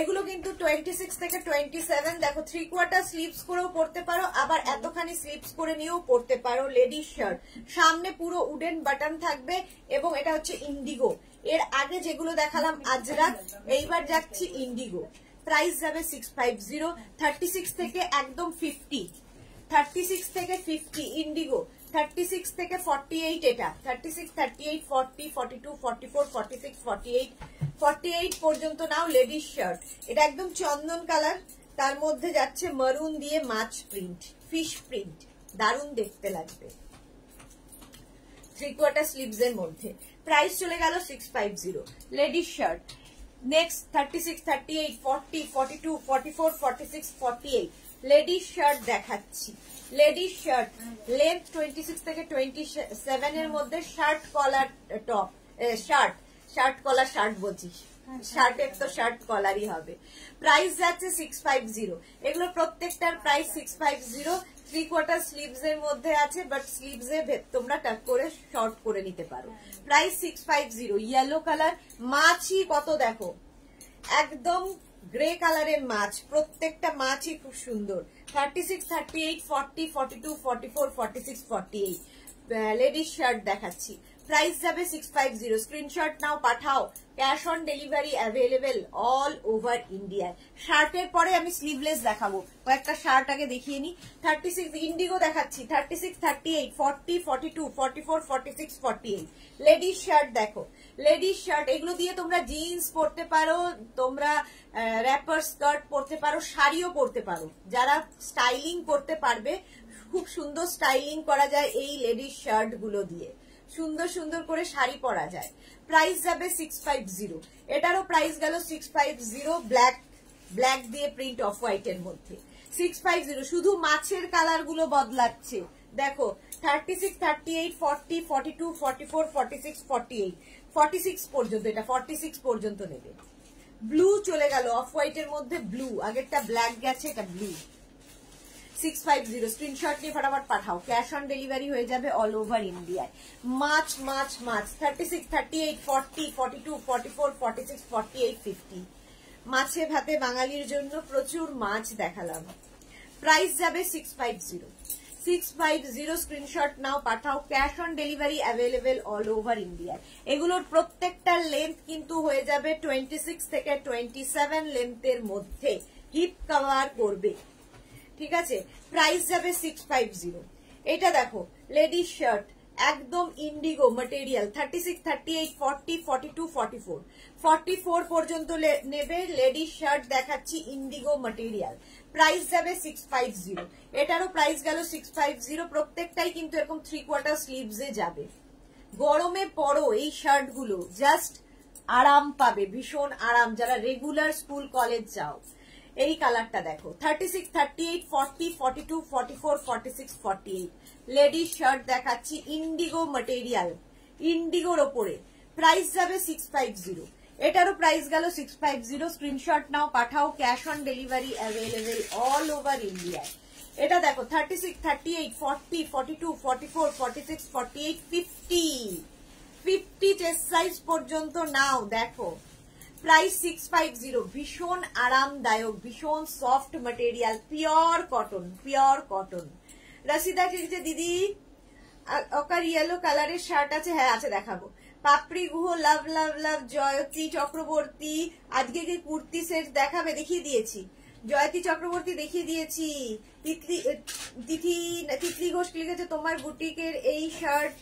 Speaker 1: এগুলো কিন্তু টোয়েন্টি সিক্স থেকে টোয়েন্টি সেভেন দেখো থ্রি কোয়ার্টার স্লিপস করেও পড়তে পারো আবার এতখানি স্লিপস করে নিয়েও পড়তে পারো লেডিস শার্ট সামনে পুরো উডেন বাটন থাকবে এবং এটা হচ্ছে ইন্ডিগো এর আগে যেগুলো দেখালাম আজরাত এইবার যাচ্ছি ইন্ডিগো প্রাইস যাবে six five zero thirty six থেকে একদম ফিফটি থার্টি সিক্স থেকে ফিফটি ইন্ডিগো থার্টি সিক্স থেকে ফর্টি এইট এটা thirty six thirty eight forty forty two forty four forty six forty eight forty eight পর্যন্ত নাও লেডিস শার্ট এটা একদম চন্দন কালার তার মধ্যে যাচ্ছে মারুন দিয়ে মাছ প্রিন্ট ফিশ প্রিন্ট দারুণ দেখতে লাগবে থ্রি কোয়ার্টার স্লিভস এর মধ্যে প্রাইস চলে গেল six five zero ladies shirt next thirty six thirty eight forty forty two forty four forty six forty eight ladies shirt দেখাচ্ছি ladies shirt length twenty six থেকে টোয়েন্টি এর মধ্যে shirt collar top shirt shirt collar shirt বলছি শার্টের আচ্ছা। তো শার্ট কলারই হবে প্রাইস যাচ্ছে সিক্স ফাইভ জিরো এগুলো প্রত্যেকটার price six five zero three quarter sleeves এর মধ্যে আছে বাট স্লিভস এ তোমরা টাক করে শর্ট করে নিতে পারো price six five zero yellow colour মাছই কত দেখো একদম গ্রে কালারের মাছ প্রত্যেকটা মাছই খুব সুন্দর thirty six thirty eight forty forty two forty four forty six forty eight ladies shirt দেখাচ্ছি প্রাইস যাবে সিক্স ফাইভ জিরো স্ক্রিনশট নাও পাঠাও cash on delivery available all over ইন্ডিয়ায় শার্টের পরে আমি স্লিভলেস দেখাবো কয়েকটা শার্ট আগে দেখিয়ে নি থার্টি সিক্স ইন্ডিগো দেখাচ্ছি thirty six thirty eight forty forty two forty four forty six forty eight ladies shirt দেখো লেডিস শার্ট এগুলো দিয়ে তোমরা জিন্স পরতে পারো তোমরা র্যাপার স্কার্ট পরতে পারো শাড়িও পরতে পারো যারা স্টাইলিং করতে পারবে খুব সুন্দর স্টাইলিং করা যায় এই লেডিস শার্ট গুলো দিয়ে সুন্দর সুন্দর করে শাড়ি পরা যায় প্রাইস যাবে সিক্স ফাইভ জিরো এটারও প্রাইস গেল six five zero black black দিয়ে প্রিন্ট অফ হোয়াইটের মধ্যে সিক্স ফাইভ জিরো শুধু মাছের কালারগুলো বদলাচ্ছে দেখো thirty six thirty eight forty forty two forty four forty six forty eight forty six পর্যন্ত এটা ফর্টি সিক্স পর্যন্ত নেবে ব্লু চলে গেল অফ হোয়াইটের মধ্যে ব্লু আগেরটা ব্ল্যাক গেছে এটা blue six five zero screenshot নিয়ে ফটাফট পাঠাও ক্যাশ অন ডেলিভারি হয়ে যাবে অল ওভার ইন্ডিয়ায় মাছ মাছ মাছ thirty six thirty eight forty forty two forty four forty six forty eight fifty মাছে ভাতে বাঙালির জন্য প্রচুর মাছ দেখালাম প্রাইস যাবে six five zero six five zero screenshot নাও পাঠাও cash on delivery available all over ইন্ডিয়ায় এগুলোর প্রত্যেকটা লেন্থ কিন্তু হয়ে যাবে টোয়েন্টি সিক্স থেকে টোয়েন্টি সেভেন লেন্থের মধ্যে হিপ কভার করবে ঠিক আছে প্রাইস যাবে সিক্স ফাইভ জিরো এটা দেখো লেডিস শার্ট একদম indigo material thirty six thirty eight forty forty two forty four forty four পর্যন্ত নেবে লেডিস শার্ট দেখাচ্ছি ইন্ডিগো মেটেরিয়াল প্রাইস যাবে সিক্স ফাইভ জিরো এটারও প্রাইস গেল সিক্স ফাইভ জিরো প্রত্যেকটাই কিন্তু এরকম থ্রি কোয়ার্টার স্লিভসে যাবে গরমে পরো এই শার্টগুলো জাস্ট আরাম পাবে ভীষণ আরাম যারা রেগুলার স্কুল কলেজ যাও এই কালারটা দেখো thirty six thirty eight forty forty two forty four forty six forty eight ladies shirt দেখাচ্ছি ইন্ডিগো মেটেরিয়াল ইন্ডিগোর ওপরে প্রাইস যাবে সিক্স ফাইভ জিরো এটারও প্রাইস গেল সিক্স ফাইভ জিরো স্ক্রিনশট নাও পাঠাও cash on delivery available all over ইন্ডিয়ায় এটা দেখো thirty six thirty eight forty forty two forty four forty six forty eight fifty fifty chest size পর্যন্ত নাও দেখো প্রাইস সিক্স ফাইভ জিরো ভীষণ আরামদায়ক ভীষণ soft material pure cotton pure cotton Rashida লিখছে দিদি ওকার ইয়েলো কালারের শার্ট আছে হ্যাঁ আছে দেখাবো পাপড়ি গুহ লাভ লাভ লাভ জয়তী চক্রবর্তী আজকে কি কুর্তি সেট দেখাবে দেখিয়ে দিয়েছি জয়তী চক্রবর্তী দেখিয়ে দিয়েছি তিথি তিতলি ঘোষ লিখেছে তোমার বুটিকের এই শার্ট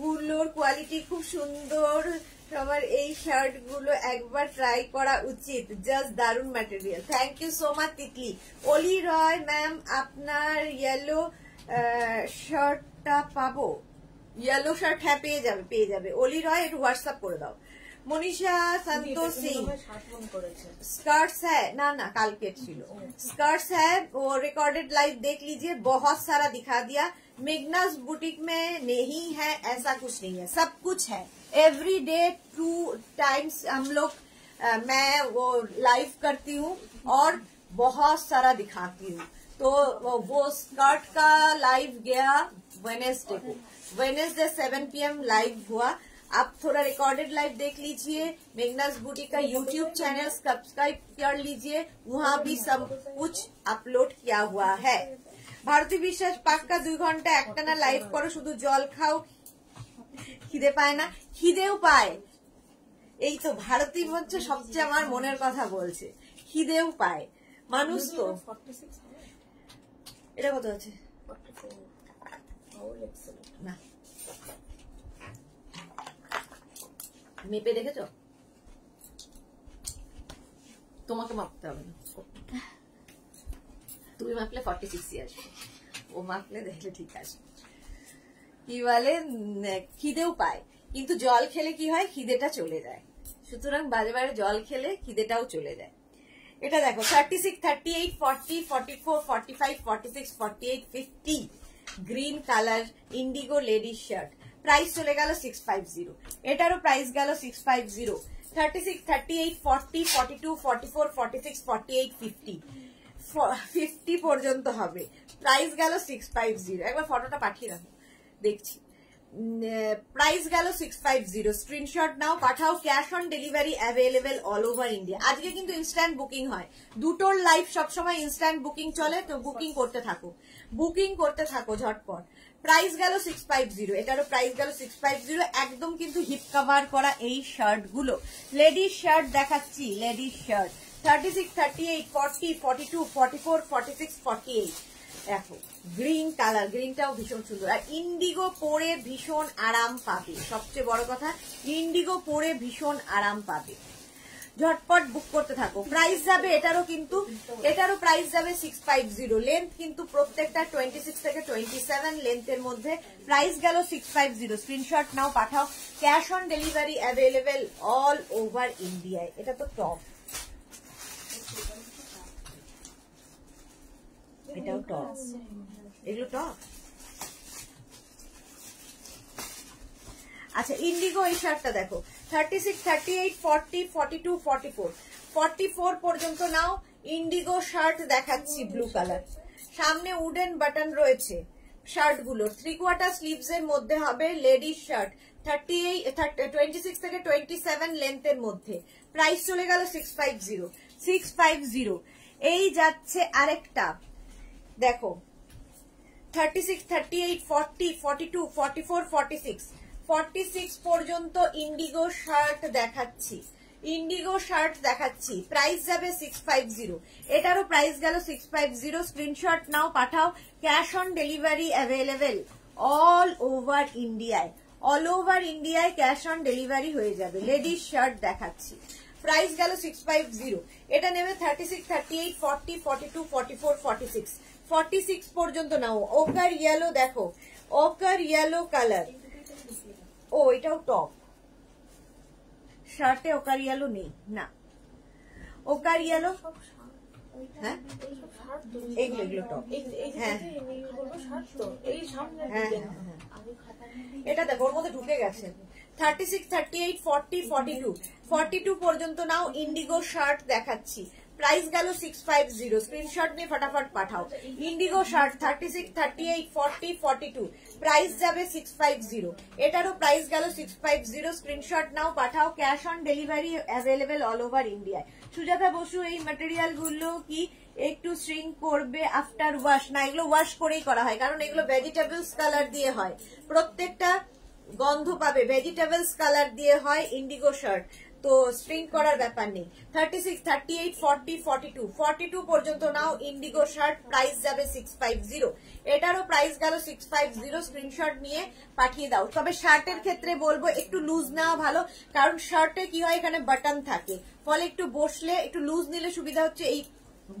Speaker 1: গুলোর কোয়ালিটি খুব সুন্দর আবার এই শার্ট গুলো একবার ট্রাই করা উচিত জাস্ট দারুন material thank you so much ইতলি ओली रॉय मैम আপনার ইয়েলো শর্টটা পাবো ইয়েলো হ্যাঁ, শর্ট পেয়ে যাবে পেয়ে যাবে ओली रॉय একটু হোয়াটসঅ্যাপ করে দাও মনীষা সন্তোষ সিং স্কার্টস হ্যাঁ না না কালকে ছিল skirts have recorded live dekh लीजिए बहुत सारा दिखा दिया মিগনাস বুটিক মে নেহি হ্যায় ऐसा कुछ नहीं है सब कुछ है एवरी डे टू टाइम्स हम लोग मैं वो लाइव करती हूँ और बहुत सारा दिखाती हूँ तो वो स्कर्ट का लाइव गया वेनेसडे को वेनेसडे सेवन पीएम लाइव हुआ आप थोड़ा रिकॉर्डेड लाइव देख लीजिए मेघनाज बूटी का यूट्यूब चैनल सब्सक्राइब कर लीजिए वहाँ भी सब कुछ अपलोड किया हुआ है भारतीय पाक का दु घंटा एक टाना लाइव करो शुद्ध जल खाओ খিদে পায় না খিদেও পায় এই তো ভারতী হচ্ছে সবচেয়ে আমার মনের কথা বলছে খিদেও পায় মানুষ তো এটা কত আছে oh, মেপে দেখেছ তোমাকে মাপতে হবে না তুমি মাপলে ফর্টি সিক্স ইয়ার্স ও মাপলে দেখলে ঠিক আছে কি বলে খিদেও পায় কিন্তু জল খেলে কি হয় খিদেটা চলে যায় সুতরাং বাজে বাজে জল খেলে খিদেটাও চলে যায় এটা দেখো thirty six thirty eight forty forty four forty five forty six forty eight fifty green colour indigo ladies shirt price চলে গেল সিক্স ফাইভ জিরো এটারও প্রাইস গেল six five zero thirty six thirty eight forty forty two forty four forty six forty eight fifty fifty পর্যন্ত হবে প্রাইস গেল সিক্স ফাইভ জিরো একবার ফটোটা পাঠিয়ে রাখো দেখছি প্রাইস গেল সিক্স ফাইভ জিরো স্ক্রিনশট নাও পাঠাও cash on delivery available all over India আজকে কিন্তু ইনস্ট্যান্ট বুকিং হয় দুটোর লাইফ সবসময় ইনস্ট্যান্ট বুকিং চলে তো বুকিং করতে থাকো বুকিং করতে থাকো ঝটপট প্রাইস গেল সিক্স ফাইভ জিরো এটারও প্রাইস গেল সিক্স ফাইভ জিরো একদম কিন্তু হিপ কাভার করা এই শার্টগুলো লেডিস শার্ট দেখাচ্ছি ladies shirt thirty six thirty eight forty forty two forty four forty six forty eight দেখো গ্রিন কালার গ্রিনটাও ভীষণ সুন্দর আর ইন্ডিগো পরে ভীষণ আরাম পাবে সবচেয়ে বড় কথা ইন্ডিগো পরে ভীষণ আরাম পাবে ঝটপট বুক করতে থাকো প্রাইস যাবে এটারও কিন্তু এটারও প্রাইস যাবে সিক্স ফাইভ জিরো লেন্থ কিন্তু প্রত্যেকটা টোয়েন্টি সিক্স থেকে টোয়েন্টি সেভেন লেন্থের মধ্যে প্রাইস গেল সিক্স ফাইভ জিরো স্ক্রিনশট নাও পাঠাও cash on delivery available all over ইন্ডিয়ায় এটা তো টপ এটাও টপ এগুলো টপ আচ্ছা ইন্ডিগো এই শার্টটা দেখো thirty six thirty eight forty forty two forty four forty four পর্যন্ত নাও ইন্ডিগো শার্ট দেখাচ্ছি ব্লু কালার সামনে উডেন বাটন রয়েছে শার্টগুলোর থ্রি কোয়ার্টার স্লিভস এর মধ্যে হবে ladies shirt thirty twenty six থেকে টোয়েন্টি সেভেন লেন্থের মধ্যে প্রাইস চলে গেল six five zero six five zero এই যাচ্ছে আরেকটা দেখো 36, 38, 40, 42, 44, 46, 46 পর্যন্ত ইন্ডিগো শার্ট দেখাচ্ছি ইন্ডিগো শার্ট দেখাচ্ছি প্রাইস যাবে সিক্স ফাইভ জিরো এটারও প্রাইস গেল সিক্স ফাইভ জিরো স্ক্রিনশট নাও পাঠাও cash on delivery available all over ইন্ডিয়ায় অল ওভার ইন্ডিয়ায় ক্যাশ অন ডেলিভারি হয়ে যাবে লেডিস শার্ট দেখাচ্ছি প্রাইস গেল সিক্স ফাইভ জিরো এটা নেবে thirty six thirty eight forty forty two forty four forty six forty six পর্যন্ত নাও ওকার ইয়েলো দেখো ওকার ইয়েলো কালার ও এটাও টপ শার্টে ওকার ইয়েলো নেই না ওকার ইয়েলো হ্যাঁ এগুলো টপ হ্যাঁ।, হ্যাঁ, হ্যাঁ, হ্যাঁ এটা দেখো ওর মধ্যে ঢুকে গেছে thirty six thirty eight forty forty two forty two পর্যন্ত নাও ইন্ডিগো শার্ট দেখাচ্ছি প্রাইস গেল সিক্স ফাইভ জিরো স্ক্রিনশট নিয়ে ফটাফট পাঠাও indigo shirt thirty six thirty eight forty forty two price যাবে সিক্স ফাইভ জিরো এটারও প্রাইস গেল সিক্স ফাইভ জিরো স্ক্রিনশট নাও পাঠাও cash on delivery available all over ইন্ডিয়ায় সুজাতা বসু এই মেটেরিয়াল গুলো কি একটু স্ট্রিং করবে আফটার ওয়াশ না এগুলো ওয়াশ করেই করা হয় কারণ এগুলো ভেজিটেবলস কালার দিয়ে হয় প্রত্যেকটা গন্ধ পাবে ভেজিটেবলস কালার দিয়ে হয় ইন্ডিগো শার্ট তো স্ট্রিং করার ব্যাপার নেই thirty six thirty eight forty forty two forty two পর্যন্ত নাও ইন্ডিগো শার্ট প্রাইস যাবে সিক্স ফাইভ জিরো এটারও প্রাইস গেল সিক্স ফাইভ জিরো স্ক্রিনশট নিয়ে পাঠিয়ে দাও তবে শার্টের ক্ষেত্রে বলবো একটু লুজ নেওয়া ভালো কারণ শার্টে কি হয় এখানে বাটন থাকে ফলে একটু বসলে একটু লুজ নিলে সুবিধা হচ্ছে এই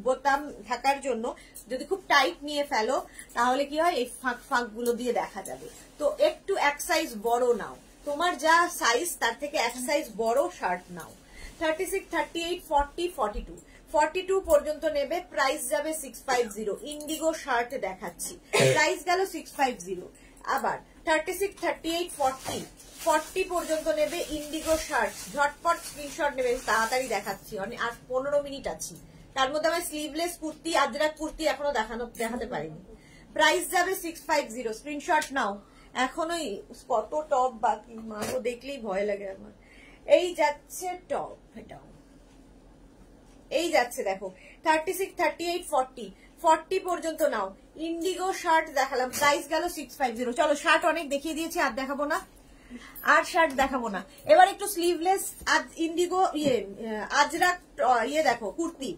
Speaker 1: বোতাম থাকার জন্য যদি খুব টাইট নিয়ে ফেলো তাহলে কি হয় এই ফাঁক ফাঁকগুলো দিয়ে দেখা যাবে তো একটু এক সাইজ বড় নাও তোমার যা সাইজ তার থেকে এক সাইজ বড় শার্ট নাও thirty six thirty eight forty forty two forty two পর্যন্ত নেবে প্রাইস যাবে six five zero indigo shirt দেখাচ্ছি প্রাইস গেল সিক্স ফাইভ জিরো আবার thirty six thirty eight forty forty পর্যন্ত নেবে ইন্ডিগো শার্ট ঝটপট স্ক্রিনশট নেবে তাড়াতাড়ি দেখাচ্ছি অনেক আর পনেরো মিনিট আছি তার মধ্যে আমার স্লিভলেস কুর্তি আদ্রাক কুর্তি এখনো দেখানো দেখাতে পারিনি প্রাইস যাবে সিক্স ফাইভ জিরো স্ক্রিনশট নাও এখনোই কত টপ বাকি মা তো দেখলেই ভয় লাগে আমার এই যাচ্ছে টপ এটাও এই যাচ্ছে দেখো thirty six thirty eight forty forty পর্যন্ত নাও ইন্ডিগো শার্ট দেখালাম প্রাইস গেল সিক্স ফাইভ জিরো চলো শার্ট অনেক দেখিয়ে দিয়েছি আর দেখাবো না আর শার্ট দেখাবো না এবার একটু স্লিভলেস ইন্ডিগো ইয়ে আজরাক ইয়ে দেখো kurti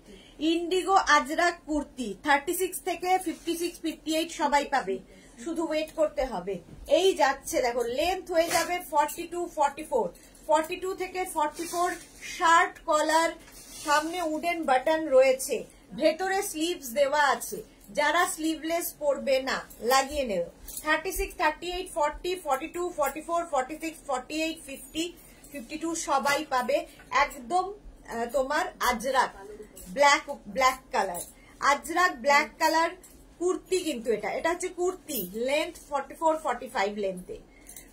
Speaker 1: indigo Ajrakh kurti thirty six থেকে ফিফটি সিক্স ফিফটি এইট সবাই পাবে শুধু ওয়েট করতে হবে এই যাচ্ছে দেখো লেন্থ হয়ে যাবে forty two forty four forty two থেকে ফর্টি ফোর শার্ট কলার সামনে উডেন বাটন রয়েছে ভেতরে স্লিভস দেওয়া আছে যারা স্লিভলেস পরবে না লাগিয়ে নেব thirty six thirty eight forty forty two forty four forty six forty eight fifty fifty two সবাই পাবে একদম তোমার Ajrakh black black colour Ajrakh black colour kurti কিন্তু এটা এটা হচ্ছে kurti length forty four forty five লেন্থে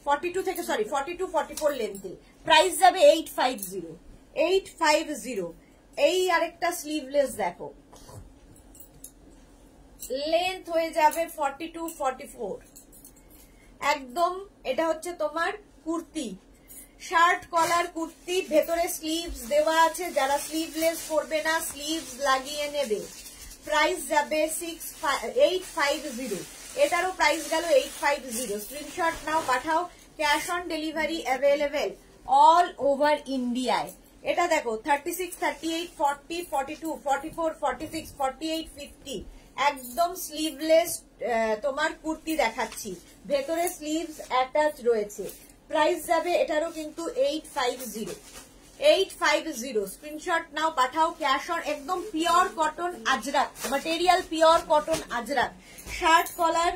Speaker 1: ফর্টি টু থেকে sorry forty two forty four লেন্থে প্রাইস যাবে eight five zero eight five zero এই আরেকটা স্লিভলেস দেখো লেন্থ হয়ে যাবে ফর্টি টু ফর্টি ফোর একদম এটা হচ্ছে তোমার কুর্তি শার্ট কলার কুর্তি ভেতরে স্লিভস দেওয়া আছে যারা স্লিভলেস করবে না স্লিভস লাগিয়ে নেবে প্রাইস যাবে সিক্স এইট ফাইভ জিরো এটারও প্রাইস গেল এইট ফাইভ জিরো স্ক্রিনশট নাও পাঠাও cash on delivery available all over ইন্ডিয়ায় এটা দেখো thirty six thirty eight forty forty two forty four forty six forty eight fifty একদম স্লিভলেস তোমার কুর্তি দেখাচ্ছি ভেতরে স্লিভস অ্যাটাচ রয়েছে প্রাইস যাবে এটারও কিন্তু eight five zero eight five zero screenshot নাও পাঠাও ক্যাশ একদম pure cotton Ajrakh material pure cotton Ajrakh shirt collar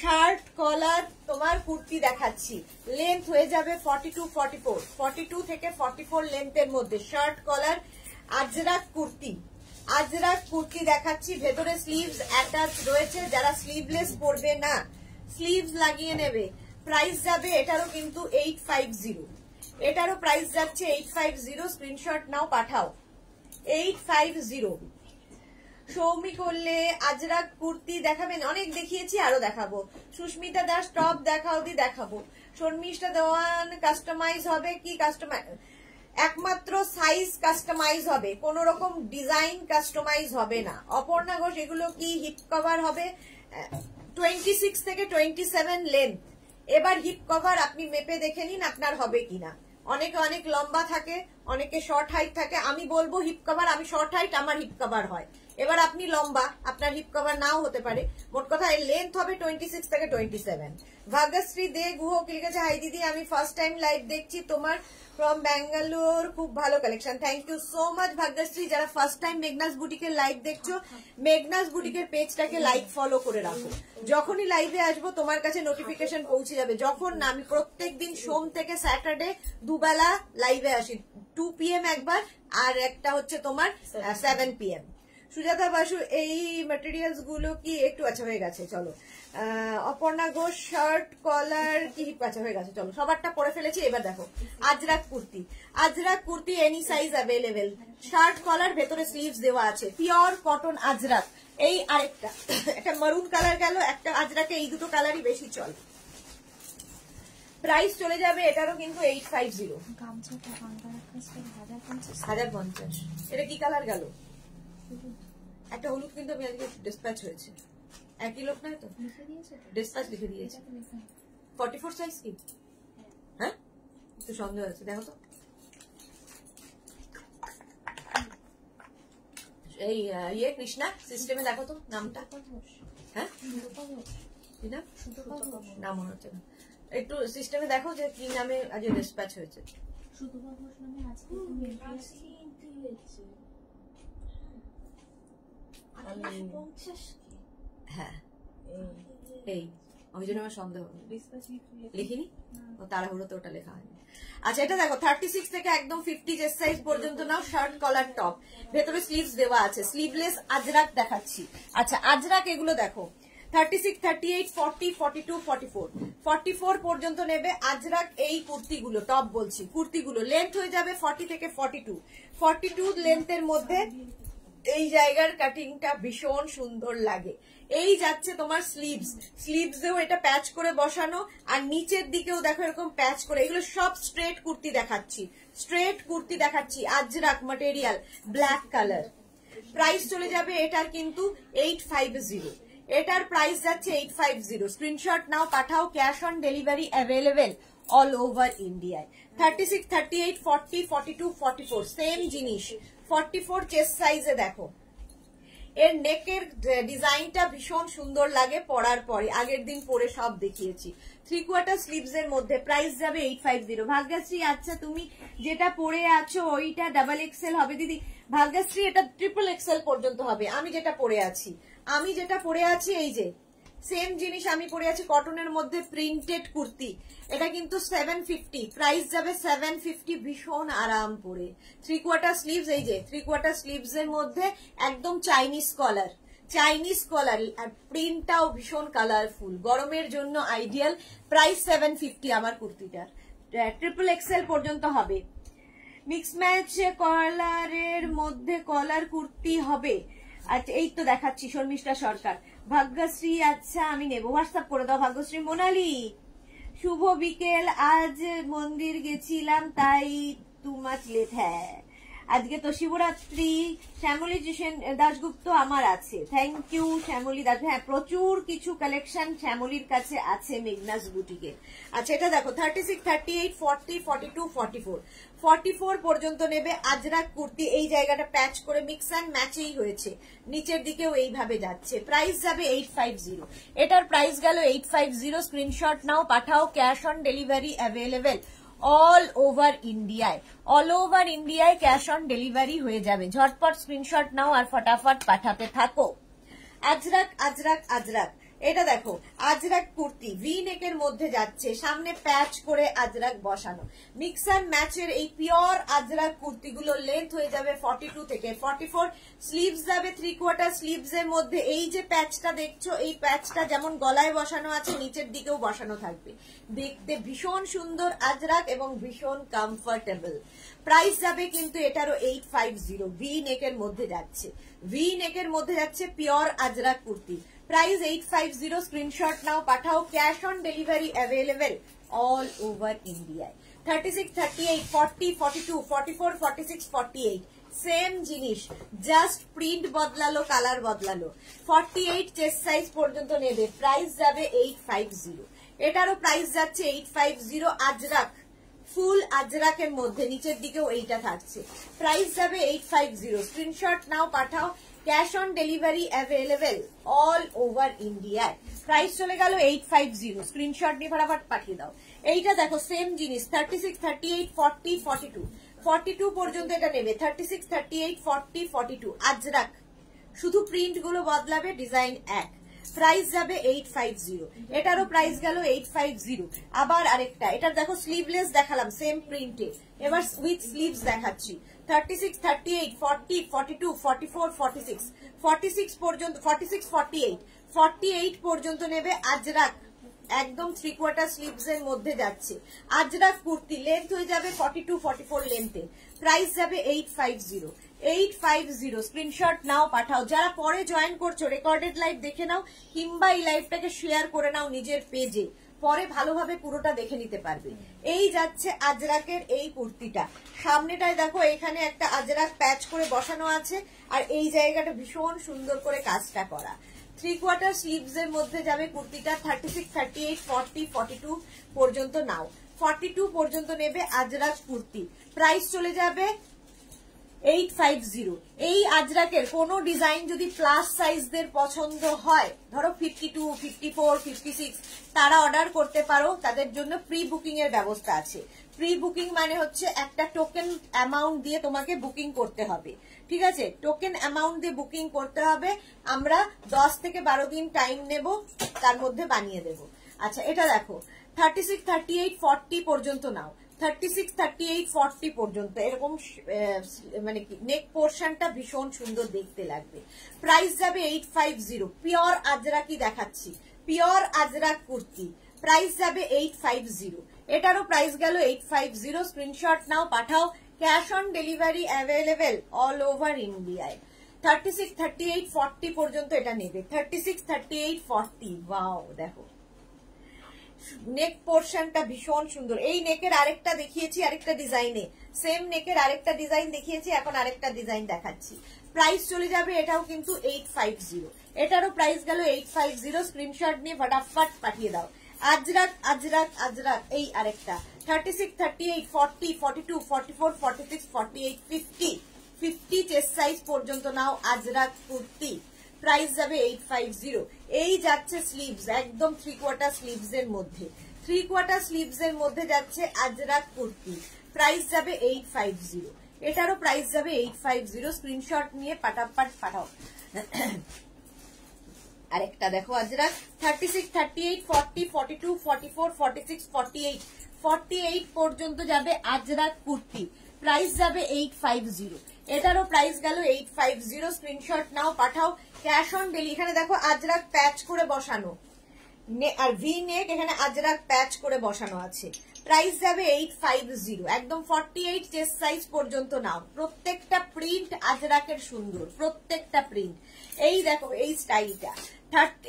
Speaker 1: shirt collar তোমার কুর্তি দেখাচ্ছি লেন্থ হয়ে যাবে forty two forty four forty two থেকে ফর্টি ফোর লেন্থের মধ্যে শার্ট কলার আজরাক কুর্তি আজরাক কুর্তি দেখাচ্ছি ভেতরে স্লিভস অ্যাটাচ রয়েছে যারা স্লিভলেস পরবে না স্লিভস লাগিয়ে নেবে প্রাইস যাবে এটারও কিন্তু এইট ফাইভ জিরো এটারও প্রাইস যাচ্ছে এইট ফাইভ জিরো স্ক্রিনশট নাও পাঠাও এইট ফাইভ জিরো সৌমি করলে আজরাক কুর্তি দেখাবেন অনেক দেখিয়েছি আরো দেখাবো সুস্মিতা দাস টপ দেখাও দি দেখাবো শর্মিষ্ঠা দেওয়ান কাস্টমাইজ হবে কি কাস্টমাইজ একমাত্র সাইজ কাস্টমাইজ হবে কোন রকম ডিজাইন কাস্টমাইজ হবে না অপর্ণা ঘোষ এগুলো কি হিপ কভার হবে টোয়েন্টি সিক্স থেকে টোয়েন্টি সেভেন লেন্থ এবার হিপ কভার আপনি মেপে দেখে নিন আপনার হবে কিনা অনেকে অনেক লম্বা থাকে অনেকে শর্ট হাইট থাকে আমি বলবো হিপ কাভার আমি শর্ট হাইট আমার হিপ কাভার হয় এবার আপনি লম্বা আপনার হিপ কভার নাও হতে পারে মোট কথা এর লেন্থ হবে টোয়েন্টি সিক্স থেকে টোয়েন্টি সেভেন ভাগ্যশ্রী দে গুহ কি লিখেছে হাই দিদি আমি ফার্স্ট টাইম লাইভ দেখছি তোমার ফ্রম ব্যাঙ্গালোর খুব ভালো collection thank you so much Bhagyashree যারা ফার্স্ট টাইম মেঘনাস বুটিকের লাইভ দেখছো মেঘনাস বুটিকের পেজটাকে লাইক ফলো করে রাখো যখনই লাইভে আসবো তোমার কাছে নোটিফিকেশন পৌঁছে যাবে যখন না আমি প্রত্যেক দিন সোম থেকে স্যাটারডে দুবেলা লাইভে আসি টু পিএম একবার আর একটা হচ্ছে তোমার সেভেন পিএম সুজাতা বাসু এই মেটেরিয়ালস গুলো কি একটু আচ্ছা হয়ে গেছে চলো অপর্ণা ঘোষ শার্ট কলার কি আচ্ছা হয়ে গেছে চলো সবারটা পরে ফেলেছি এবার দেখো Ajrakh kurti Ajrakh kurti any size available shirt collar ভেতরে স্লিভস দেওয়া আছে পিওর কটন আজরাক এই আরেকটা একটা মারুন কালার গেল একটা আজরাকে এই দুটো কালারই বেশি চলে প্রাইস চলে যাবে এটারও কিন্তু এইট ফাইভ জিরো হাজার পঞ্চাশ এটা কি কালার গেল একটা হলুদ কিন্তু আমি আজকে ডিসপ্যাচ হয়েছে একই লোক নয় তো ডিসপ্যাচ লিখে দিয়েছে ফর্টি ফোর সাইজ কি হ্যাঁ একটু সন্দেহ আছে দেখো তো এই ইয়ে কৃষ্ণা সিস্টেমে দেখো তো নামটা হ্যাঁ নাম মনে হচ্ছে না একটু সিস্টেমে দেখো যে কি নামে আজ ডিসপ্যাচ হয়েছে শুধুমাত্র নামে আজকে হ্যাঁ এই ওই জন্য আমার লেখা হয়নি আচ্ছা এটা দেখো থার্টি সিক্স থেকে একদম ফিফটি চেস্ট সাইজ পর্যন্ত নাও শার্ট কলার টপ ভেতরে স্লিভস দেওয়া আছে স্লিভলেস আজরাক দেখাচ্ছি আচ্ছা আজরাক এগুলো দেখো thirty six thirty eight forty forty two forty four forty four পর্যন্ত নেবে আজরাক এই কুর্তিগুলো টপ বলছি কুর্তিগুলো লেন্থ হয়ে যাবে ফর্টি থেকে ফর্টি টু ফর্টি টু লেন্থের মধ্যে এই জায়গার কাটিংটা ভীষণ সুন্দর লাগে এই যাচ্ছে তোমার স্লিভস স্লিভসেও এটা প্যাচ করে বসানো আর নিচের দিকেও দেখো এরকম প্যাচ করে এগুলো সব স্ট্রেট কুর্তি দেখাচ্ছি স্ট্রেট কুর্তি দেখাচ্ছি Ajrakh material black colour price চলে যাবে এটার কিন্তু এইট ফাইভ জিরো এটার প্রাইস যাচ্ছে এইট ফাইভ জিরো স্ক্রিনশট নাও পাঠাও cash on delivery available all over ইন্ডিয়ায় thirty six thirty eight forty forty two forty four same জিনিস ফর্টি ফোর চেস্ট সাইজে দেখো এর নেকের ডিজাইনটা ভীষণ সুন্দর লাগে পরার পরে আগের দিন পরে সব দেখিয়েছি থ্রি কোয়ার্টার স্লিভস এর মধ্যে প্রাইস যাবে এইট ফাইভ জিরো ভাগ্যশ্রী আচ্ছা তুমি যেটা পরে আছো ওইটা ডাবল এক্সেল হবে দিদি ভাগ্যশ্রী এটা ট্রিপল এক্সেল পর্যন্ত হবে আমি যেটা পরে আছি আমি যেটা পরে আছি এই যে সেম জিনিস আমি পরে আছি কটনের মধ্যে প্রিন্টেড কুর্তি এটা কিন্তু সেভেন ফিফটি প্রাইস যাবে সেভেন ফিফটি ভীষণ আরাম পরে থ্রি কোয়ার্টার স্লিভস এই যে থ্রি কোয়ার্টার স্লিভস এর মধ্যে একদম চাইনিজ কলার চাইনিজ কলার আর প্রিন্টটাও ভীষণ কালারফুল গরমের জন্য আইডিয়াল প্রাইস সেভেন ফিফটি আমার কুর্তিটার ট্রিপল এক্সেল পর্যন্ত হবে মিক্স ম্যাচ কলারের মধ্যে কলার কুর্তি হবে আচ্ছা এই তো দেখাচ্ছি শর্মিষ্ঠা সরকার ভাগ্যশ্রী আচ্ছা আমি নেবো হোয়াটসঅ্যাপ করে দাও ভাগ্যশ্রী মোনালি শুভ বিকেল আজ মন্দির গেছিলাম তাই টু মাছ লেট হ্যাঁ আজকে তো শিবরাত্রি শ্যামলী দাশগুপ্ত আমার আছে থ্যাংক ইউ শ্যামলি দাস হ্যাঁ প্রচুর কিছু কালেকশন শ্যামলির কাছে আছে মেঘনাস বুটিকে আচ্ছা এটা দেখো thirty six thirty eight forty forty two forty four forty পর্যন্ত নেবে আজরাক কুর্তি এই জায়গাটা প্যাচ করে মিক্স অ্যান্ড ম্যাচেই হয়েছে নিচের দিকেও এইভাবে যাচ্ছে প্রাইস যাবে এইট এটার প্রাইস গেল এইট স্ক্রিনশট নাও পাঠাও cash on delivery available all over ইন্ডিয়ায় অল ওভার ইন্ডিয়ায় ক্যাশ অন ডেলিভারি হয়ে যাবে ঝটপট স্ক্রিনশট নাও আর ফটাফট পাঠাতে থাকো আজরাক আজরাক আজরাক এটা দেখো আজরাক কুর্তি ভি নেকের মধ্যে যাচ্ছে সামনে প্যাচ করে আজরাক বসানো মিক্স অ্যান্ড ম্যাচের এই পিওর আজরাক কুর্তিগুলো লেন্থ হয়ে যাবে ফর্টি টু থেকে ফর্টি ফোর স্লিভস যাবে থ্রি কোয়ার্টার স্লিভস এর মধ্যে এই যে প্যাচটা দেখছো এই প্যাচটা যেমন গলায় বসানো আছে নিচের দিকেও বসানো থাকবে দেখতে ভীষণ সুন্দর আজরাক এবং ভীষণ কমফর্টেবল প্রাইস যাবে কিন্তু এটারও এইট ফাইভ জিরো ভি নেকের মধ্যে যাচ্ছে ভি নেকের মধ্যে যাচ্ছে pure Ajrakh kurti price eight five zero screenshot নাও পাঠাও cash on delivery available all over ইন্ডিয়ায় thirty six thirty eight forty forty two forty four forty six forty eight same জিনিস জাস্ট প্রিন্ট বদলালো কালার বদলালো ফর্টি এইট চেস সাইজ পর্যন্ত নেবে প্রাইস যাবে এইট ফাইভ জিরো এটারও প্রাইস যাচ্ছে eight five zero Ajrakh full আজরাকের মধ্যে নিচের দিকেও এইটা থাকছে প্রাইস যাবে এইট ফাইভ জিরো স্ক্রিনশট নাও পাঠাও cash on delivery available all over ইন্ডিয়ায় প্রাইস চলে গেল এইট ফাইভ জিরো স্ক্রিনশট নিয়ে ফটাফট পাঠিয়ে দাও এইটা দেখো সেম জিনিস thirty six thirty eight forty forty two forty two পর্যন্ত এটা নেবে thirty six thirty eight forty forty two আজ রাখ শুধু প্রিন্ট গুলো বদলাবে ডিজাইন এক প্রাইস যাবে এইট ফাইভ জিরো এটারও প্রাইস গেল এইট ফাইভ জিরো আবার আরেকটা এটার দেখো স্লিভলেস দেখালাম সেম প্রিন্টে এবার উইথ স্লিভস দেখাচ্ছি 36, 38, 40, 42, 44, 46, 46 পর্যন্ত 46, 48, 48 পর্যন্ত নেবে আজরাক একদম থ্রি কোয়ার্টার স্লিভস এর মধ্যে যাচ্ছে আজরাক কুর্তি লেন্থ হয়ে যাবে 42, ফোর লেন্থে প্রাইস যাবে ফাইভ জিরো স্ক্রিনশট নাও পাঠাও যারা পরে জয়েন করছো রেকর্ডেড লাইভ দেখে নাও কিংবা এই লাইভটাকে শেয়ার করে নাও নিজের পেজে পরে ভালোভাবে পুরোটা দেখে নিতে পারবে এই যাচ্ছে আজরাকের এই কুর্তিটা সামনেটায় দেখো এখানে একটা আজরাক প্যাচ করে বসানো আছে আর এই জায়গাটা ভীষণ সুন্দর করে কাজটা করা থ্রি কোয়ার্টার স্লিভস এর মধ্যে যাবে কুর্তিটা thirty six thirty eight forty forty two পর্যন্ত নাও ফর্টি টু পর্যন্ত নেবে আজরাক কুর্তি প্রাইস চলে যাবে এইট ফাইভ জিরো এই আজরাকের কোনো ডিজাইন যদি প্লাস সাইজদের পছন্দ হয় ধরো fifty two fifty four fifty six তারা অর্ডার করতে পারো তাদের জন্য প্রি বুকিং এর ব্যবস্থা আছে প্রি বুকিং মানে হচ্ছে একটা টোকেন অ্যামাউন্ট দিয়ে তোমাকে বুকিং করতে হবে ঠিক আছে টোকেন অ্যামাউন্ট দিয়ে বুকিং করতে হবে আমরা দশ থেকে বারো দিন টাইম নেব তার মধ্যে বানিয়ে দেব আচ্ছা এটা দেখো thirty six thirty eight forty পর্যন্ত নাও thirty six thirty eight forty পর্যন্ত এরকম মানে কি নেক পোর্শনটা ভীষণ সুন্দর দেখতে লাগবে প্রাইস যাবে এইট ফাইভ জিরো পিওর আজরাকি দেখাচ্ছি পিওর আজরা কুর্তি প্রাইস যাবে এইট ফাইভ জিরো এটারও price eight five zero screenshot নাও পাঠাও cash on delivery available all over ইন্ডিয়ায় থার্টি সিক্স থার্টি এইট পর্যন্ত এটা নেবে thirty six thirty eight forty দেখো নেক পোর্শনটা ভীষণ সুন্দর এই নেকের আরেকটা দেখিয়েছি আরেকটা ডিজাইনে সেম নেকের আরেকটা ডিজাইন দেখিয়েছি এখন আরেকটা ডিজাইন দেখাচ্ছি প্রাইস চলে যাবে এটাও কিন্তু এইট ফাইভ জিরো এটারও প্রাইস গেল এইট ফাইভ জিরো স্ক্রিনশট নিয়ে ফটাফট পাঠিয়ে দাও আজরাত আজরাত আজরাত এই আরেকটা thirty six thirty eight forty forty two forty four forty six forty eight fifty fifty chest size পর্যন্ত নাও আজরাত কুর্তি প্রাইস যাবে এইট ফাইভ জিরো এই যাচ্ছে স্লিভস একদম থ্রি কোয়ার্টার স্লিভস এর মধ্যে থ্রি কোয়ার্টার স্লিভস এর মধ্যে যাচ্ছে আজরাক কুর্তি প্রাইস যাবে এইট ফাইভ জিরো এটারও প্রাইস যাবে এইট ফাইভ জিরো স্ক্রিনশট নিয়ে পাটাপাট পাঠাও আরেকটা দেখো আজরা thirty six thirty eight forty forty two forty four forty six forty eight forty eight পর্যন্ত যাবে আজরাক কুর্তি প্রাইস যাবে এইট ফাইভ জিরো এটারও প্রাইস গেল এইট ফাইভ জিরো স্ক্রিনশট নাও পাঠাও ক্যাশ অন ডেলি এখানে দেখো আজরাক প্যাচ করে বসানো আর ভি নেক এখানে আজরাক প্যাচ করে বসানো আছে প্রাইস যাবে এইট ফাইভ জিরো একদম ফর্টি এইট চেস্ট সাইজ পর্যন্ত নাও প্রত্যেকটা প্রিন্ট আজরাকের সুন্দর প্রত্যেকটা প্রিন্ট এই দেখো এই স্টাইলটা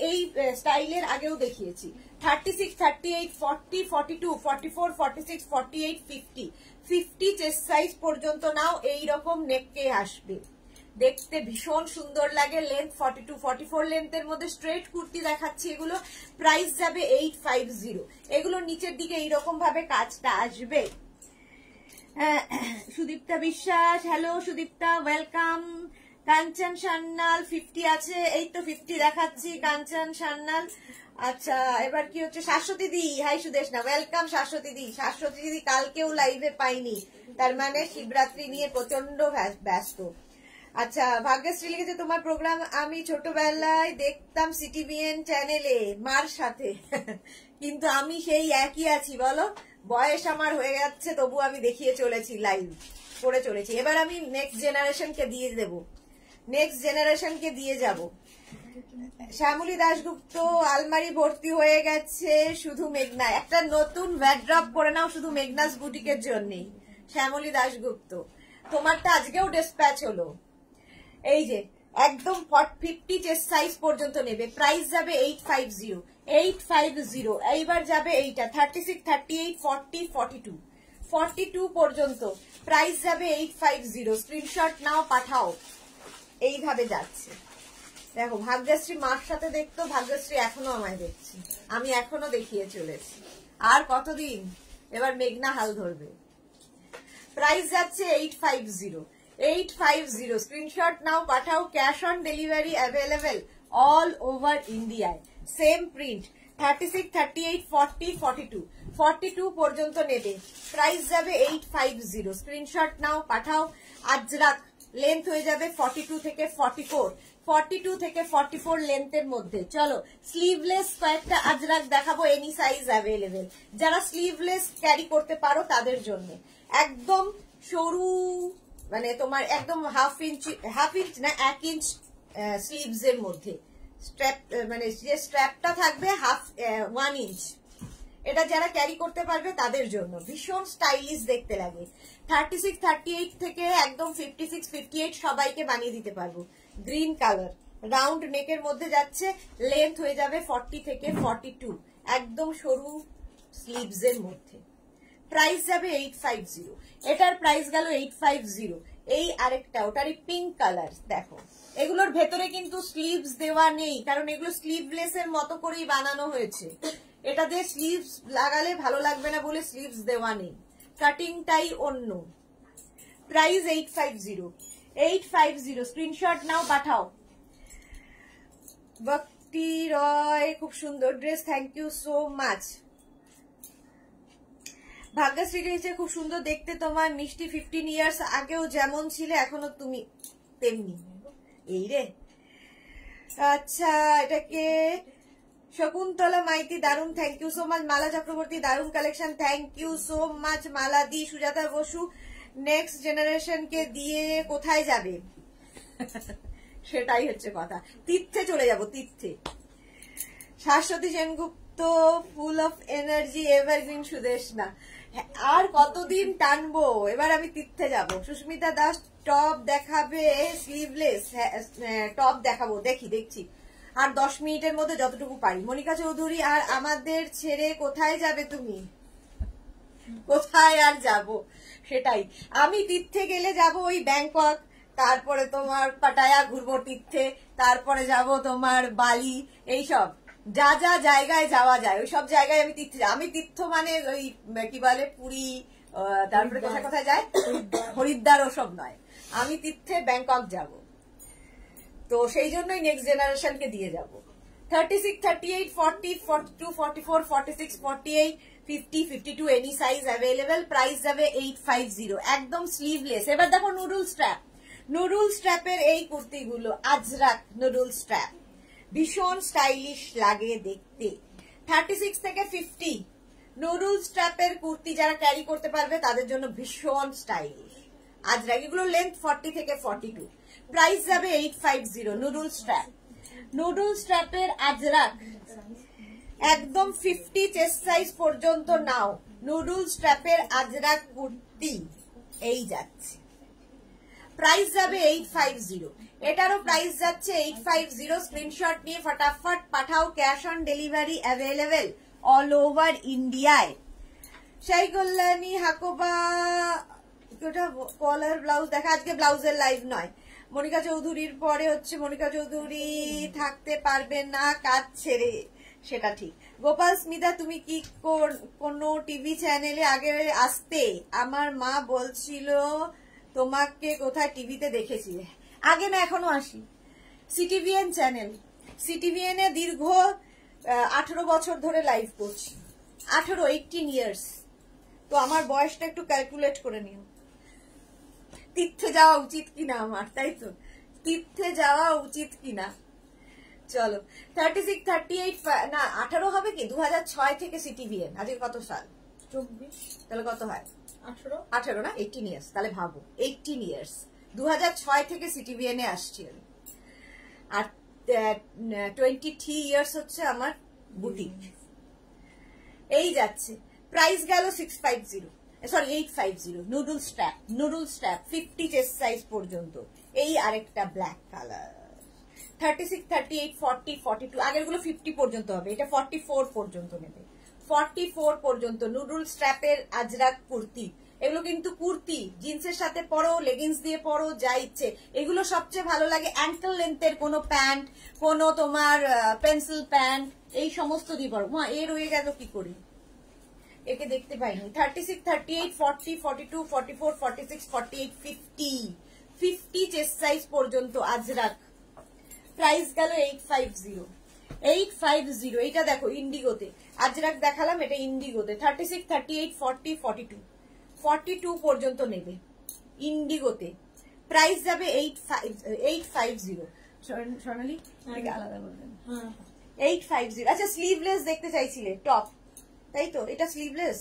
Speaker 1: এই স্টাইলের আগেও দেখিয়েছি thirty six thirty eight forty forty two forty four forty six forty eight fifty fifty chest size পর্যন্ত নাও এই রকম নেককে আসবে দেখতে ভীষণ সুন্দর লাগে length forty two forty four লেন্থের মধ্যে স্ট্রেট কুর্তি দেখাচ্ছি এগুলো প্রাইস যাবে এইট ফাইভ জিরো এগুলো নিচের দিকে এইরকম ভাবে কাজটা আসবে Sudipta Biswas hello Sudipta welcome Kanchan Sanyal fifty আছে এই তো ফিফটি দেখাচ্ছি কাঞ্চন সান্নাল আচ্ছা এবার কি হচ্ছে শাশ্বতী দি হাই সুদেশ না ওয়েলকাম শাশ্বতী দি শাশ্বতী দিদি কালকেও লাইভে পাইনি তার মানে শিবরাত্রি নিয়ে প্রচন্ড ব্যস্ত আচ্ছা ভাগ্যশ্রী লিখেছে তোমার প্রোগ্রাম আমি ছোটবেলায় দেখতাম সিটিভিএন চ্যানেলে মার সাথে কিন্তু আমি সেই একই আছি বলো বয়স আমার হয়ে যাচ্ছে তবু আমি দেখিয়ে চলেছি লাইভ করে চলেছি এবার আমি নেক্সট জেনারেশনকে দিয়ে দেব নেক্সট জেনারেশনকে দিয়ে যাবো শ্যামলী দাশগুপ্ত আলমারি ভর্তি হয়ে গেছে শুধু মেঘনা একটা নতুন ভ্যাড্রপ করে নাও শুধু মেঘনাস বুটিকের জন্যই শ্যামলী দাশগুপ্ত তোমারটা আজকেও ডিসপ্যাচ হলো এই যে একদম ফিফটি চেস্ট সাইজ পর্যন্ত নেবে প্রাইস যাবে eight five zero eight five zero এইবার যাবে এইটা thirty six thirty eight forty forty two forty two পর্যন্ত প্রাইস যাবে এইট ফাইভ জিরো স্ক্রিনশট নাও পাঠাও এইভাবে যাচ্ছে দেখো ভাগ্যশ্রী মার সাথে দেখতো ভাগ্যশ্রী এখনো আমায় দেখছি আমি এখনো দেখিয়ে চলেছি আর কতদিন এবার মেঘনা হাল ধরবে প্রাইস যাচ্ছে eight five zero eight five zero screenshot নাও পাঠাও cash on delivery available all over ইন্ডিয়ায় same print thirty six thirty eight forty forty two forty two পর্যন্ত নেবে প্রাইস যাবে এইট ফাইভ জিরো স্ক্রিনশট নাও পাঠাও আজ রাত লেন্থ হয়ে যাবে ফর্টি টু থেকে ফর্টি ফোর ফর্টি টু থেকে ফর্টি ফোর লেন্থের মধ্যে চলো স্লিভলেস কয়েকটা আজরাক দেখাবো এনি সাইজ অ্যাভেলেবেল যারা স্লিভলেস ক্যারি করতে পারো তাদের জন্য একদম সরু মানে তোমার একদম হাফ ইঞ্চ হাফ ইঞ্চ না এক ইঞ্চ স্লিভস এর মধ্যে স্ট্র্যাপ মানে যে স্ট্র্যাপটা থাকবে হাফ ওয়ান ইঞ্চ এটা যারা ক্যারি করতে পারবে তাদের জন্য ভীষণ স্টাইলিশ দেখতে লাগে থার্টি সিক্স থার্টি এইট থেকে একদম ফিফটি সিক্স ফিফটি এইট সবাইকে বানিয়ে দিতে পারবো গ্রিন কালার রাউন্ড নেকের মধ্যে যাচ্ছে লেন্থ হয়ে যাবে ফর্টি থেকে ফর্টি টু একদম সরু স্লিভস এর মধ্যে প্রাইস যাবে এইট ফাইভ জিরো এটার প্রাইস গেল এইট ফাইভ জিরো এই আরেকটা ওটারই পিঙ্ক কালার দেখো এগুলোর ভেতরে কিন্তু স্লিভস দেওয়া নেই কারণ এগুলো স্লিভলেস এর মতো করেই বানানো হয়েছে এটা দিয়ে স্লিভস লাগালে ভালো লাগবে না বলে স্লিভস দেওয়া নেই কাটিংটাই অন্য price eight five zero eight five zero screenshot নাও পাঠাও ভক্তি রয় খুব সুন্দর dress thank you so much Bhagyashree লিখছে খুব সুন্দর দেখতে তোমার মিষ্টি ফিফটিন ইয়ার্স আগেও যেমন ছিলে এখনো তুমি তেমনি এই রে আচ্ছা এটাকে শকুন্তলা মাইতি দারুন thank you so much Mala Chakraborty দারুন collection thank you so much Mala di Sujata Basu next জেনারেশনকে দিয়ে কোথায় যাবে সেটাই হচ্ছে কথা তীর্থে চলে যাব তীর্থে Shashwati Sengupta full of energy evergreen Sudeshna আর কতদিন টানবো এবার আমি তীর্থে যাব সুস্মিতা দাস টপ দেখাবে স্লিভলেস হ্যাঁ, টপ হ্যাঁ, দেখাবো দেখি দেখছি আর দশ মিনিটের মধ্যে যতটুকু পারি মনিকা চৌধুরী আর আমাদের ছেড়ে কোথায় যাবে তুমি কোথায় আর যাবো সেটাই আমি তীর্থে গেলে যাব ওই ব্যাংকক তারপরে তোমার পাটায়া ঘুরবো তীর্থে তারপরে যাব তোমার বালি এইসব যা যা জায়গায় যাওয়া যায় ওই সব জায়গায় আমি তীর্থে আমি তীর্থ মানে ওই কি বলে পুরী তারপরে কোথায় কোথায় যায় হরিদ্বার ওসব নয় আমি তীর্থে ব্যাংকক যাব তো সেই জন্যই নেক্সট জেনারেশনকে দিয়ে যাব thirty six thirty eight forty forty two forty four forty six forty eight fifty fifty two any size available price যাবে এইট ফাইভ জিরো একদম স্লিভলেস এবার দেখো নুডুল স্ট্র্যাপ নুডুল স্ট্র্যাপের এই কুর্তিগুলো আজরাক নুডুল স্ট্র্যাপ ভীষণ স্টাইলিশ লাগে দেখতে থার্টি সিক্স থেকে ফিফটি নুডুল স্ট্র্যাপের কুর্তি যারা ক্যারি করতে পারবে তাদের জন্য ভীষণ স্টাইলিশ আজরাক এগুলো লেন্থ ফর্টি থেকে ফর্টি টু প্রাইস যাবে eight five zero noodle strap noodle স্ট্র্যাপের আজরাক একদম ফিফটি চেস্ট সাইজ পর্যন্ত নাও নুডলস স্ট্র্যাপের আজরা কুর্তি এই যাচ্ছে প্রাইস যাবে এইট ফাইভ জিরো এটারও প্রাইস যাচ্ছে এইট ফাইভ জিরো স্ক্রিনশট নিয়ে ফটাফট পাঠাও cash on delivery available all over ইন্ডিয়ায় সেই কল্যাণী হাকোবা ওটা কলার ব্লাউজ দেখা আজকে ব্লাউজের লাইভ নয় মনিকা চৌধুরীর পরে হচ্ছে মনিকা চৌধুরী থাকতে পারবে না কাজ ছেড়ে সেটা ঠিক গোপাল স্মিতা তুমি কি কোনো টিভি চ্যানেলে আগে আসতে আমার মা বলছিল তোমাকে কোথায় টিভিতে দেখেছিলে আগে না এখনো আসি সিটিভিএন চ্যানেল সিটিভিএন এ দীর্ঘ আঠেরো বছর ধরে লাইভ করছি আঠেরো এইটিন ইয়ার্স তো আমার বয়সটা একটু ক্যালকুলেট করে নিও তীর্থে যাওয়া উচিত কিনা আমার তাই তো তীর্থে যাওয়া উচিত কিনা চলো থার্টি সিক্স থার্টি এইট না আঠারো হবে কি দু ছয় থেকে সিটি বিএন আজকে কত সাল চব্বিশ তাহলে কত হয় আঠারো আঠারো না এইটিন ইয়ার্স তাহলে ভাবো এইটিন ইয়ার্স দু ছয় থেকে বিএন এ আসছি আমি আর টোয়েন্টি থ্রি ইয়ার্স হচ্ছে আমার বুটিক এই যাচ্ছে প্রাইস গেল six five zero sorry eight five zero noodles strap noodles strap fifty chest size পর্যন্ত এই আরেকটা ব্ল্যাক কালার এগুলো জিন্সের সাথে পরো দিয়ে যা ইচ্ছে এগুলো সবচেয়ে ভালো লাগে অ্যাঙ্কেল লেন্থের কোনো প্যান্ট কোন তোমার পেন্সিল প্যান্ট এই সমস্ত দিয়ে পরো মা এ রয়ে গেল কি করি একে দেখতে পাইনি thirty six thirty eight forty forty two forty four forty six forty eight fifty fifty chest size পর্যন্ত আজরাক প্রাইস গেল eight five zero eight five zero এইটা দেখো ইন্ডিগোতে আজ রাখ দেখালাম এটা ইন্ডিগোতে thirty six thirty eight forty forty two forty two পর্যন্ত নেবে ইন্ডিগোতে প্রাইস যাবে eight five eight five zero Sonali আলাদা বলবেন এইট ফাইভ জিরো আচ্ছা স্লিভলেস দেখতে চাইছিলে টপ তাই তো এটা স্লিভলেস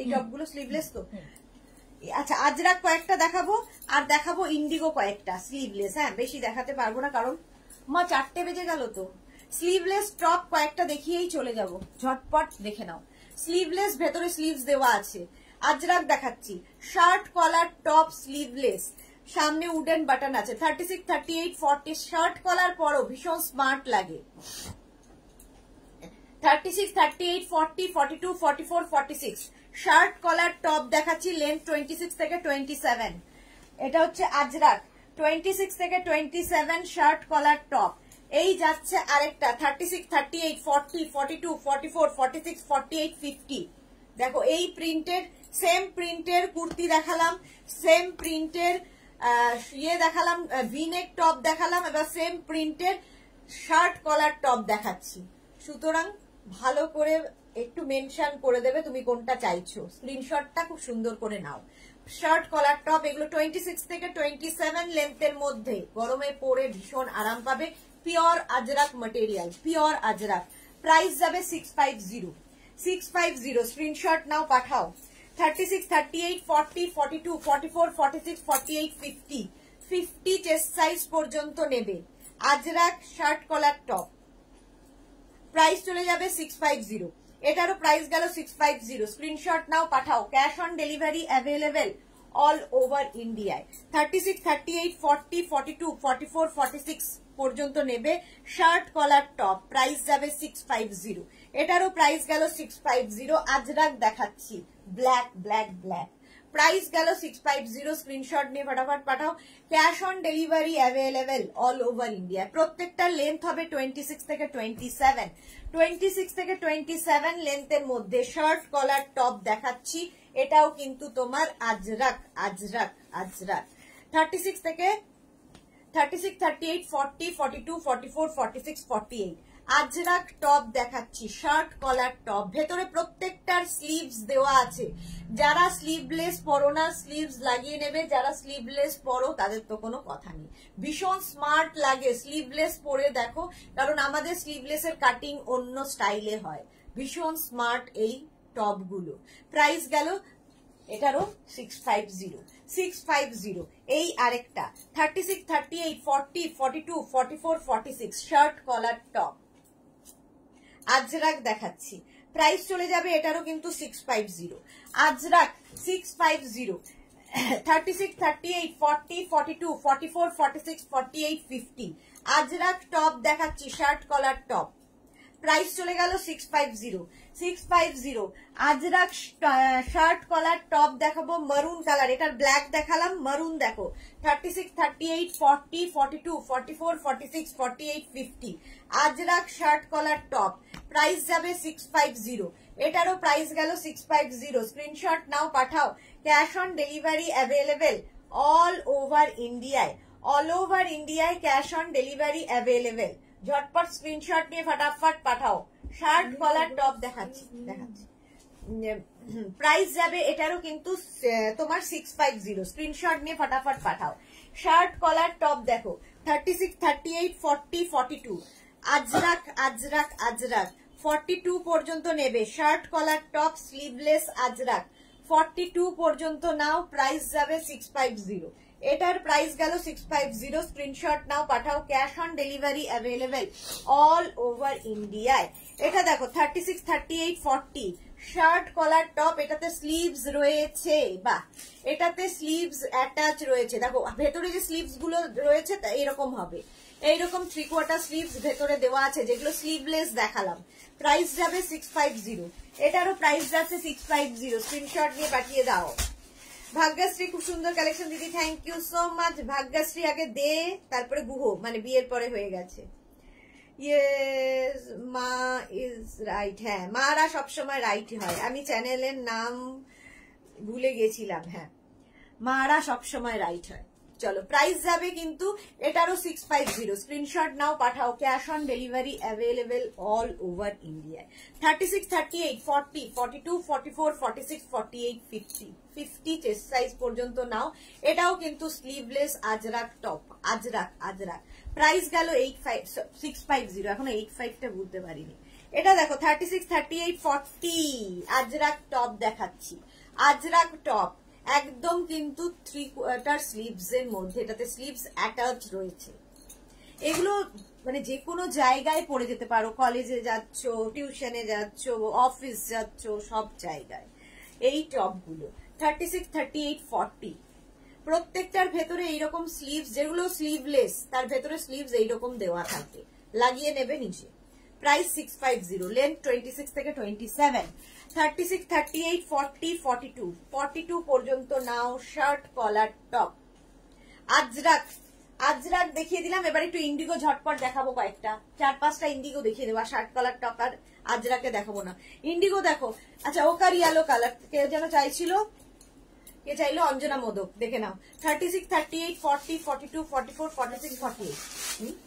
Speaker 1: এই টপগুলো স্লিভলেস তো আচ্ছা আজরাক কয়েকটা দেখাবো আর দেখাবো ইন্ডিগো কয়েকটা স্লিভলেস হ্যাঁ বেশি দেখাতে পারবো না কারণ মা চারটে বেজে গেল তো স্লিভলেস টপ কয়েকটা দেখিয়েই চলে যাব ঝটপট দেখে নাও স্লিভলেস ভেতরে স্লিভস দেওয়া আছে আজরাক দেখাচ্ছি শার্ট কলার টপ স্লিভলেস সামনে উডেন বাটন আছে thirty six thirty eight forty shirt collar পরও ভীষণ স্মার্ট লাগে thirty six thirty eight forty forty two forty four forty six shirt collar top দেখাচ্ছি লেন্থ টোয়েন্টি সিক্স থেকে টোয়েন্টি সেভেন এটা হচ্ছে আজরাক টোয়েন্টি সিক্স থেকে twenty seven shirt collar top এই যাচ্ছে আরেকটা thirty six thirty eight forty forty two forty four forty six forty eight fifty দেখো এই প্রিন্টের সেম প্রিন্টের কুর্তি দেখালাম সেম প্রিন্টের ইয়ে দেখালাম ভিনেক টপ দেখালাম এবার সেম প্রিন্টের শার্ট কলার টপ দেখাচ্ছি সুতরাং ভালো করে একটু মেনশন করে দেবে তুমি কোনটা চাইছো স্ক্রিনশটটা খুব সুন্দর করে নাও শার্ট কলার টপ এগুলো টোয়েন্টি সিক্স থেকে টোয়েন্টি সেভেন লেন্থের মধ্যে গরমে পরে ভীষণ আরাম পাবে pure Ajrakh material pure Ajrakh price যাবে six five zero six five zero screenshot নাও পাঠাও thirty six thirty eight forty forty two forty four forty six forty eight fifty fifty chest size পর্যন্ত নেবে Ajrakh shirt collar top price চলে যাবে সিক্স ফাইভ জিরো এটারও প্রাইস গেল সিক্স ফাইভ জিরো স্ক্রিনশট নাও পাঠাও cash on delivery available all over ইন্ডিয়ায় thirty six thirty eight forty forty two forty four forty six পর্যন্ত নেবে শার্ট কলার টপ প্রাইস যাবে সিক্স ফাইভ জিরো এটারও প্রাইস গেল সিক্স ফাইভ জিরো আজরাক দেখাচ্ছি ব্ল্যাক ব্ল্যাক ব্ল্যাক प्राइस गलो सिक्स फाइव जीरो स्क्रीनशट नहीं फटाफट पाठाओ cash on delivery available all over India प्रत्येक लेंथ हो टोटी सिक्स टो सेवन टोटी सिक्स टो सेवन लेंथर मध्य शर्ट कलर टप देखा एटाओ कमार Ajrakh Ajrakh Ajrakh thirty six thirty six thirty eight forty forty two forty four forty six forty eight Ajrakh top দেখাচ্ছি শার্ট কলার টপ ভেতরে প্রত্যেকটার স্লিভস দেওয়া আছে যারা স্লিভলেস পরো না স্লিভস লাগিয়ে নেবে যারা স্লিভলেস পরো তাদের তো কোনো কথা নেই ভীষণ স্মার্ট লাগে স্লিভলেস পরে দেখো কারণ আমাদের স্লিভলেসের কাটিং অন্য স্টাইলে হয় ভীষণ স্মার্ট এই গুলো প্রাইস গেল এটারও six five zero six five zero এই আরেকটা thirty six thirty eight forty forty two forty four forty six shirt collar top Ajrakh দেখাচ্ছি প্রাইস চলে যাবে এটারও কিন্তু six five zero Ajrakh six five zero thirty six thirty eight forty forty two forty four forty six forty eight fifty Ajrakh top দেখাচ্ছি শার্ট কলার টপ প্রাইস চলে গেল six five zero six five zero Ajrak shirt collar top দেখাবো মারুন কালার এটার ব্ল্যাক দেখালাম মারুন দেখো thirty six thirty eight forty forty two forty four forty six forty eight fifty Ajrakh shirt collar top price যাবে সিক্স ফাইভ জিরো এটারও প্রাইস গেল সিক্স ফাইভ জিরো স্ক্রিনশট নাও পাঠাও cash on delivery available all over ইন্ডিয়ায় অল ওভার ইন্ডিয়ায় ক্যাশ অন ডেলিভারি অ্যাভেলেবেল ঝটপট স্ক্রিনশট নিয়ে ফটাফট পাঠাও শার্ট কলার টপ দেখাচ্ছি দেখাচ্ছি প্রাইস যাবে এটারও কিন্তু তোমার সিক্স ফাইভ জিরো স্ক্রিনশট নিয়ে ফটাফট পাঠাও শার্ট কলার টপ দেখো thirty six thirty eight forty forty two Ajrakh Ajrakh Ajrakh forty two পর্যন্ত নেবে shirt collar top sleeveless Ajrakh forty two পর্যন্ত নাও প্রাইস যাবে সিক্স ফাইভ জিরো এটার প্রাইস গেল সিক্স ফাইভ জিরো স্ক্রিনশট নাও পাঠাও cash on delivery available all over ইন্ডিয়ায় এটা দেখো thirty six thirty eight forty shirt collar top এটাতে স্লিভস রয়েছে বা এটাতে স্লিভস অ্যাটাচ রয়েছে দেখো ভেতরে যে স্লিভস গুলো রয়েছে এরকম হবে এইরকম থ্রি কোয়ার্টার স্লিভস ভেতরে দেওয়া আছে যেগুলো স্লিভলেস দেখালাম প্রাইস যাবে সিক্স ফাইভ জিরো এটারও প্রাইস যাচ্ছে সিক্স ফাইভ জিরো স্ক্রিনশট নিয়ে পাঠিয়ে দাও ভাগ্যশ্রী খুব সুন্দর কালেকশন দিদি thank you so much Bhagyashree আগে দে তারপরে গুহ মানে বিয়ের পরে হয়ে গেছে ইয়েস মা ইজ রাইট হ্যাঁ মারা সবসময় রাইট হয় আমি চ্যানেলের নাম ভুলে গেছিলাম হ্যাঁ মারা সবসময় রাইট হয় চলো প্রাইস যাবে কিন্তু এটারও সিক্স ফাইভ জিরো স্ক্রিনশট নাও পাঠাও cash on delivery available all over ইন্ডিয়ায় thirty six thirty eight forty forty two forty four forty six forty eight fifty fifty chest size পর্যন্ত নাও এটাও কিন্তু sleeveless Ajrakh top Ajrakh Ajrakh price গেল eight five six five zero এখন এইট ফাইভটা বুঝতে পারিনি এটা দেখো thirty six thirty eight Ajrakh top দেখাচ্ছি আজরাক টপ একদম কিন্তু থ্রি কোয়ার্টার স্লিভস এর মধ্যে এটাতে স্লিভস অ্যাটাচ রয়েছে এগুলো মানে যে কোনো জায়গায় পড়ে যেতে পারো কলেজে যাচ্ছ টিউশনে যাচ্ছ অফিস যাচ্ছ সব জায়গায় এই টপগুলো thirty six thirty eight forty প্রত্যেকটার ভেতরে এইরকম স্লিভস যেগুলো স্লিভলেস তার ভেতরে স্লিভস এইরকম দেওয়া থাকে লাগিয়ে নেবে নিজে price six five zero length twenty six থেকে twenty seven thirty six thirty eight forty forty two forty two পর্যন্ত নাও shirt collar top Ajrakh Ajrakh দেখিয়ে দিলাম এবার একটু ইন্ডিগো ঝটপট দেখাবো কয়েকটা চার পাঁচটা ইন্ডিগো দেখিয়ে দেবো শার্ট কলার টপ আর আজরাকে দেখাবো না ইন্ডিগো দেখো আচ্ছা ওকার ইয়ালো কালার কেউ যেন চাইছিল কে চাইলো অঞ্জনা মোদক দেখে নাও thirty six thirty eight forty forty two forty four forty six forty eight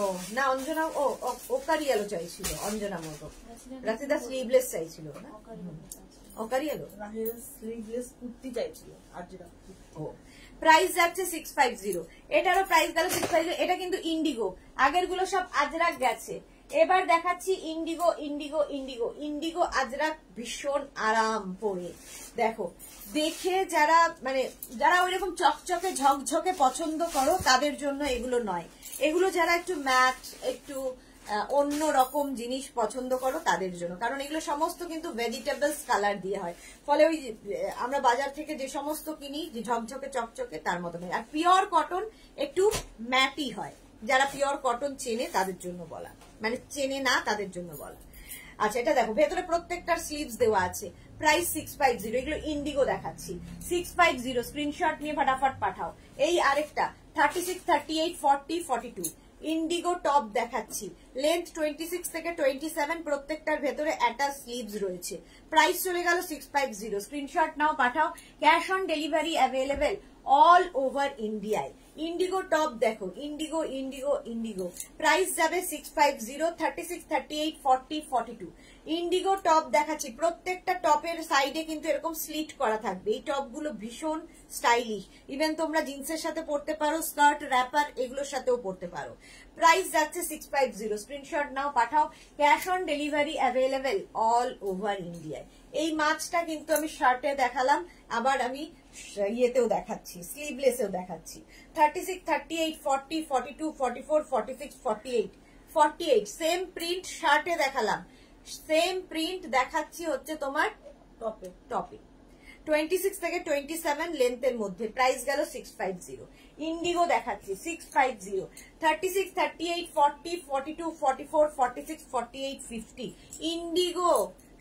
Speaker 1: ও না অঞ্জনা ও ওকারি আলো চাইছিল অঞ্জনা মোদক রাশিদা স্লিভলেস চাইছিল না ওকারি আলো স্লিভলেস কুর্তি চাইছিল ও প্রাইস যাচ্ছে সিক্স ফাইভ জিরো এটারও প্রাইস গেল সিক্স ফাইভ জিরো এটা কিন্তু ইন্ডিগো আগের গুলো সব আজরাক গেছে এবার দেখাচ্ছি indigo indigo indigo indigo Ajrakh ভীষণ আরাম পরে দেখো দেখে যারা মানে যারা ওই রকম চকচকে ঝকঝকে পছন্দ করো তাদের জন্য এগুলো নয় এগুলো যারা একটু ম্যাট একটু অন্য রকম জিনিস পছন্দ করো তাদের জন্য কারণ এগুলো সমস্ত কিন্তু ভেজিটেবলস কালার দিয়ে হয় ফলে ওই আমরা বাজার থেকে যে সমস্ত কিনি যে ঝকঝকে চকচকে তার মতো আর পিওর কটন একটু ম্যাটি হয় যারা পিওর কটন চেনে তাদের জন্য বলা মানে চেনে না তাদের জন্য বলা আচ্ছা এটা দেখো ভেতরে প্রত্যেকটার স্লিভস দেওয়া আছে প্রাইস সিক্স ফাইভ জিরো এগুলো ইন্ডিগো দেখাচ্ছি সিক্স ফাইভ জিরো স্ক্রিনশট নিয়ে ফাটাফাট পাঠাও এই আরেকটা thirty six thirty eight forty forty two indigo top দেখাচ্ছি লেন্থ টোয়েন্টি সিক্স থেকে টোয়েন্টি সেভেন প্রত্যেকটার ভেতরে একটা স্লিভস রয়েছে প্রাইস চলে গেল সিক্স ফাইভ জিরো স্ক্রিনশট নাও পাঠাও cash on delivery available all over ইন্ডিয়ায় ইন্ডিগো টপ দেখো ইন্ডিগো ইন্ডিগো ইন্ডিগো প্রাইস যাবে six five zero thirty six thirty eight forty two indigo top দেখাচ্ছি প্রত্যেকটা টপের সাইডে কিন্তু এরকম স্লিট করা থাকবে এই টপগুলো ভীষণ স্টাইলিশ ইভেন তোমরা জিন্সের সাথে পড়তে পারো স্কার্ট র্যাপার এগুলোর সাথেও পড়তে পারো প্রাইস যাচ্ছে সিক্স ফাইভ জিরো স্ক্রিনশট নাও পাঠাও cash on delivery available all over ইন্ডিয়ায় এই মাছটা কিন্তু আমি শার্টে দেখালাম আবার আমি ইয়েতেও দেখাচ্ছি স্লিভলেসেও দেখাচ্ছি thirty six thirty eight forty forty two forty four forty six forty eight forty eight same print শার্টে দেখালাম সেম প্রিন্ট দেখাচ্ছি হচ্ছে তোমার টপে টপে টোয়েন্টি সিক্স থেকে টোয়েন্টি সেভেন লেন্থের মধ্যে প্রাইস গেল সিক্স ফাইভ জিরো ইন্ডিগো দেখাচ্ছি six five zero thirty six thirty eight forty forty two forty four forty six forty eight fifty indigo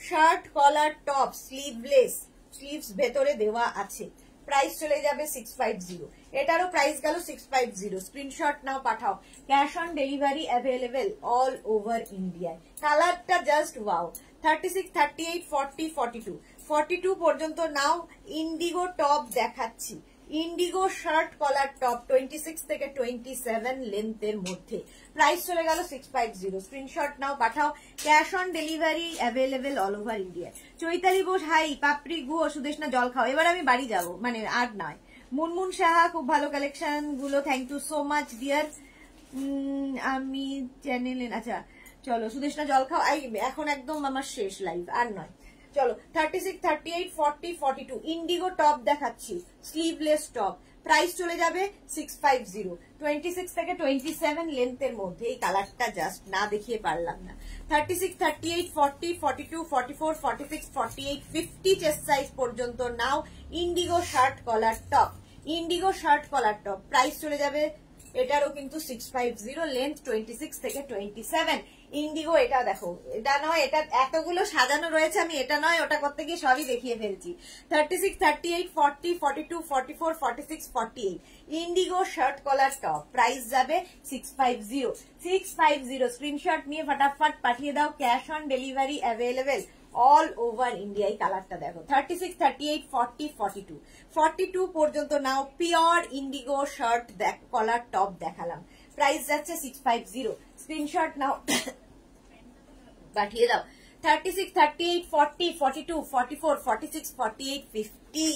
Speaker 1: shirt collar top sleeveless sleeves ভেতরে দেওয়া আছে প্রাইস চলে যাবে সিক্স ফাইভ জিরো এটারও প্রাইস গেল সিক্স ফাইভ জিরো স্ক্রিনশট নাও পাঠাও cash on delivery available all over ইন্ডিয়ায় কালারটা just wow thirty six thirty eight forty forty two forty two পর্যন্ত নাও ইন্ডিগো টপ দেখাচ্ছি indigo shirt collar top twenty six থেকে টোয়েন্টি সেভেন লেন্থের মধ্যে প্রাইস চলে গেল সিক্স ফাইভ জিরো স্ক্রিনশট নাও পাঠাও cash on delivery available all over India Chaitali Bose hi পাপড়ি গুহ সুদেশনা জল খাও এবার আমি বাড়ি যাব মানে আর নয় মুনমুন সাহা খুব ভালো কালেকশন গুলো thank you so much dear আমি চ্যানেল আচ্ছা চলো সুদেশনা জল খাও এখন একদম আমার শেষ লাইভ আর নয় চলো thirty six thirty eight forty forty two indigo top দেখাচ্ছি স্লিভলেস টপ প্রাইস চলে যাবে six five zero twenty six থেকে টোয়েন্টি সেভেন লেন্থের মধ্যে এই কালারটা জাস্ট না দেখিয়ে পারলাম না thirty six thirty eight forty forty two forty four forty six forty eight fifty chest size পর্যন্ত নাও indigo shirt collar top indigo shirt collar top price চলে যাবে এটারও কিন্তু six five zero length twenty six থেকে টোয়েন্টি সেভেন ইন্ডিগো এটা দেখো এটা নয় এটা এতগুলো সাজানো রয়েছে আমি এটা নয় ওটা করতে গিয়ে সবই দেখিয়ে ফেলছি thirty six thirty eight forty forty two forty four forty six forty eight indigo shirt collar top price যাবে six five zero six five zero screenshot নিয়ে ফটাফট পাঠিয়ে দাও cash on delivery available all over India এই কালারটা দেখো thirty six thirty eight forty forty two forty two পর্যন্ত নাও pure indigo shirt collar top দেখালাম প্রাইস যাচ্ছে সিক্স ফাইভ জিরো স্ক্রিনশট নাও পাঠিয়ে দাও thirty six thirty eight forty forty two forty four forty six forty eight fifty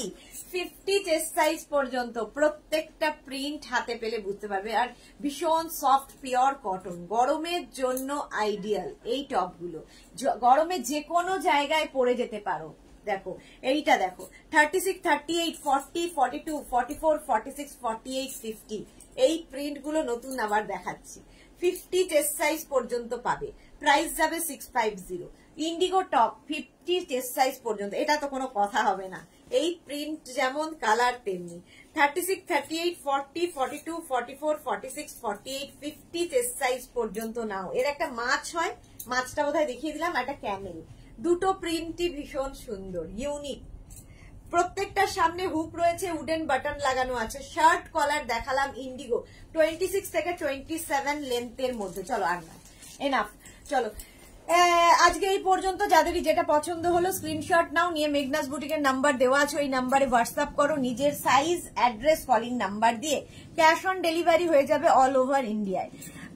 Speaker 1: fifty chest size পর্যন্ত প্রত্যেকটা প্রিন্ট হাতে পেলে বুঝতে পারবে আর ভীষণ সফট পিওর কটন গরমের জন্য আইডিয়াল এই টপগুলো গরমে যে কোনো জায়গায় পরে যেতে পারো দেখো এইটা দেখো thirty six thirty eight forty forty two forty four forty six forty eight fifty এই প্রিন্টগুলো নতুন আবার দেখাচ্ছি ফিফটি চেস্ট সাইজ পর্যন্ত পাবে প্রাইস যাবে six five zero indigo top fifty chest size পর্যন্ত এটা তো কোনো কথা হবে না এই প্রিন্ট যেমন কালার তেমনি thirty six thirty eight forty forty two forty four forty six forty eight fifty chest size পর্যন্ত নাও এর একটা মাছ হয় মাছটা বোধহয় দেখিয়ে দিলাম একটা ক্যামেল দুটো প্রিন্টই ভীষণ সুন্দর ইউনিক প্রত্যেকটার সামনে হুক রয়েছে উডেন বাটন লাগানো আছে শার্ট কলার দেখালাম ইন্ডিগো টোয়েন্টি সিক্স থেকে টোয়েন্টি সেভেন লেন্থের মধ্যে চলো আর না এনাফ চলো আজকে এই পর্যন্ত যাদেরই যেটা পছন্দ হলো স্ক্রিনশট নাও নিয়ে মেঘনাস বুটিকের নাম্বার দেওয়া আছে ওই নাম্বারে হোয়াটসঅ্যাপ করো নিজের সাইজ অ্যাড্রেস কলিং নাম্বার দিয়ে ক্যাশ অন ডেলিভারি হয়ে যাবে অল ওভার ইন্ডিয়ায়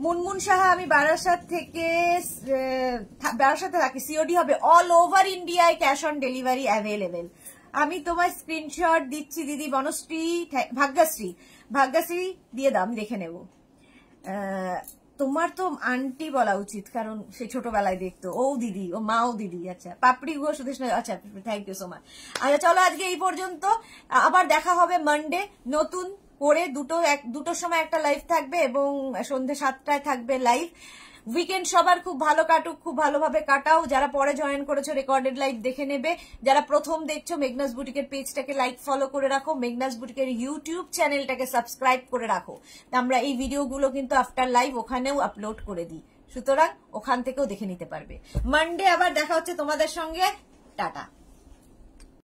Speaker 1: মুনমুন সাহা আমি বারাসাত থেকে বারাসাতে থাকি সিওডি হবে অল ওভার ইন্ডিয়ায় ক্যাশ অন ডেলিভারি অ্যাভেলেবেল আমি তোমার স্ক্রিনশট দিচ্ছি দিদি বনশ্রী ভাগ্যশ্রী ভাগ্যশ্রী দিয়ে দাম দেখে নেব তোমার তো আন্টি বলা উচিত কারণ সে ছোটবেলায় দেখতো ও দিদি ও মাও দিদি আচ্ছা পাপড়ি গুহ সুদেশ আচ্ছা থ্যাংক ইউ সো মাচ আচ্ছা চলো আজকে এই পর্যন্ত আবার দেখা হবে মানডে নতুন করে দুটো এক দুটোর সময় একটা লাইভ থাকবে এবং সন্ধ্যে সাতটায় থাকবে লাইভ উইকেন্ড সবার খুব ভালো কাটুক খুব ভালোভাবে কাটাও যারা পরে জয়েন করেছো রেকর্ডেড লাইভ দেখে নেবে যারা প্রথম দেখছো মেঘনাস বুটিকের পেজটাকে লাইক ফলো করে রাখো মেঘনাস বুটিকের ইউটিউব চ্যানেলটাকে সাবস্ক্রাইব করে রাখো আমরা এই ভিডিওগুলো কিন্তু আফটার লাইভ ওখানেও আপলোড করে দিই সুতরাং ওখান থেকেও দেখে নিতে পারবে মানডে আবার দেখা হচ্ছে তোমাদের সঙ্গে টাটা